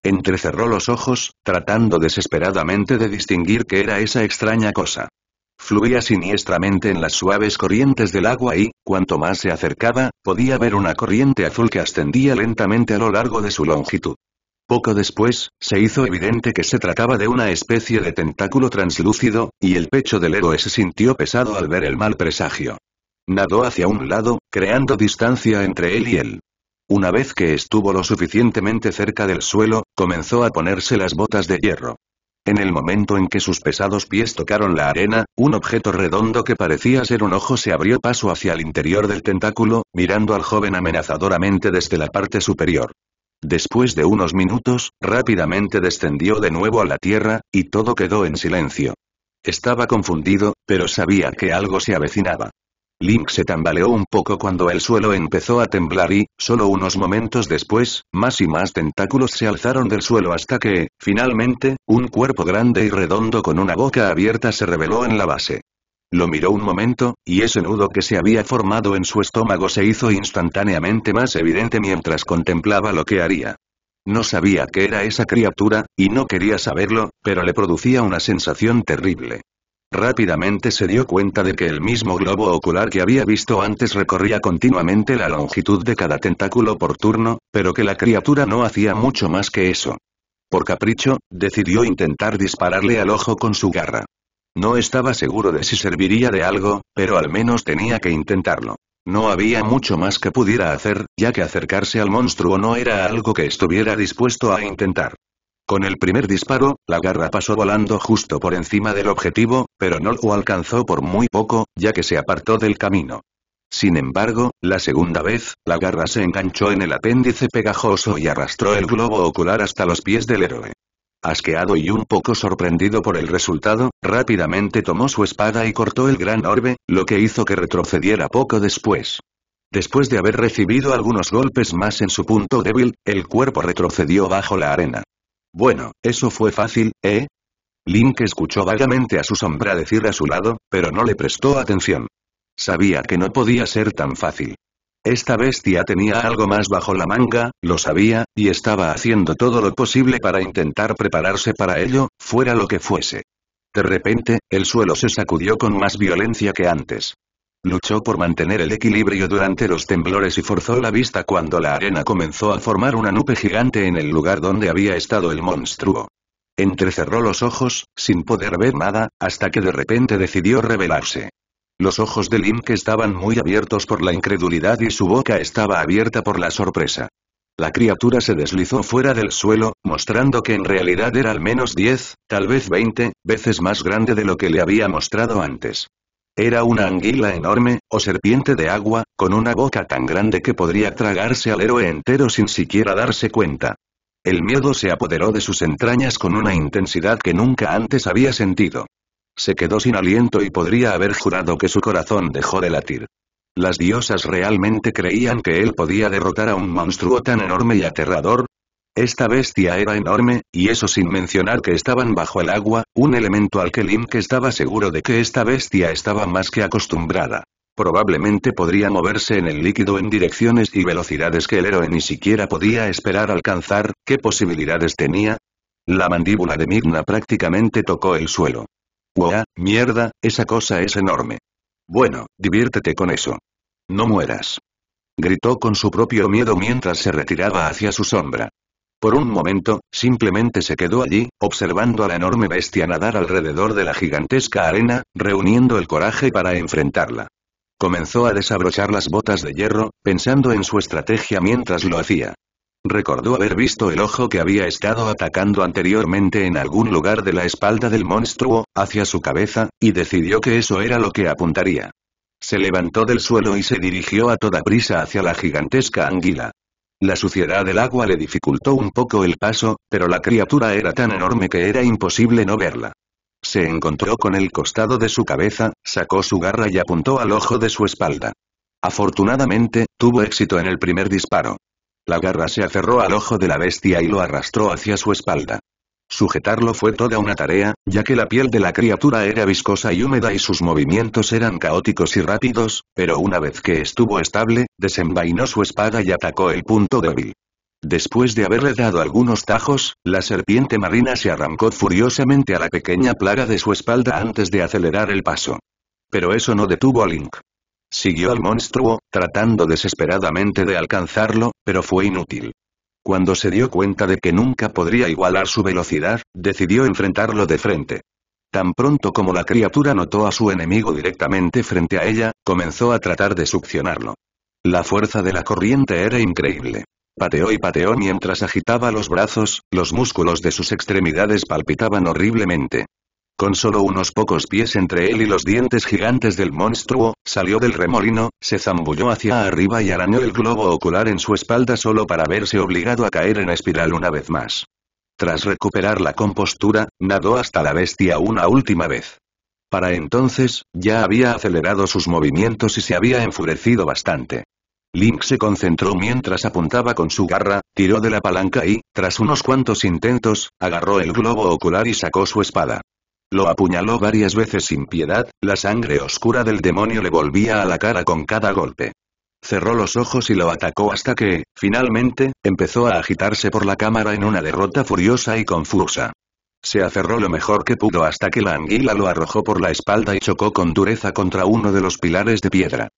Entrecerró los ojos, tratando desesperadamente de distinguir qué era esa extraña cosa fluía siniestramente en las suaves corrientes del agua y, cuanto más se acercaba, podía ver una corriente azul que ascendía lentamente a lo largo de su longitud. Poco después, se hizo evidente que se trataba de una especie de tentáculo translúcido, y el pecho del héroe se sintió pesado al ver el mal presagio. Nadó hacia un lado, creando distancia entre él y él. Una vez que estuvo lo suficientemente cerca del suelo, comenzó a ponerse las botas de hierro. En el momento en que sus pesados pies tocaron la arena, un objeto redondo que parecía ser un ojo se abrió paso hacia el interior del tentáculo, mirando al joven amenazadoramente desde la parte superior. Después de unos minutos, rápidamente descendió de nuevo a la tierra, y todo quedó en silencio. Estaba confundido, pero sabía que algo se avecinaba. Link se tambaleó un poco cuando el suelo empezó a temblar y, solo unos momentos después, más y más tentáculos se alzaron del suelo hasta que, finalmente, un cuerpo grande y redondo con una boca abierta se reveló en la base. Lo miró un momento, y ese nudo que se había formado en su estómago se hizo instantáneamente más evidente mientras contemplaba lo que haría. No sabía qué era esa criatura, y no quería saberlo, pero le producía una sensación terrible. Rápidamente se dio cuenta de que el mismo globo ocular que había visto antes recorría continuamente la longitud de cada tentáculo por turno, pero que la criatura no hacía mucho más que eso. Por capricho, decidió intentar dispararle al ojo con su garra. No estaba seguro de si serviría de algo, pero al menos tenía que intentarlo. No había mucho más que pudiera hacer, ya que acercarse al monstruo no era algo que estuviera dispuesto a intentar. Con el primer disparo, la garra pasó volando justo por encima del objetivo, pero no lo alcanzó por muy poco, ya que se apartó del camino. Sin embargo, la segunda vez, la garra se enganchó en el apéndice pegajoso y arrastró el globo ocular hasta los pies del héroe. Asqueado y un poco sorprendido por el resultado, rápidamente tomó su espada y cortó el gran orbe, lo que hizo que retrocediera poco después. Después de haber recibido algunos golpes más en su punto débil, el cuerpo retrocedió bajo la arena. Bueno, eso fue fácil, ¿eh? Link escuchó vagamente a su sombra decir a su lado, pero no le prestó atención. Sabía que no podía ser tan fácil. Esta bestia tenía algo más bajo la manga, lo sabía, y estaba haciendo todo lo posible para intentar prepararse para ello, fuera lo que fuese. De repente, el suelo se sacudió con más violencia que antes. Luchó por mantener el equilibrio durante los temblores y forzó la vista cuando la arena comenzó a formar una nube gigante en el lugar donde había estado el monstruo. Entrecerró los ojos, sin poder ver nada, hasta que de repente decidió revelarse. Los ojos de Link estaban muy abiertos por la incredulidad y su boca estaba abierta por la sorpresa. La criatura se deslizó fuera del suelo, mostrando que en realidad era al menos 10, tal vez 20, veces más grande de lo que le había mostrado antes. Era una anguila enorme, o serpiente de agua, con una boca tan grande que podría tragarse al héroe entero sin siquiera darse cuenta. El miedo se apoderó de sus entrañas con una intensidad que nunca antes había sentido. Se quedó sin aliento y podría haber jurado que su corazón dejó de latir. Las diosas realmente creían que él podía derrotar a un monstruo tan enorme y aterrador, esta bestia era enorme, y eso sin mencionar que estaban bajo el agua, un elemento al que Link estaba seguro de que esta bestia estaba más que acostumbrada. Probablemente podría moverse en el líquido en direcciones y velocidades que el héroe ni siquiera podía esperar alcanzar, ¿qué posibilidades tenía? La mandíbula de Migna prácticamente tocó el suelo. ¡Wow! ¡Mierda! Esa cosa es enorme. Bueno, diviértete con eso. No mueras. Gritó con su propio miedo mientras se retiraba hacia su sombra. Por un momento, simplemente se quedó allí, observando a la enorme bestia nadar alrededor de la gigantesca arena, reuniendo el coraje para enfrentarla. Comenzó a desabrochar las botas de hierro, pensando en su estrategia mientras lo hacía. Recordó haber visto el ojo que había estado atacando anteriormente en algún lugar de la espalda del monstruo, hacia su cabeza, y decidió que eso era lo que apuntaría. Se levantó del suelo y se dirigió a toda prisa hacia la gigantesca anguila. La suciedad del agua le dificultó un poco el paso, pero la criatura era tan enorme que era imposible no verla. Se encontró con el costado de su cabeza, sacó su garra y apuntó al ojo de su espalda. Afortunadamente, tuvo éxito en el primer disparo. La garra se aferró al ojo de la bestia y lo arrastró hacia su espalda. Sujetarlo fue toda una tarea, ya que la piel de la criatura era viscosa y húmeda y sus movimientos eran caóticos y rápidos, pero una vez que estuvo estable, desenvainó su espada y atacó el punto débil. Después de haberle dado algunos tajos, la serpiente marina se arrancó furiosamente a la pequeña plaga de su espalda antes de acelerar el paso. Pero eso no detuvo a Link. Siguió al monstruo, tratando desesperadamente de alcanzarlo, pero fue inútil. Cuando se dio cuenta de que nunca podría igualar su velocidad, decidió enfrentarlo de frente. Tan pronto como la criatura notó a su enemigo directamente frente a ella, comenzó a tratar de succionarlo. La fuerza de la corriente era increíble. Pateó y pateó mientras agitaba los brazos, los músculos de sus extremidades palpitaban horriblemente. Con solo unos pocos pies entre él y los dientes gigantes del monstruo, salió del remolino, se zambulló hacia arriba y arañó el globo ocular en su espalda solo para verse obligado a caer en espiral una vez más. Tras recuperar la compostura, nadó hasta la bestia una última vez. Para entonces, ya había acelerado sus movimientos y se había enfurecido bastante. Link se concentró mientras apuntaba con su garra, tiró de la palanca y, tras unos cuantos intentos, agarró el globo ocular y sacó su espada. Lo apuñaló varias veces sin piedad, la sangre oscura del demonio le volvía a la cara con cada golpe. Cerró los ojos y lo atacó hasta que, finalmente, empezó a agitarse por la cámara en una derrota furiosa y confusa. Se aferró lo mejor que pudo hasta que la anguila lo arrojó por la espalda y chocó con dureza contra uno de los pilares de piedra.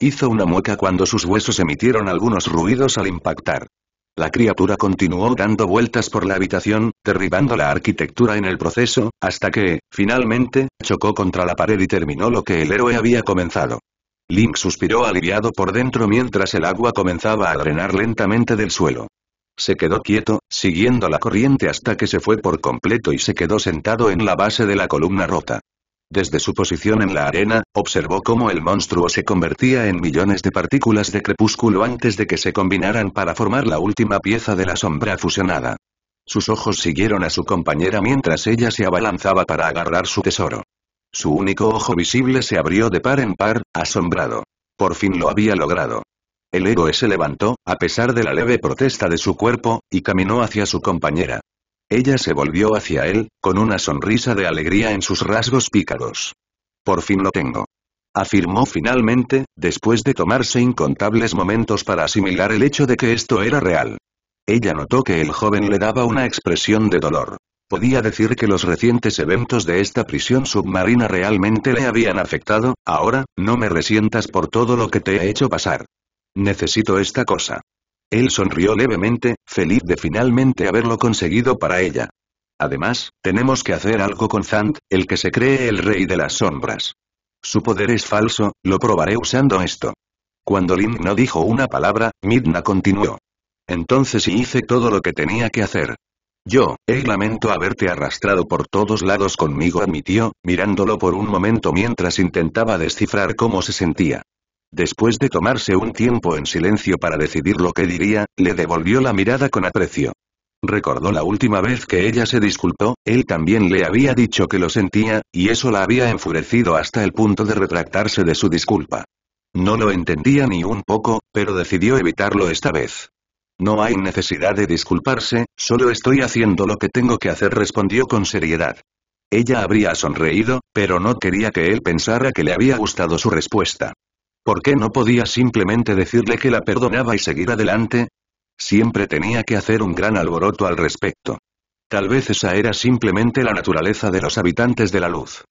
Hizo una mueca cuando sus huesos emitieron algunos ruidos al impactar. La criatura continuó dando vueltas por la habitación, derribando la arquitectura en el proceso, hasta que, finalmente, chocó contra la pared y terminó lo que el héroe había comenzado. Link suspiró aliviado por dentro mientras el agua comenzaba a drenar lentamente del suelo. Se quedó quieto, siguiendo la corriente hasta que se fue por completo y se quedó sentado en la base de la columna rota. Desde su posición en la arena, observó cómo el monstruo se convertía en millones de partículas de crepúsculo antes de que se combinaran para formar la última pieza de la sombra fusionada. Sus ojos siguieron a su compañera mientras ella se abalanzaba para agarrar su tesoro. Su único ojo visible se abrió de par en par, asombrado. Por fin lo había logrado. El héroe se levantó, a pesar de la leve protesta de su cuerpo, y caminó hacia su compañera. Ella se volvió hacia él, con una sonrisa de alegría en sus rasgos pícaros. Por fin lo tengo. Afirmó finalmente, después de tomarse incontables momentos para asimilar el hecho de que esto era real. Ella notó que el joven le daba una expresión de dolor. Podía decir que los recientes eventos de esta prisión submarina realmente le habían afectado, ahora, no me resientas por todo lo que te he hecho pasar. Necesito esta cosa. Él sonrió levemente, feliz de finalmente haberlo conseguido para ella. Además, tenemos que hacer algo con Zant, el que se cree el rey de las sombras. Su poder es falso, lo probaré usando esto. Cuando Lin no dijo una palabra, Midna continuó. Entonces hice todo lo que tenía que hacer. Yo, eh, lamento haberte arrastrado por todos lados conmigo, admitió, mirándolo por un momento mientras intentaba descifrar cómo se sentía. Después de tomarse un tiempo en silencio para decidir lo que diría, le devolvió la mirada con aprecio. Recordó la última vez que ella se disculpó, él también le había dicho que lo sentía, y eso la había enfurecido hasta el punto de retractarse de su disculpa. No lo entendía ni un poco, pero decidió evitarlo esta vez. No hay necesidad de disculparse, solo estoy haciendo lo que tengo que hacer respondió con seriedad. Ella habría sonreído, pero no quería que él pensara que le había gustado su respuesta. ¿Por qué no podía simplemente decirle que la perdonaba y seguir adelante? Siempre tenía que hacer un gran alboroto al respecto. Tal vez esa era simplemente la naturaleza de los habitantes de la luz.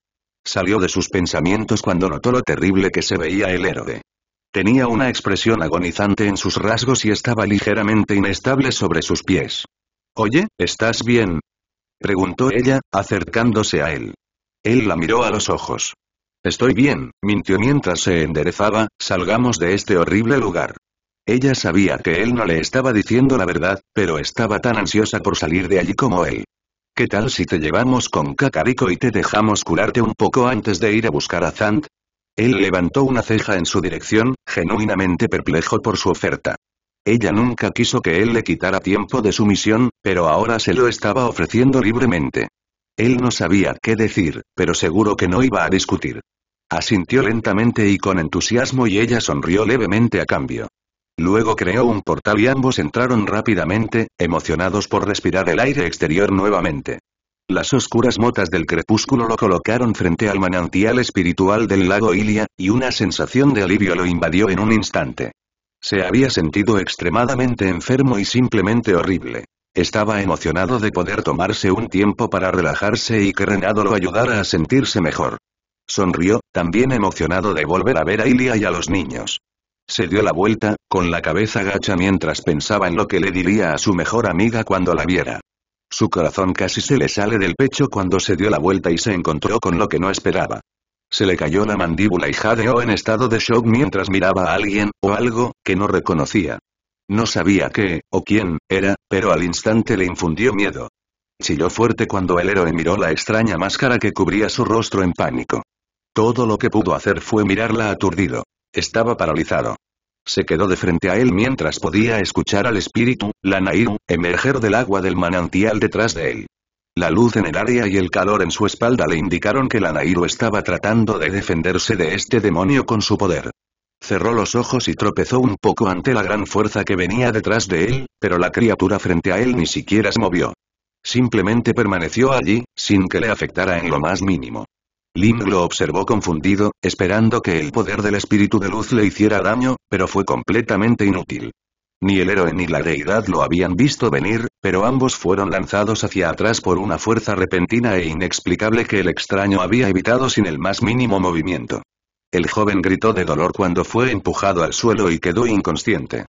Salió de sus pensamientos cuando notó lo terrible que se veía el héroe. Tenía una expresión agonizante en sus rasgos y estaba ligeramente inestable sobre sus pies. Oye, ¿estás bien? preguntó ella, acercándose a él. Él la miró a los ojos. Estoy bien, mintió mientras se enderezaba, salgamos de este horrible lugar. Ella sabía que él no le estaba diciendo la verdad, pero estaba tan ansiosa por salir de allí como él. ¿Qué tal si te llevamos con Kakariko y te dejamos curarte un poco antes de ir a buscar a Zant? Él levantó una ceja en su dirección, genuinamente perplejo por su oferta. Ella nunca quiso que él le quitara tiempo de su misión, pero ahora se lo estaba ofreciendo libremente. Él no sabía qué decir, pero seguro que no iba a discutir. Asintió lentamente y con entusiasmo y ella sonrió levemente a cambio. Luego creó un portal y ambos entraron rápidamente, emocionados por respirar el aire exterior nuevamente. Las oscuras motas del crepúsculo lo colocaron frente al manantial espiritual del lago Ilia, y una sensación de alivio lo invadió en un instante. Se había sentido extremadamente enfermo y simplemente horrible. Estaba emocionado de poder tomarse un tiempo para relajarse y que Renado lo ayudara a sentirse mejor. Sonrió, también emocionado de volver a ver a Ilia y a los niños. Se dio la vuelta, con la cabeza gacha mientras pensaba en lo que le diría a su mejor amiga cuando la viera. Su corazón casi se le sale del pecho cuando se dio la vuelta y se encontró con lo que no esperaba. Se le cayó la mandíbula y jadeó en estado de shock mientras miraba a alguien, o algo, que no reconocía. No sabía qué, o quién, era, pero al instante le infundió miedo. Chilló fuerte cuando el héroe miró la extraña máscara que cubría su rostro en pánico. Todo lo que pudo hacer fue mirarla aturdido. Estaba paralizado. Se quedó de frente a él mientras podía escuchar al espíritu, la Nairu, emerger del agua del manantial detrás de él. La luz en el área y el calor en su espalda le indicaron que la Nairu estaba tratando de defenderse de este demonio con su poder. Cerró los ojos y tropezó un poco ante la gran fuerza que venía detrás de él, pero la criatura frente a él ni siquiera se movió. Simplemente permaneció allí, sin que le afectara en lo más mínimo. Ling lo observó confundido, esperando que el poder del espíritu de luz le hiciera daño, pero fue completamente inútil. Ni el héroe ni la deidad lo habían visto venir, pero ambos fueron lanzados hacia atrás por una fuerza repentina e inexplicable que el extraño había evitado sin el más mínimo movimiento. El joven gritó de dolor cuando fue empujado al suelo y quedó inconsciente.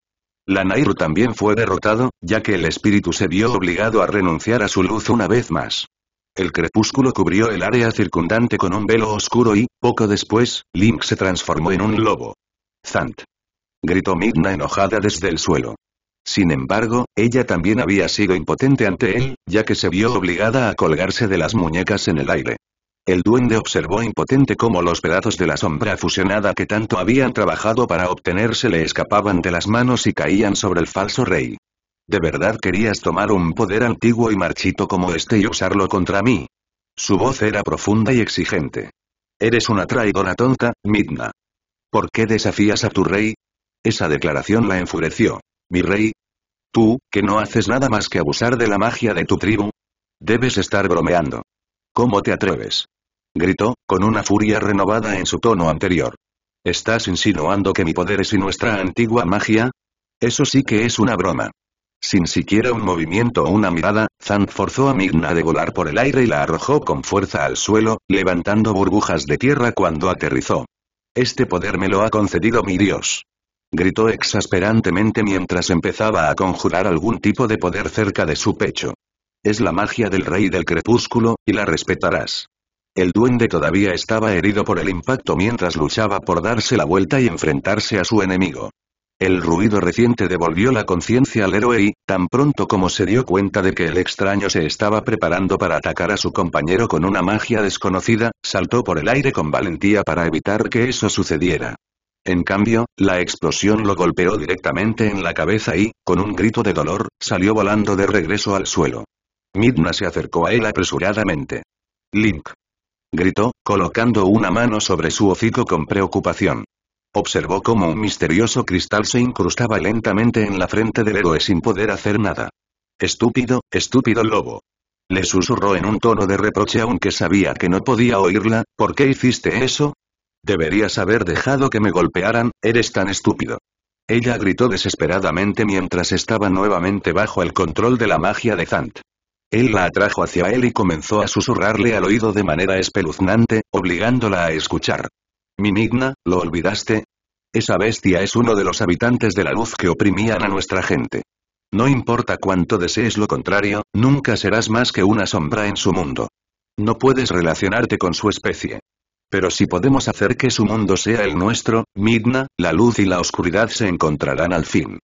La nairu también fue derrotado, ya que el espíritu se vio obligado a renunciar a su luz una vez más. El crepúsculo cubrió el área circundante con un velo oscuro y, poco después, Link se transformó en un lobo. Zant. Gritó Midna enojada desde el suelo. Sin embargo, ella también había sido impotente ante él, ya que se vio obligada a colgarse de las muñecas en el aire. El duende observó impotente cómo los pedazos de la sombra fusionada que tanto habían trabajado para obtenerse le escapaban de las manos y caían sobre el falso rey. ¿De verdad querías tomar un poder antiguo y marchito como este y usarlo contra mí? Su voz era profunda y exigente. Eres una traidora tonta, Midna. ¿Por qué desafías a tu rey? Esa declaración la enfureció. Mi rey, Tú, que no haces nada más que abusar de la magia de tu tribu. Debes estar bromeando. ¿Cómo te atreves? Gritó, con una furia renovada en su tono anterior. ¿Estás insinuando que mi poder es y nuestra antigua magia? Eso sí que es una broma. Sin siquiera un movimiento o una mirada, Zan forzó a Migna de volar por el aire y la arrojó con fuerza al suelo, levantando burbujas de tierra cuando aterrizó. Este poder me lo ha concedido mi dios. Gritó exasperantemente mientras empezaba a conjurar algún tipo de poder cerca de su pecho. Es la magia del rey del crepúsculo, y la respetarás. El duende todavía estaba herido por el impacto mientras luchaba por darse la vuelta y enfrentarse a su enemigo. El ruido reciente devolvió la conciencia al héroe y, tan pronto como se dio cuenta de que el extraño se estaba preparando para atacar a su compañero con una magia desconocida, saltó por el aire con valentía para evitar que eso sucediera. En cambio, la explosión lo golpeó directamente en la cabeza y, con un grito de dolor, salió volando de regreso al suelo. Midna se acercó a él apresuradamente. Link. Gritó, colocando una mano sobre su hocico con preocupación. Observó cómo un misterioso cristal se incrustaba lentamente en la frente del héroe sin poder hacer nada. Estúpido, estúpido lobo. Le susurró en un tono de reproche aunque sabía que no podía oírla, ¿por qué hiciste eso? Deberías haber dejado que me golpearan, eres tan estúpido. Ella gritó desesperadamente mientras estaba nuevamente bajo el control de la magia de Zant. Él la atrajo hacia él y comenzó a susurrarle al oído de manera espeluznante, obligándola a escuchar. Minigna, ¿lo olvidaste? Esa bestia es uno de los habitantes de la luz que oprimían a nuestra gente. No importa cuánto desees lo contrario, nunca serás más que una sombra en su mundo. No puedes relacionarte con su especie. Pero si podemos hacer que su mundo sea el nuestro, Midna, la luz y la oscuridad se encontrarán al fin.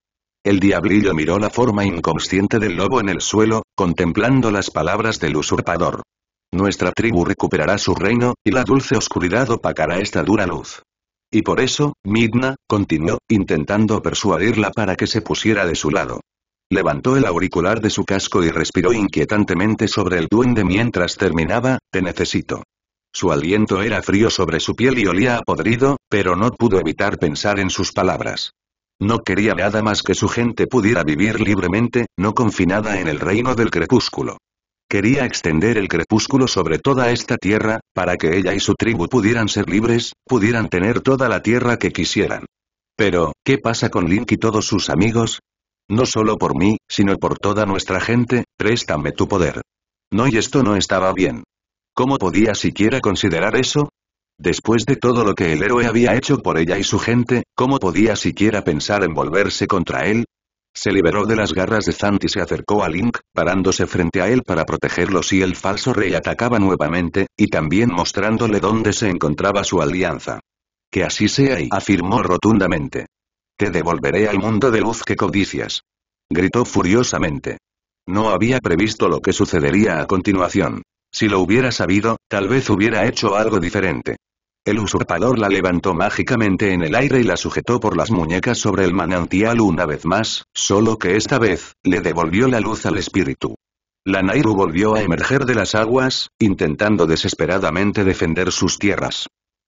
El diablillo miró la forma inconsciente del lobo en el suelo, contemplando las palabras del usurpador. Nuestra tribu recuperará su reino, y la dulce oscuridad opacará esta dura luz. Y por eso, Midna, continuó, intentando persuadirla para que se pusiera de su lado. Levantó el auricular de su casco y respiró inquietantemente sobre el duende mientras terminaba, te necesito. Su aliento era frío sobre su piel y olía a podrido, pero no pudo evitar pensar en sus palabras. No quería nada más que su gente pudiera vivir libremente, no confinada en el reino del crepúsculo. Quería extender el crepúsculo sobre toda esta tierra, para que ella y su tribu pudieran ser libres, pudieran tener toda la tierra que quisieran. Pero, ¿qué pasa con Link y todos sus amigos? No solo por mí, sino por toda nuestra gente, préstame tu poder. No y esto no estaba bien. ¿Cómo podía siquiera considerar eso? Después de todo lo que el héroe había hecho por ella y su gente, ¿cómo podía siquiera pensar en volverse contra él? Se liberó de las garras de Zant y se acercó a Link, parándose frente a él para protegerlo si el falso rey atacaba nuevamente, y también mostrándole dónde se encontraba su alianza. Que así sea y afirmó rotundamente. Te devolveré al mundo de luz que codicias. Gritó furiosamente. No había previsto lo que sucedería a continuación. Si lo hubiera sabido, tal vez hubiera hecho algo diferente. El usurpador la levantó mágicamente en el aire y la sujetó por las muñecas sobre el manantial una vez más, solo que esta vez, le devolvió la luz al espíritu. La Nairu volvió a emerger de las aguas, intentando desesperadamente defender sus tierras.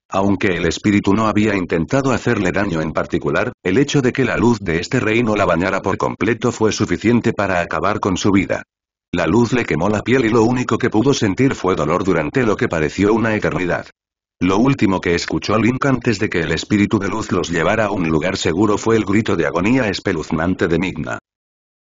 Aunque el espíritu no había intentado hacerle daño en particular, el hecho de que la luz de este reino la bañara por completo fue suficiente para acabar con su vida. La luz le quemó la piel y lo único que pudo sentir fue dolor durante lo que pareció una eternidad. Lo último que escuchó Link antes de que el espíritu de luz los llevara a un lugar seguro fue el grito de agonía espeluznante de Migna.